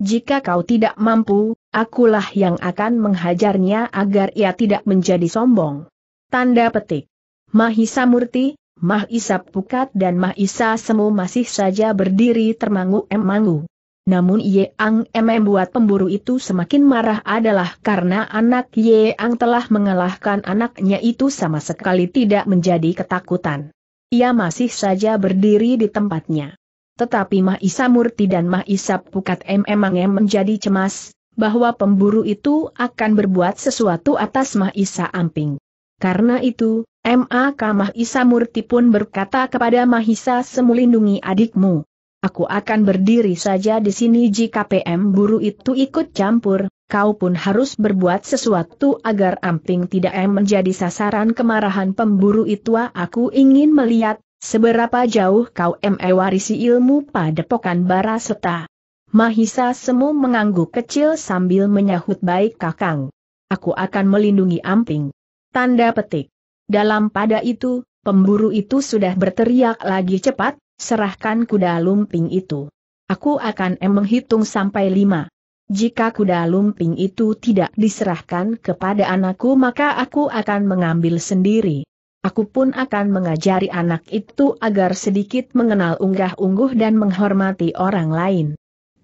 Jika kau tidak mampu, akulah yang akan menghajarnya agar ia tidak menjadi sombong. Tanda petik. Mahisa Murti, Mahisa Pukat dan Mahisa Semu masih saja berdiri termangu-emangu. Namun Ye Ang buat membuat pemburu itu semakin marah adalah karena anak Ye telah mengalahkan anaknya itu sama sekali tidak menjadi ketakutan. Ia masih saja berdiri di tempatnya. Tetapi Mah Isa Murti dan Mah Isa Pukat MM memang menjadi cemas, bahwa pemburu itu akan berbuat sesuatu atas Mah Isa Amping. Karena itu, M.A.K. Mah Isa Murti pun berkata kepada Mahisa Semulindungi adikmu. Aku akan berdiri saja di sini jika PM Buru itu ikut campur, kau pun harus berbuat sesuatu agar Amping tidak menjadi sasaran kemarahan pemburu itu aku ingin melihat, seberapa jauh kau mewarisi ilmu pada padepokan Baraseta. Mahisa Semu mengangguk kecil sambil menyahut baik kakang. Aku akan melindungi Amping. Tanda petik. Dalam pada itu, pemburu itu sudah berteriak lagi cepat, Serahkan kuda lumping itu. Aku akan em menghitung sampai lima. Jika kuda lumping itu tidak diserahkan kepada anakku maka aku akan mengambil sendiri. Aku pun akan mengajari anak itu agar sedikit mengenal unggah-ungguh dan menghormati orang lain.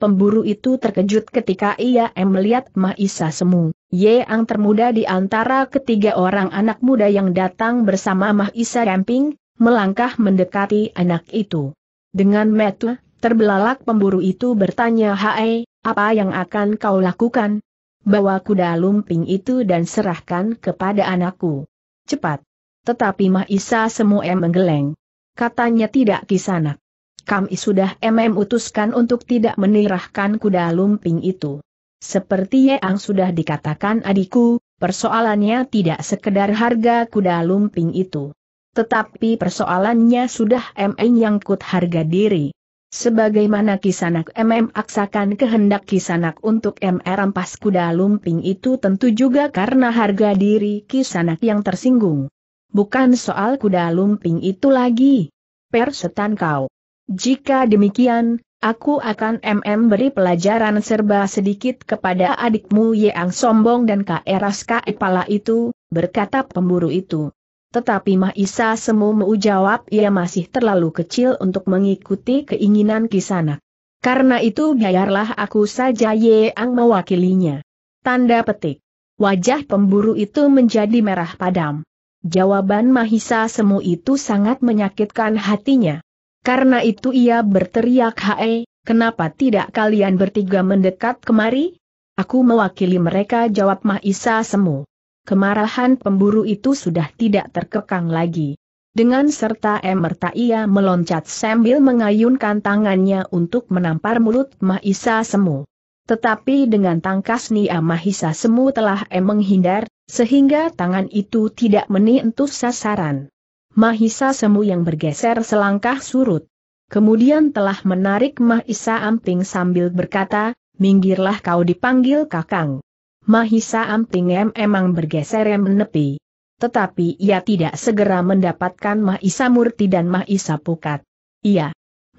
Pemburu itu terkejut ketika ia em melihat Maisa Semu, Yeang termuda di antara ketiga orang anak muda yang datang bersama Maisa ramping melangkah mendekati anak itu. Dengan metu, terbelalak pemburu itu bertanya Hae, apa yang akan kau lakukan? Bawa kuda lumping itu dan serahkan kepada anakku. Cepat. Tetapi Mahisa semua menggeleng. Katanya tidak kisanak. Kami sudah MM utuskan untuk tidak menirahkan kuda lumping itu. Seperti yang sudah dikatakan adikku, persoalannya tidak sekedar harga kuda lumping itu. Tetapi persoalannya sudah yang nyangkut harga diri. Sebagaimana kisanak MM aksakan kehendak kisanak untuk MR rampas kuda lumping itu tentu juga karena harga diri kisanak yang tersinggung. Bukan soal kuda lumping itu lagi. Persetan kau. Jika demikian, aku akan MM beri pelajaran serba sedikit kepada adikmu yang sombong dan keras kepala itu, berkata pemburu itu. Tetapi Mahisa Semu Mu jawab ia masih terlalu kecil untuk mengikuti keinginan Kisanak. Karena itu biarlah aku saja ye Yeang mewakilinya. Tanda petik. Wajah pemburu itu menjadi merah padam. Jawaban Mahisa Semu itu sangat menyakitkan hatinya. Karena itu ia berteriak hae, kenapa tidak kalian bertiga mendekat kemari? Aku mewakili mereka jawab Mahisa Semu kemarahan pemburu itu sudah tidak terkekang lagi. Dengan serta emerta ia meloncat sambil mengayunkan tangannya untuk menampar mulut Mahisa Semu. Tetapi dengan tangkas Nia Mahisa Semu telah em menghindar, sehingga tangan itu tidak menyentuh sasaran. Mahisa Semu yang bergeser selangkah surut. Kemudian telah menarik Mahisa Amping sambil berkata, minggirlah kau dipanggil kakang. Mahisa Amping M emang bergeser yang menepi. Tetapi ia tidak segera mendapatkan Mahisa Murti dan Mahisa Pukat. Ia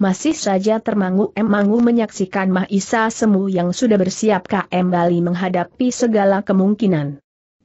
Masih saja termangu emangu menyaksikan Mahisa Semu yang sudah bersiap kembali menghadapi segala kemungkinan.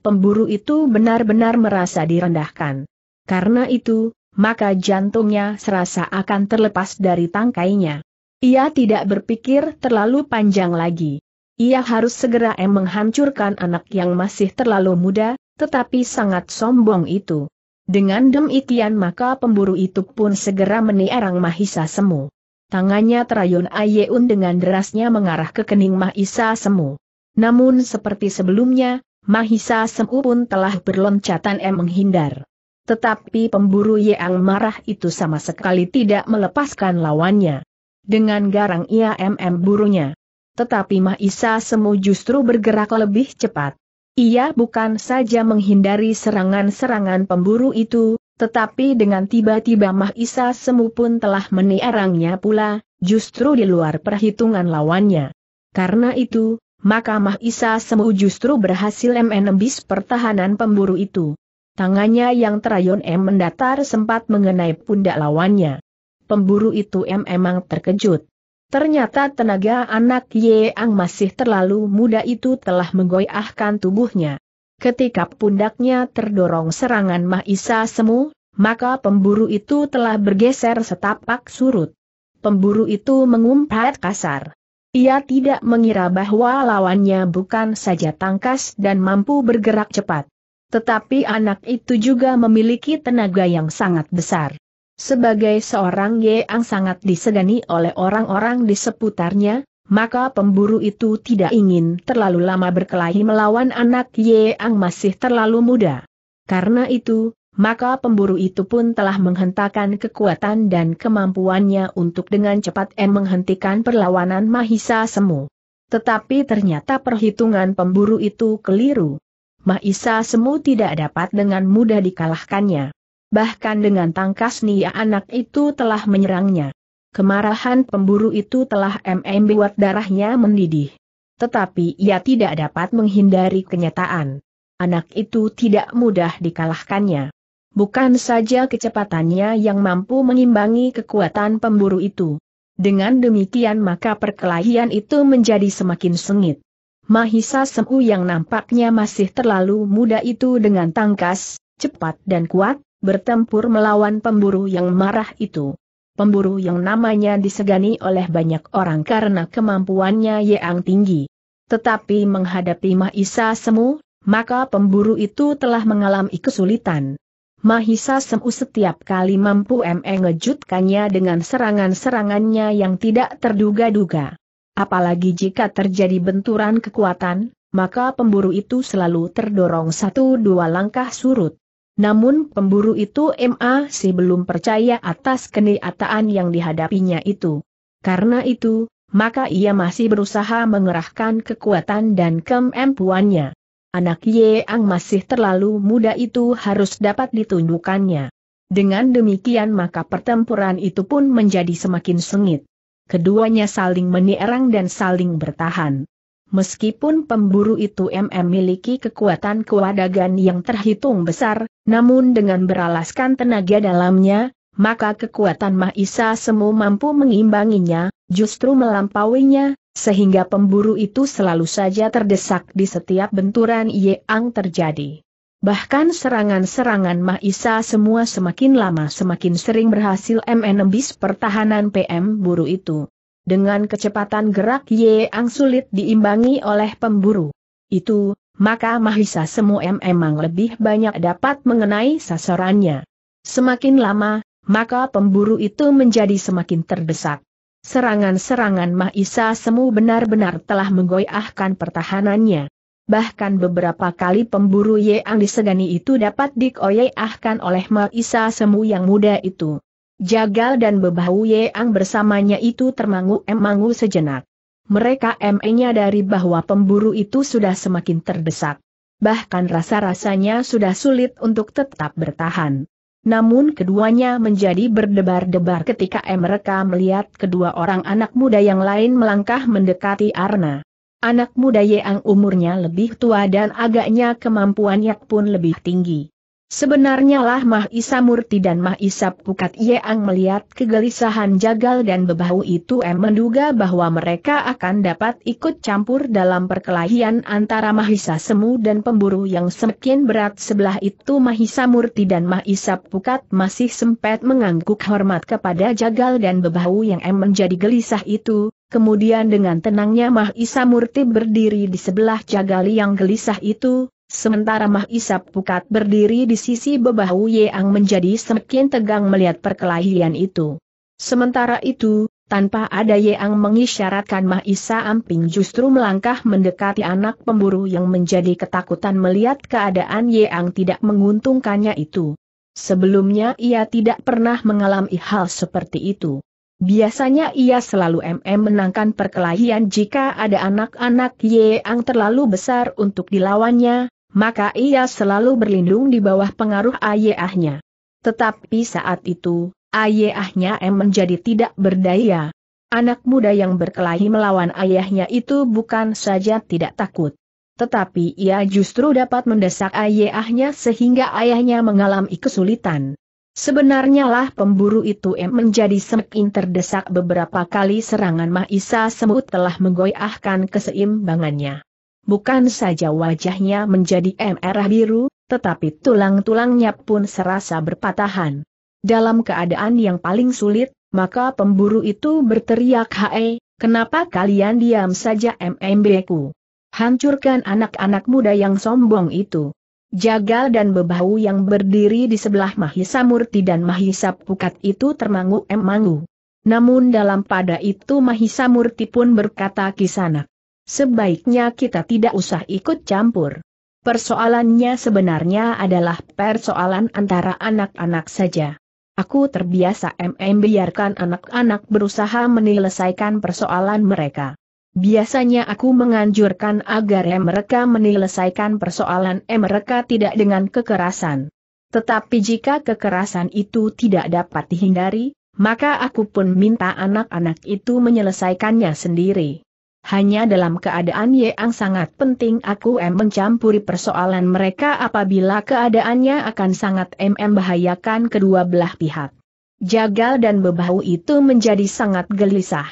Pemburu itu benar-benar merasa direndahkan. Karena itu, maka jantungnya serasa akan terlepas dari tangkainya. Ia tidak berpikir terlalu panjang lagi. Ia harus segera menghancurkan anak yang masih terlalu muda, tetapi sangat sombong itu. Dengan demikian maka pemburu itu pun segera menierang Mahisa Semu. Tangannya terayun Ayeun dengan derasnya mengarah ke kening Mahisa Semu. Namun seperti sebelumnya, Mahisa Semu pun telah berloncatan em menghindar. Tetapi pemburu Yeang marah itu sama sekali tidak melepaskan lawannya. Dengan garang ia mm burunya tetapi Mahisa Semu justru bergerak lebih cepat. Ia bukan saja menghindari serangan-serangan pemburu itu, tetapi dengan tiba-tiba Mahisa Semu pun telah meniarangnya pula, justru di luar perhitungan lawannya. Karena itu, maka Mahisa Semu justru berhasil menembus pertahanan pemburu itu. Tangannya yang terayun M mendatar sempat mengenai pundak lawannya. Pemburu itu M memang terkejut. Ternyata tenaga anak Yeang masih terlalu muda itu telah menggoyahkan tubuhnya. Ketika pundaknya terdorong serangan Mahisa Semu, maka pemburu itu telah bergeser setapak surut. Pemburu itu mengumpat kasar. Ia tidak mengira bahwa lawannya bukan saja tangkas dan mampu bergerak cepat. Tetapi anak itu juga memiliki tenaga yang sangat besar. Sebagai seorang yang sangat disegani oleh orang-orang di seputarnya, maka pemburu itu tidak ingin terlalu lama berkelahi melawan anak yang masih terlalu muda. Karena itu, maka pemburu itu pun telah menghentakkan kekuatan dan kemampuannya untuk dengan cepat M menghentikan perlawanan Mahisa Semu. Tetapi ternyata perhitungan pemburu itu keliru. Mahisa Semu tidak dapat dengan mudah dikalahkannya bahkan dengan tangkas nia anak itu telah menyerangnya. Kemarahan pemburu itu telah mm buat darahnya mendidih. Tetapi ia tidak dapat menghindari kenyataan. Anak itu tidak mudah dikalahkannya. Bukan saja kecepatannya yang mampu mengimbangi kekuatan pemburu itu. Dengan demikian maka perkelahian itu menjadi semakin sengit. Mahisa Semu yang nampaknya masih terlalu muda itu dengan tangkas, cepat dan kuat, bertempur melawan pemburu yang marah itu. Pemburu yang namanya disegani oleh banyak orang karena kemampuannya yang tinggi. Tetapi menghadapi Mahisa Semu, maka pemburu itu telah mengalami kesulitan. Mahisa Semu setiap kali mampu mengejutkannya dengan serangan-serangannya yang tidak terduga-duga. Apalagi jika terjadi benturan kekuatan, maka pemburu itu selalu terdorong satu dua langkah surut. Namun pemburu itu masih belum percaya atas kenyataan yang dihadapinya itu. Karena itu, maka ia masih berusaha mengerahkan kekuatan dan kemampuannya. Anak Ye Yeang masih terlalu muda itu harus dapat ditundukannya. Dengan demikian maka pertempuran itu pun menjadi semakin sengit. Keduanya saling menyerang dan saling bertahan. Meskipun pemburu itu MM memiliki kekuatan kewadagan yang terhitung besar, namun dengan beralaskan tenaga dalamnya, maka kekuatan Mahisa Semu mampu mengimbanginya, justru melampauinya, sehingga pemburu itu selalu saja terdesak di setiap benturan yang terjadi. Bahkan serangan-serangan Mahisa semua semakin lama semakin sering berhasil menembis pertahanan PM buru itu. Dengan kecepatan gerak Yeang sulit diimbangi oleh pemburu. Itu, maka Mahisa Semu emang lebih banyak dapat mengenai sasarannya. Semakin lama, maka pemburu itu menjadi semakin terdesak. Serangan-serangan Mahisa Semu benar-benar telah menggoyahkan pertahanannya. Bahkan beberapa kali pemburu Yeang disegani itu dapat dikoyahkan oleh Mahisa Semu yang muda itu. Jagal dan Bebahu Yeang bersamanya itu termangu-emangu sejenak. Mereka me dari bahwa pemburu itu sudah semakin terdesak. Bahkan rasa-rasanya sudah sulit untuk tetap bertahan. Namun keduanya menjadi berdebar-debar ketika mereka melihat kedua orang anak muda yang lain melangkah mendekati Arna. Anak muda Yeang umurnya lebih tua dan agaknya kemampuannya pun lebih tinggi. Sebenarnya lah Mah Isa Murti dan Mah Isa Pukat Yeang melihat kegelisahan Jagal dan Bebahu itu em menduga bahwa mereka akan dapat ikut campur dalam perkelahian antara Mahisa Semu dan pemburu yang semakin berat sebelah itu Mahisa Murti dan Mahisa Pukat masih sempat mengangguk hormat kepada Jagal dan Bebahu yang em menjadi gelisah itu, kemudian dengan tenangnya Mahisa Murti berdiri di sebelah Jagal yang gelisah itu, Sementara Mah Isap Pukat berdiri di sisi Bebahu Yeang menjadi semakin tegang melihat perkelahian itu. Sementara itu, tanpa ada Yeang mengisyaratkan Mah Isa Amping justru melangkah mendekati anak pemburu yang menjadi ketakutan melihat keadaan Yeang tidak menguntungkannya itu. Sebelumnya ia tidak pernah mengalami hal seperti itu. Biasanya ia selalu MM menangkan perkelahian jika ada anak-anak Yeang terlalu besar untuk dilawannya, maka ia selalu berlindung di bawah pengaruh ayahnya. Tetapi saat itu, ayahnya M menjadi tidak berdaya. Anak muda yang berkelahi melawan ayahnya itu bukan saja tidak takut. Tetapi ia justru dapat mendesak ayahnya sehingga ayahnya mengalami kesulitan. Sebenarnya lah pemburu itu M menjadi semakin terdesak beberapa kali serangan Mahisa Semut telah menggoyahkan keseimbangannya. Bukan saja wajahnya menjadi merah biru, tetapi tulang-tulangnya pun serasa berpatahan. Dalam keadaan yang paling sulit, maka pemburu itu berteriak hae, kenapa kalian diam saja MMB ku? Hancurkan anak-anak muda yang sombong itu. Jagal dan Bebau yang berdiri di sebelah Mahisa Murti dan Mahisa Pukat itu termangu-emangu. Namun dalam pada itu Mahisa Murti pun berkata kisanak. Sebaiknya kita tidak usah ikut campur. Persoalannya sebenarnya adalah persoalan antara anak-anak saja. Aku terbiasa MM biarkan anak-anak berusaha menyelesaikan persoalan mereka. Biasanya aku menganjurkan agar mereka menyelesaikan persoalan mereka tidak dengan kekerasan. Tetapi jika kekerasan itu tidak dapat dihindari, maka aku pun minta anak-anak itu menyelesaikannya sendiri. Hanya dalam keadaan yang sangat penting aku em mencampuri persoalan mereka apabila keadaannya akan sangat em bahayakan kedua belah pihak. Jagal dan bebahu itu menjadi sangat gelisah.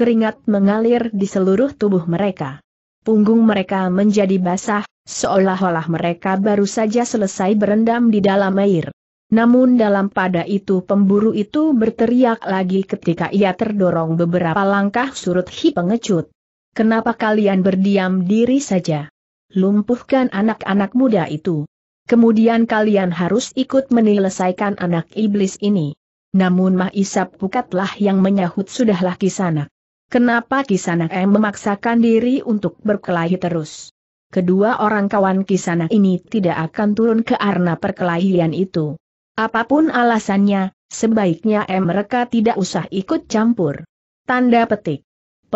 Keringat mengalir di seluruh tubuh mereka. Punggung mereka menjadi basah, seolah-olah mereka baru saja selesai berendam di dalam air. Namun dalam pada itu pemburu itu berteriak lagi ketika ia terdorong beberapa langkah surut hi pengecut. Kenapa kalian berdiam diri saja? Lumpuhkan anak-anak muda itu. Kemudian kalian harus ikut menyelesaikan anak iblis ini. Namun Mahisap Pukatlah yang menyahut sudahlah Kisanak. Kenapa Kisanak M eh, memaksakan diri untuk berkelahi terus? Kedua orang kawan Kisanak ini tidak akan turun ke arena perkelahian itu. Apapun alasannya, sebaiknya M eh, mereka tidak usah ikut campur. Tanda petik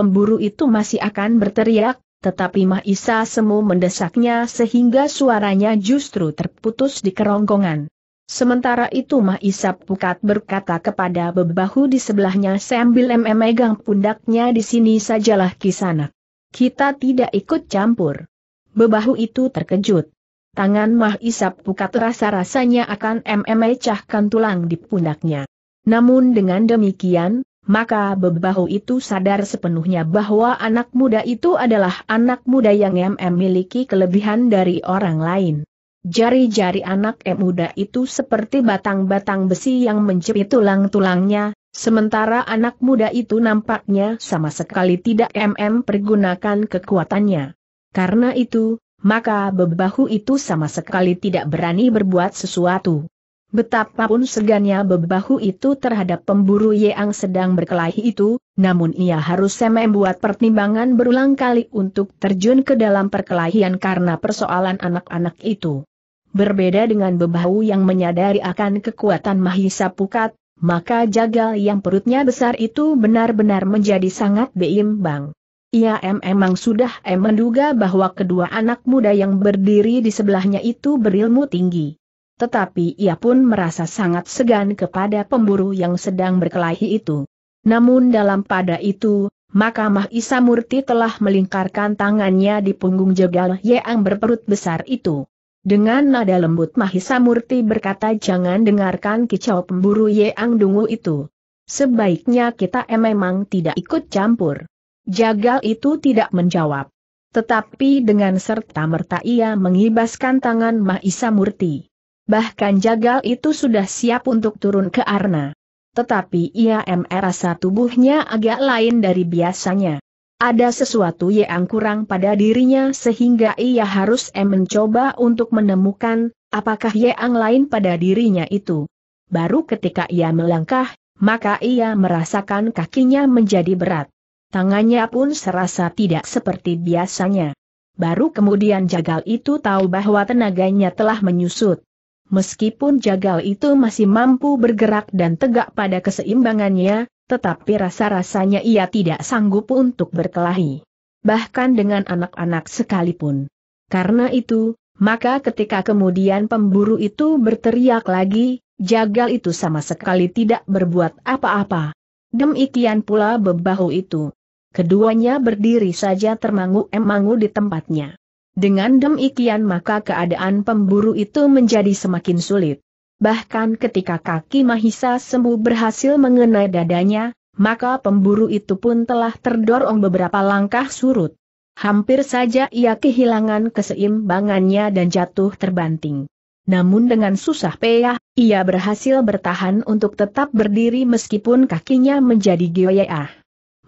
pemburu itu masih akan berteriak, tetapi Mahisa Semu mendesaknya sehingga suaranya justru terputus di kerongkongan. Sementara itu Mahisa Pukat berkata kepada bebahu di sebelahnya sambil memegang pundaknya di sini sajalah kisanak. Kita tidak ikut campur. Bebahu itu terkejut. Tangan Isap Pukat rasa-rasanya akan memecahkan tulang di pundaknya. Namun dengan demikian, maka bebahu itu sadar sepenuhnya bahwa anak muda itu adalah anak muda yang MM miliki kelebihan dari orang lain. Jari-jari anak M muda itu seperti batang-batang besi yang mencipit tulang-tulangnya, sementara anak muda itu nampaknya sama sekali tidak MM pergunakan kekuatannya. Karena itu, maka bebahu itu sama sekali tidak berani berbuat sesuatu. Betapapun segannya bebahu itu terhadap pemburu yang sedang berkelahi itu, namun ia harus membuat pertimbangan berulang kali untuk terjun ke dalam perkelahian karena persoalan anak-anak itu. Berbeda dengan bebahu yang menyadari akan kekuatan Mahisa Pukat, maka jagal yang perutnya besar itu benar-benar menjadi sangat beimbang. Ia memang sudah menduga bahwa kedua anak muda yang berdiri di sebelahnya itu berilmu tinggi tetapi ia pun merasa sangat segan kepada pemburu yang sedang berkelahi itu. Namun dalam pada itu, maka Mah Isamurti telah melingkarkan tangannya di punggung jegal yang berperut besar itu. Dengan nada lembut Murti berkata jangan dengarkan kicau pemburu yang dungu itu. Sebaiknya kita memang tidak ikut campur. Jagal itu tidak menjawab. Tetapi dengan serta merta ia mengibaskan tangan Mahisa Murti bahkan jagal itu sudah siap untuk turun ke Arna. Tetapi ia merasa tubuhnya agak lain dari biasanya. Ada sesuatu yang kurang pada dirinya sehingga ia harus mencoba untuk menemukan, apakah yang lain pada dirinya itu. Baru ketika ia melangkah, maka ia merasakan kakinya menjadi berat. Tangannya pun serasa tidak seperti biasanya. Baru kemudian jagal itu tahu bahwa tenaganya telah menyusut. Meskipun jagal itu masih mampu bergerak dan tegak pada keseimbangannya, tetapi rasa-rasanya ia tidak sanggup untuk berkelahi. Bahkan dengan anak-anak sekalipun. Karena itu, maka ketika kemudian pemburu itu berteriak lagi, jagal itu sama sekali tidak berbuat apa-apa. Demikian pula bebahu itu. Keduanya berdiri saja termangu-emangu di tempatnya. Dengan demikian maka keadaan pemburu itu menjadi semakin sulit. Bahkan ketika kaki Mahisa sembuh berhasil mengenai dadanya, maka pemburu itu pun telah terdorong beberapa langkah surut. Hampir saja ia kehilangan keseimbangannya dan jatuh terbanting. Namun dengan susah payah, ia berhasil bertahan untuk tetap berdiri meskipun kakinya menjadi goyah.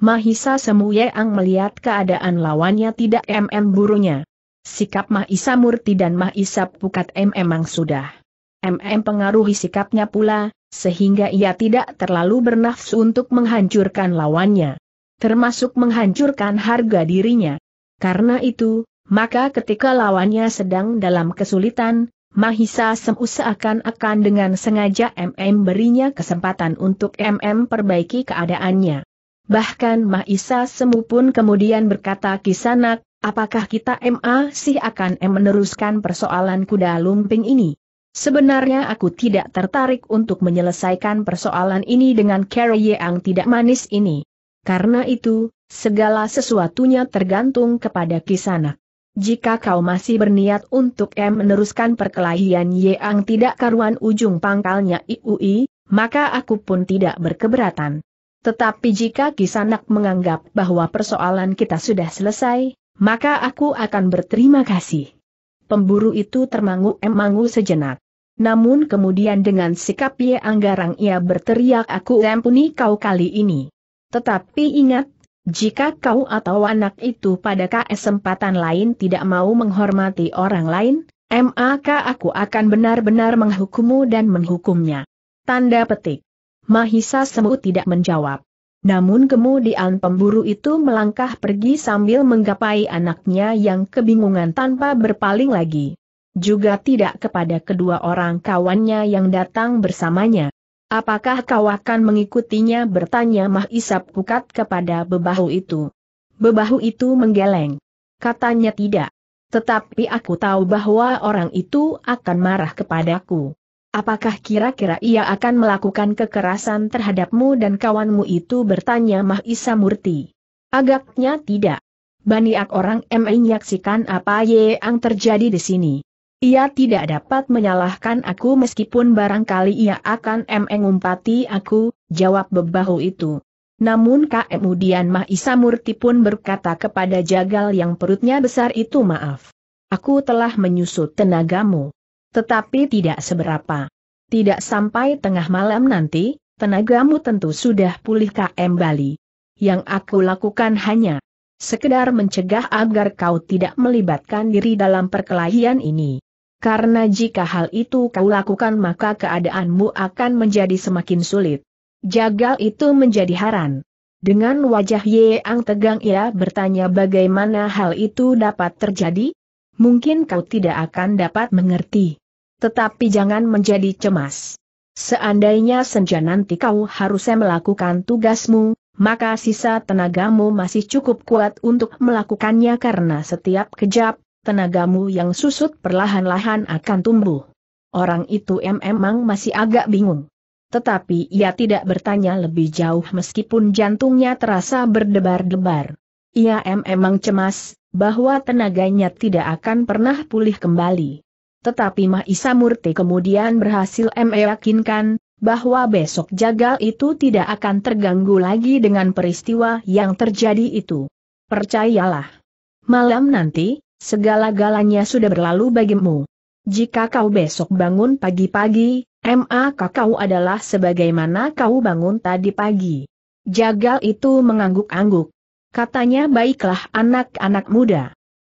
Mahisa Semuyeang melihat keadaan lawannya tidak mm burunya. Sikap Mahisa Murti dan Mahisa Pukat M memang sudah. MM pengaruhi sikapnya pula, sehingga ia tidak terlalu bernafsu untuk menghancurkan lawannya. Termasuk menghancurkan harga dirinya. Karena itu, maka ketika lawannya sedang dalam kesulitan, Mahisa semusahakan akan dengan sengaja MM berinya kesempatan untuk MM perbaiki keadaannya. Bahkan Mahisa Semu pun kemudian berkata kisanak, Apakah kita sih akan meneruskan persoalan kuda lumping ini? Sebenarnya aku tidak tertarik untuk menyelesaikan persoalan ini dengan Carrie yang tidak manis ini. Karena itu, segala sesuatunya tergantung kepada kisana. Jika kau masih berniat untuk M meneruskan perkelahian yang tidak karuan ujung pangkalnya IUI, maka aku pun tidak berkeberatan. Tetapi jika Kisanak menganggap bahwa persoalan kita sudah selesai, maka aku akan berterima kasih. Pemburu itu termangu-emangu sejenak. Namun kemudian dengan sikap Ye Anggarang ia berteriak aku ampuni kau kali ini. Tetapi ingat, jika kau atau anak itu pada kesempatan lain tidak mau menghormati orang lain, maka aku akan benar-benar menghukummu dan menghukumnya. Tanda petik. Mahisa Semu tidak menjawab. Namun kemudian pemburu itu melangkah pergi sambil menggapai anaknya yang kebingungan tanpa berpaling lagi. Juga tidak kepada kedua orang kawannya yang datang bersamanya. Apakah kau akan mengikutinya bertanya Mah Isap Pukat kepada bebahu itu. Bebahu itu menggeleng. Katanya tidak. Tetapi aku tahu bahwa orang itu akan marah kepadaku. Apakah kira-kira ia akan melakukan kekerasan terhadapmu dan kawanmu itu bertanya Mahisa Murti. Agaknya tidak. Baniak orang MI menyaksikan apa yang terjadi di sini. Ia tidak dapat menyalahkan aku meskipun barangkali ia akan mengumpati aku, jawab bebahu itu. Namun kemudian Mahisa Murti pun berkata kepada jagal yang perutnya besar itu maaf. Aku telah menyusut tenagamu. Tetapi tidak seberapa. Tidak sampai tengah malam nanti, tenagamu tentu sudah pulih KM Bali. Yang aku lakukan hanya sekedar mencegah agar kau tidak melibatkan diri dalam perkelahian ini. Karena jika hal itu kau lakukan maka keadaanmu akan menjadi semakin sulit. Jagal itu menjadi haran. Dengan wajah Yeang tegang ia bertanya bagaimana hal itu dapat terjadi? Mungkin kau tidak akan dapat mengerti. Tetapi jangan menjadi cemas. Seandainya senja nanti kau harusnya melakukan tugasmu, maka sisa tenagamu masih cukup kuat untuk melakukannya karena setiap kejap, tenagamu yang susut perlahan-lahan akan tumbuh. Orang itu memang masih agak bingung. Tetapi ia tidak bertanya lebih jauh meskipun jantungnya terasa berdebar-debar. Ia memang cemas, bahwa tenaganya tidak akan pernah pulih kembali. Tetapi Mahisa Murti kemudian berhasil meyakinkan, bahwa besok jagal itu tidak akan terganggu lagi dengan peristiwa yang terjadi itu. Percayalah. Malam nanti, segala-galanya sudah berlalu bagimu. Jika kau besok bangun pagi-pagi, maka kau adalah sebagaimana kau bangun tadi pagi. Jagal itu mengangguk-angguk. Katanya baiklah anak-anak muda.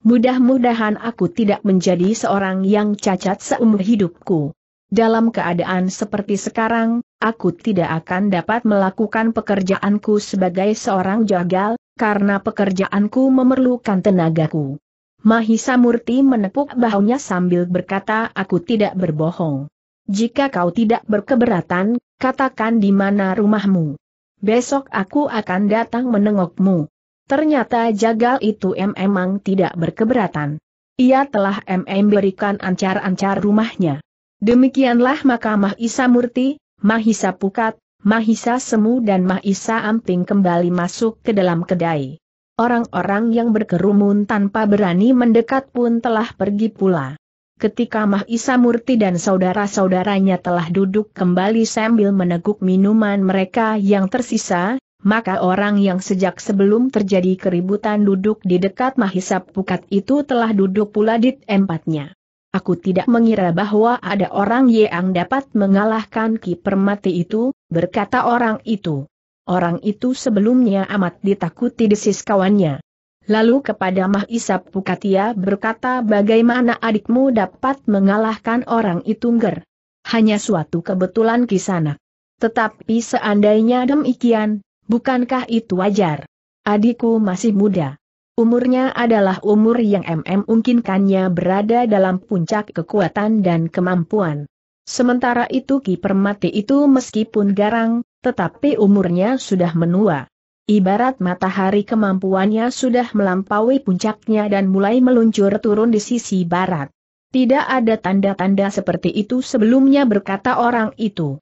Mudah-mudahan aku tidak menjadi seorang yang cacat seumur hidupku. Dalam keadaan seperti sekarang, aku tidak akan dapat melakukan pekerjaanku sebagai seorang jagal, karena pekerjaanku memerlukan tenagaku. Mahisa Murti menepuk bahunya sambil berkata aku tidak berbohong. Jika kau tidak berkeberatan, katakan di mana rumahmu. Besok aku akan datang menengokmu. Ternyata jagal itu memang tidak berkeberatan. Ia telah MM berikan ancar-ancar rumahnya. Demikianlah Mahkamah Mahisa Murti, Mahisa Pukat, Mahisa Semu dan Mahisa Amping kembali masuk ke dalam kedai. Orang-orang yang berkerumun tanpa berani mendekat pun telah pergi pula. Ketika Mahisa Murti dan saudara-saudaranya telah duduk kembali sambil meneguk minuman mereka yang tersisa, maka orang yang sejak sebelum terjadi keributan duduk di dekat Mahisap Pukat itu telah duduk pula di tempatnya. Aku tidak mengira bahwa ada orang yang dapat mengalahkan Ki Permati itu, berkata orang itu. Orang itu sebelumnya amat ditakuti desis kawannya. Lalu kepada Mahisap ia berkata bagaimana adikmu dapat mengalahkan orang itu ger. Hanya suatu kebetulan kisanak. Tetapi seandainya demikian, Bukankah itu wajar? Adikku masih muda. Umurnya adalah umur yang MM mungkinkannya berada dalam puncak kekuatan dan kemampuan. Sementara itu Ki Permati itu meskipun garang, tetapi umurnya sudah menua. Ibarat matahari kemampuannya sudah melampaui puncaknya dan mulai meluncur turun di sisi barat. Tidak ada tanda-tanda seperti itu sebelumnya berkata orang itu.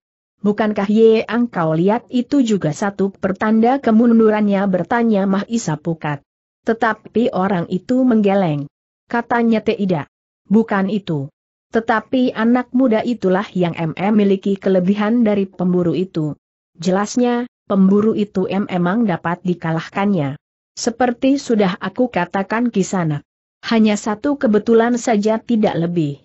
Bukankah ye engkau lihat itu juga satu pertanda kemundurannya bertanya Mahisa Pukat. Tetapi orang itu menggeleng. Katanya tidak. Bukan itu. Tetapi anak muda itulah yang MM miliki kelebihan dari pemburu itu. Jelasnya, pemburu itu M memang dapat dikalahkannya. Seperti sudah aku katakan kisana. Hanya satu kebetulan saja tidak lebih.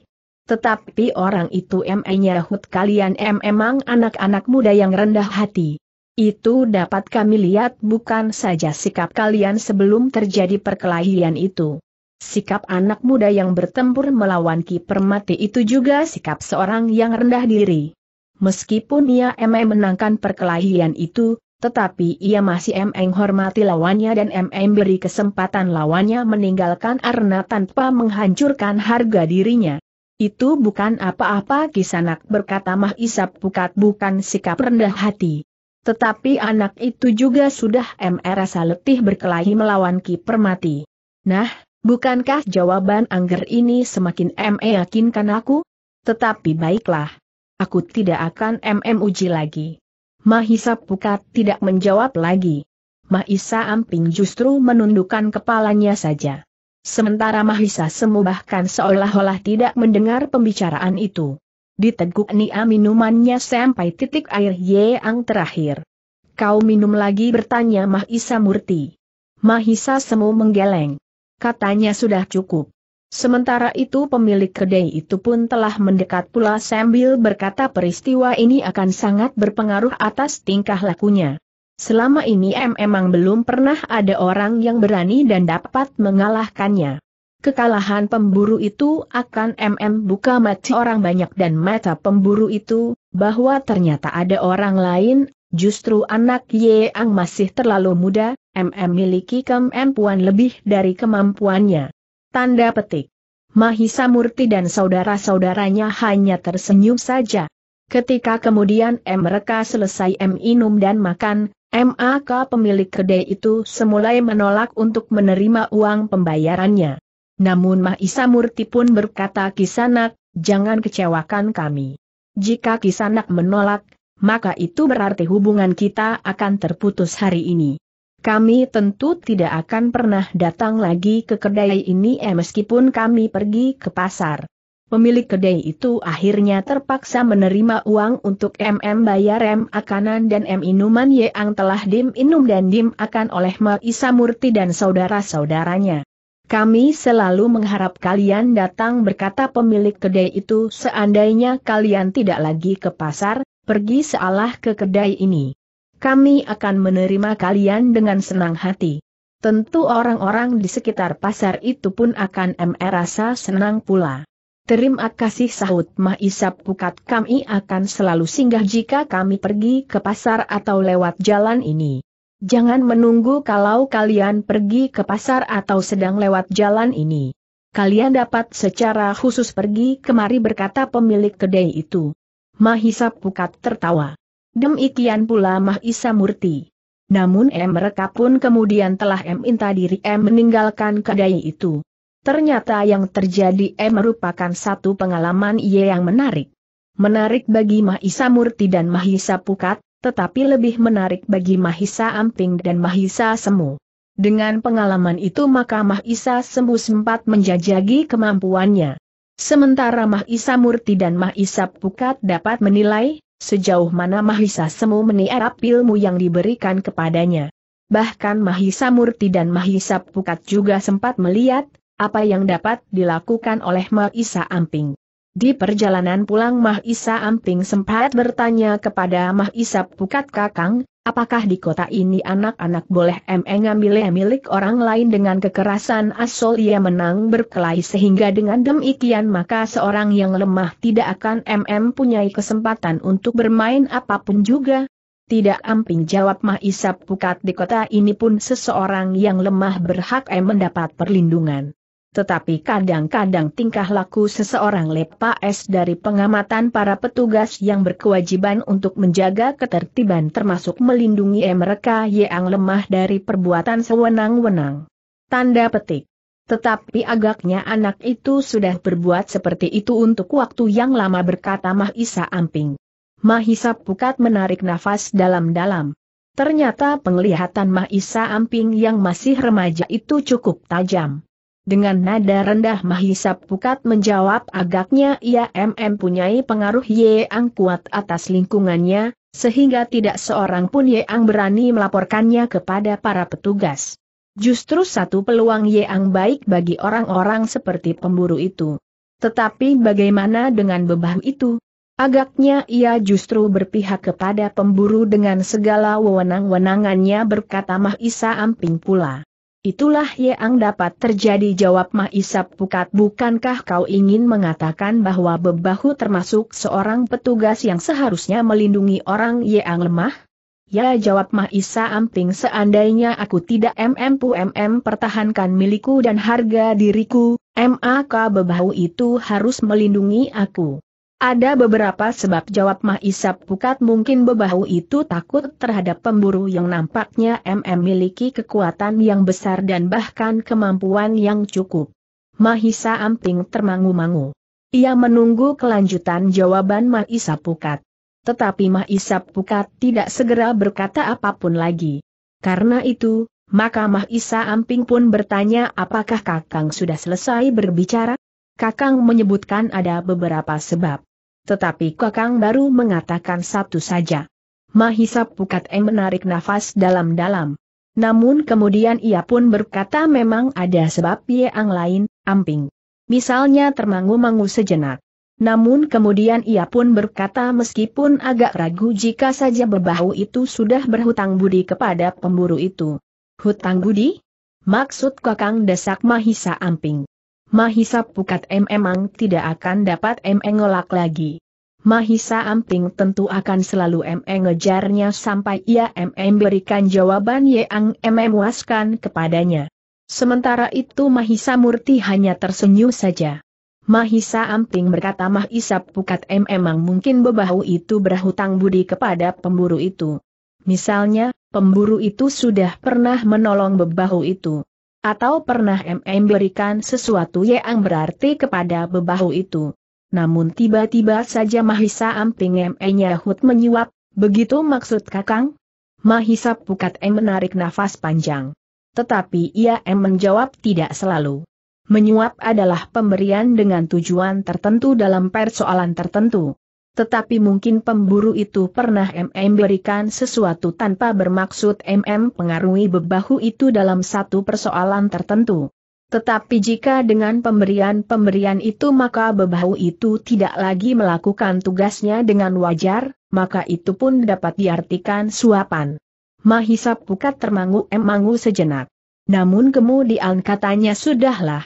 Tetapi orang itu hut kalian M anak-anak muda yang rendah hati. Itu dapat kami lihat bukan saja sikap kalian sebelum terjadi perkelahian itu. Sikap anak muda yang bertempur melawan Ki Permati itu juga sikap seorang yang rendah diri. Meskipun ia ME menangkan perkelahian itu, tetapi ia masih ME hormati lawannya dan ME beri kesempatan lawannya meninggalkan arena tanpa menghancurkan harga dirinya. Itu bukan apa-apa kisanak berkata Mah Isap Pukat bukan sikap rendah hati. Tetapi anak itu juga sudah MR rasa letih berkelahi melawan Ki Permati. Nah, bukankah jawaban Angger ini semakin ME yakinkan aku? Tetapi baiklah. Aku tidak akan MM uji lagi. Mahisa Pukat tidak menjawab lagi. Mahisa Amping justru menundukkan kepalanya saja. Sementara Mahisa Semu bahkan seolah-olah tidak mendengar pembicaraan itu. Diteguk Nia minumannya sampai titik air yang terakhir. Kau minum lagi bertanya Mahisa Murti. Mahisa Semu menggeleng. Katanya sudah cukup. Sementara itu pemilik kedai itu pun telah mendekat pula sambil berkata peristiwa ini akan sangat berpengaruh atas tingkah lakunya. Selama ini em emang belum pernah ada orang yang berani dan dapat mengalahkannya. Kekalahan pemburu itu akan MM buka mata orang banyak dan mata pemburu itu, bahwa ternyata ada orang lain, justru anak Yeang masih terlalu muda, MM miliki kemampuan lebih dari kemampuannya. Tanda petik. Mahisa Murti dan saudara-saudaranya hanya tersenyum saja. Ketika kemudian M mereka selesai M minum dan makan, MAK pemilik kedai itu semula menolak untuk menerima uang pembayarannya. Namun Mahisa Murti pun berkata Kisanak, jangan kecewakan kami. Jika Kisanak menolak, maka itu berarti hubungan kita akan terputus hari ini. Kami tentu tidak akan pernah datang lagi ke kedai ini eh, meskipun kami pergi ke pasar. Pemilik kedai itu akhirnya terpaksa menerima uang untuk MM bayar M makanan dan M minuman yang telah Dim Inum dan Dim akan oleh Ma Isa Murti dan saudara-saudaranya. Kami selalu mengharap kalian datang berkata pemilik kedai itu seandainya kalian tidak lagi ke pasar, pergi sealah ke kedai ini. Kami akan menerima kalian dengan senang hati. Tentu orang-orang di sekitar pasar itu pun akan merasa senang pula. Terima kasih sahut isap Pukat kami akan selalu singgah jika kami pergi ke pasar atau lewat jalan ini. Jangan menunggu kalau kalian pergi ke pasar atau sedang lewat jalan ini. Kalian dapat secara khusus pergi kemari berkata pemilik kedai itu. Mahisa Pukat tertawa. Demikian pula Mahisa Murti. Namun M mereka pun kemudian telah M minta diri M meninggalkan kedai itu. Ternyata yang terjadi eh merupakan satu pengalaman ia yang menarik. Menarik bagi Mahisa Murti dan Mahisa Pukat, tetapi lebih menarik bagi Mahisa Amping dan Mahisa Semu. Dengan pengalaman itu maka Mahisa Semu sempat menjajagi kemampuannya. Sementara Mahisa Murti dan Mahisa Pukat dapat menilai, sejauh mana Mahisa Semu meniarap ilmu yang diberikan kepadanya. Bahkan Mahisa Murti dan Mahisa Pukat juga sempat melihat, apa yang dapat dilakukan oleh Isa Amping. Di perjalanan pulang Isa Amping sempat bertanya kepada Mahisa Pukat Kakang, apakah di kota ini anak-anak boleh mengambil milik orang lain dengan kekerasan asal ia menang berkelahi sehingga dengan demikian maka seorang yang lemah tidak akan MM punyai kesempatan untuk bermain apapun juga. Tidak amping jawab Mahisa Pukat di kota ini pun seseorang yang lemah berhak M mendapat perlindungan. Tetapi kadang-kadang tingkah laku seseorang lepas dari pengamatan para petugas yang berkewajiban untuk menjaga ketertiban termasuk melindungi e mereka yang lemah dari perbuatan sewenang-wenang. Tanda petik. Tetapi agaknya anak itu sudah berbuat seperti itu untuk waktu yang lama berkata Mahisa Amping. Mahisa Pukat menarik nafas dalam-dalam. Ternyata penglihatan Mahisa Amping yang masih remaja itu cukup tajam. Dengan nada rendah Mahisa Pukat menjawab agaknya ia MM punyai pengaruh Yeang kuat atas lingkungannya, sehingga tidak seorang pun Yeang berani melaporkannya kepada para petugas. Justru satu peluang Yeang baik bagi orang-orang seperti pemburu itu. Tetapi bagaimana dengan bebah itu? Agaknya ia justru berpihak kepada pemburu dengan segala wewenang-wenangannya berkata Mahisa Amping pula. Itulah yang dapat terjadi jawab Mahisap Pukat bukankah kau ingin mengatakan bahwa Bebahu termasuk seorang petugas yang seharusnya melindungi orang yang lemah? Ya jawab Mahisa Amping seandainya aku tidak mmpu mm pertahankan milikku dan harga diriku, maka Bebahu itu harus melindungi aku. Ada beberapa sebab jawab Mahisa Pukat mungkin bebahu itu takut terhadap pemburu yang nampaknya MM miliki kekuatan yang besar dan bahkan kemampuan yang cukup. Mahisa Amping termangu-mangu. Ia menunggu kelanjutan jawaban Mahisa Pukat. Tetapi Mahisa Pukat tidak segera berkata apapun lagi. Karena itu, maka Mahisa Amping pun bertanya apakah Kakang sudah selesai berbicara? Kakang menyebutkan ada beberapa sebab tetapi Kakang baru mengatakan satu saja. Mahisa Pukat M menarik nafas dalam-dalam. Namun kemudian ia pun berkata memang ada sebab Ang lain, amping. Misalnya termangu-mangu sejenak. Namun kemudian ia pun berkata meskipun agak ragu jika saja berbau itu sudah berhutang budi kepada pemburu itu. Hutang budi? Maksud kakang desak Mahisa Amping. Mahisa Pukat M emang tidak akan dapat M ngelak lagi. Mahisa Amping tentu akan selalu M ngejarnya sampai ia M berikan jawaban yang M muaskan kepadanya. Sementara itu Mahisa Murti hanya tersenyum saja. Mahisa Amping berkata Mahisa Pukat M emang mungkin bebahu itu berhutang budi kepada pemburu itu. Misalnya, pemburu itu sudah pernah menolong bebahu itu. Atau pernah MM berikan sesuatu yang berarti kepada bebahu itu. Namun tiba-tiba saja Mahisa Amping MM Yahut menyuap, begitu maksud kakang? Mahisa Pukat M menarik nafas panjang. Tetapi ia M menjawab tidak selalu. Menyuap adalah pemberian dengan tujuan tertentu dalam persoalan tertentu. Tetapi mungkin pemburu itu pernah MM berikan sesuatu tanpa bermaksud MM pengaruhi bebahu itu dalam satu persoalan tertentu. Tetapi jika dengan pemberian-pemberian itu maka bebahu itu tidak lagi melakukan tugasnya dengan wajar, maka itu pun dapat diartikan suapan. Mahisa pukat termangu-emangu sejenak. Namun kemudian katanya sudahlah.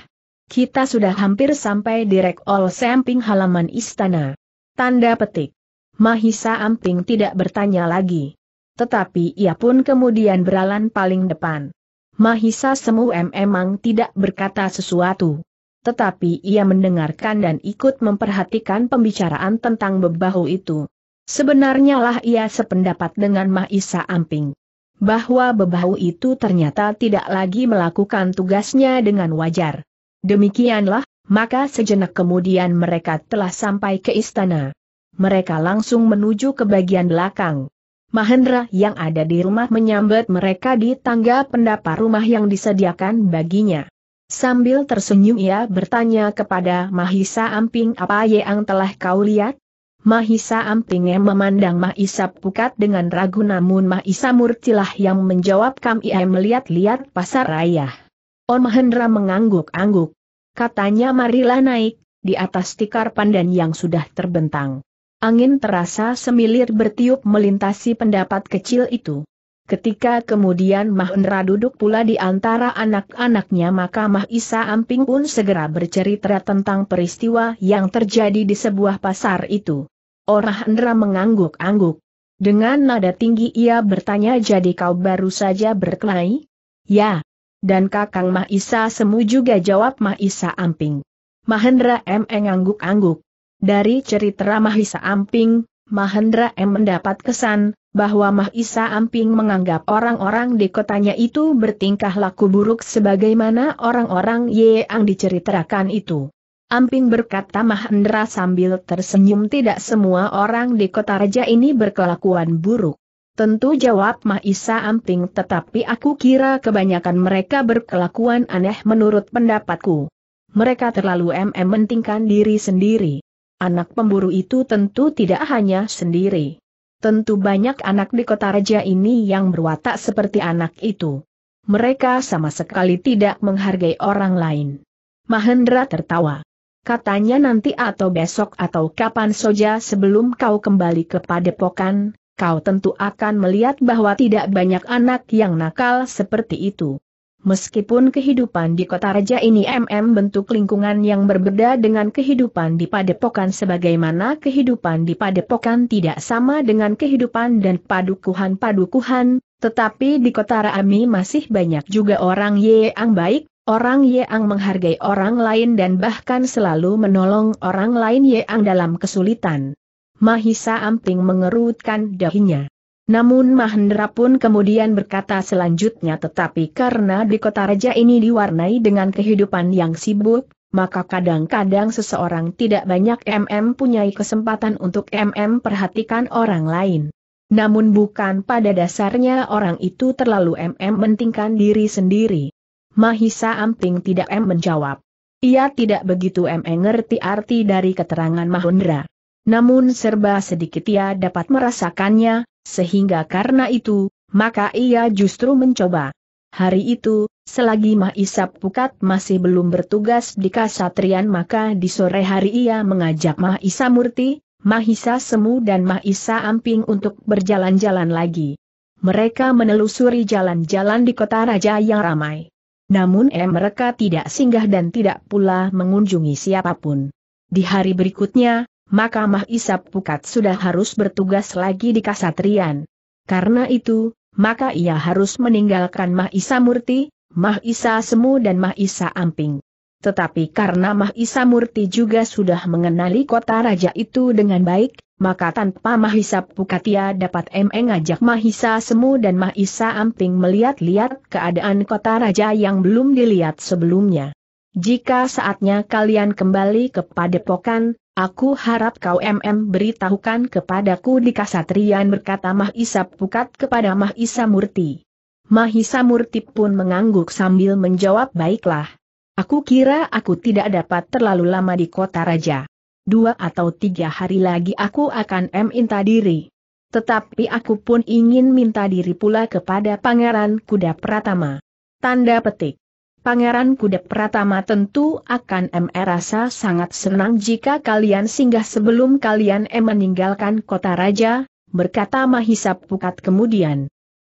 Kita sudah hampir sampai di rekol samping halaman istana. Tanda petik. Mahisa Amping tidak bertanya lagi. Tetapi ia pun kemudian beralan paling depan. Mahisa Semu memang tidak berkata sesuatu. Tetapi ia mendengarkan dan ikut memperhatikan pembicaraan tentang bebahu itu. Sebenarnya lah ia sependapat dengan Mahisa Amping. Bahwa bebahu itu ternyata tidak lagi melakukan tugasnya dengan wajar. Demikianlah maka sejenak kemudian mereka telah sampai ke istana. Mereka langsung menuju ke bagian belakang. Mahendra yang ada di rumah menyambut mereka di tangga pendapa rumah yang disediakan baginya. Sambil tersenyum ia bertanya kepada Mahisa Amping apa yang telah kau lihat? Mahisa Amping memandang Mahisa Pukat dengan ragu namun Mahisa Murtilah yang menjawab kami melihat-lihat pasar raya. On Mahendra mengangguk-angguk. Katanya marilah naik, di atas tikar pandan yang sudah terbentang. Angin terasa semilir bertiup melintasi pendapat kecil itu. Ketika kemudian Mahendra duduk pula di antara anak-anaknya maka Mahisa Amping pun segera bercerita tentang peristiwa yang terjadi di sebuah pasar itu. Orang Hendra mengangguk-angguk. Dengan nada tinggi ia bertanya jadi kau baru saja berkelahi? Ya, dan Kakang Mahisa Semu juga jawab Mahisa Amping. Mahendra M. ngangguk-angguk. Dari cerita Mahisa Amping, Mahendra M. mendapat kesan bahwa Mahisa Amping menganggap orang-orang di kotanya itu bertingkah laku buruk sebagaimana orang-orang yang diceritakan itu. Amping berkata Mahendra sambil tersenyum tidak semua orang di kota raja ini berkelakuan buruk. Tentu jawab Mahisa Amping tetapi aku kira kebanyakan mereka berkelakuan aneh menurut pendapatku. Mereka terlalu mm mentingkan diri sendiri. Anak pemburu itu tentu tidak hanya sendiri. Tentu banyak anak di kota raja ini yang berwatak seperti anak itu. Mereka sama sekali tidak menghargai orang lain. Mahendra tertawa. Katanya nanti atau besok atau kapan saja sebelum kau kembali ke padepokan, kau tentu akan melihat bahwa tidak banyak anak yang nakal seperti itu. Meskipun kehidupan di kota raja ini MM bentuk lingkungan yang berbeda dengan kehidupan di padepokan sebagaimana kehidupan di padepokan tidak sama dengan kehidupan dan padukuhan-padukuhan, tetapi di kota Raami masih banyak juga orang yang baik, orang yang menghargai orang lain dan bahkan selalu menolong orang lain yang dalam kesulitan. Mahisa Amping mengerutkan dahinya. Namun Mahendra pun kemudian berkata selanjutnya tetapi karena di kota raja ini diwarnai dengan kehidupan yang sibuk, maka kadang-kadang seseorang tidak banyak MM punyai kesempatan untuk MM perhatikan orang lain. Namun bukan pada dasarnya orang itu terlalu MM mentingkan diri sendiri. Mahisa Amping tidak M menjawab. Ia tidak begitu MM ngerti arti dari keterangan Mahendra. Namun serba sedikit ia dapat merasakannya, sehingga karena itu, maka ia justru mencoba. Hari itu, selagi Mahisap Pukat masih belum bertugas di Kasatrian maka di sore hari ia mengajak Mahisa Murti, Mahisa Semu dan Mahisa Amping untuk berjalan-jalan lagi. Mereka menelusuri jalan-jalan di kota raja yang ramai. Namun eh mereka tidak singgah dan tidak pula mengunjungi siapapun. Di hari berikutnya, maka Mahisap Pukat sudah harus bertugas lagi di Kasatrian. Karena itu, maka ia harus meninggalkan Mahisa Murti, Mahisa Semu dan Mahisa Amping. Tetapi karena Mahisa Murti juga sudah mengenali kota raja itu dengan baik, maka tanpa Mahisa Pukat ia dapat mengajak Mahisa Semu dan Mahisa Amping melihat-lihat keadaan kota raja yang belum dilihat sebelumnya. Jika saatnya kalian kembali ke padepokan, Aku harap kau MM beritahukan kepadaku di kasatrian berkata Mahisa Pukat kepada Mahisa Murti. Mahisa Murti pun mengangguk sambil menjawab baiklah. Aku kira aku tidak dapat terlalu lama di kota raja. Dua atau tiga hari lagi aku akan minta diri. Tetapi aku pun ingin minta diri pula kepada Pangeran Kuda Pratama. Tanda petik. Pangeran Kuda Pratama tentu akan M rasa sangat senang jika kalian singgah sebelum kalian M meninggalkan kota raja, berkata Mahisa Pukat kemudian.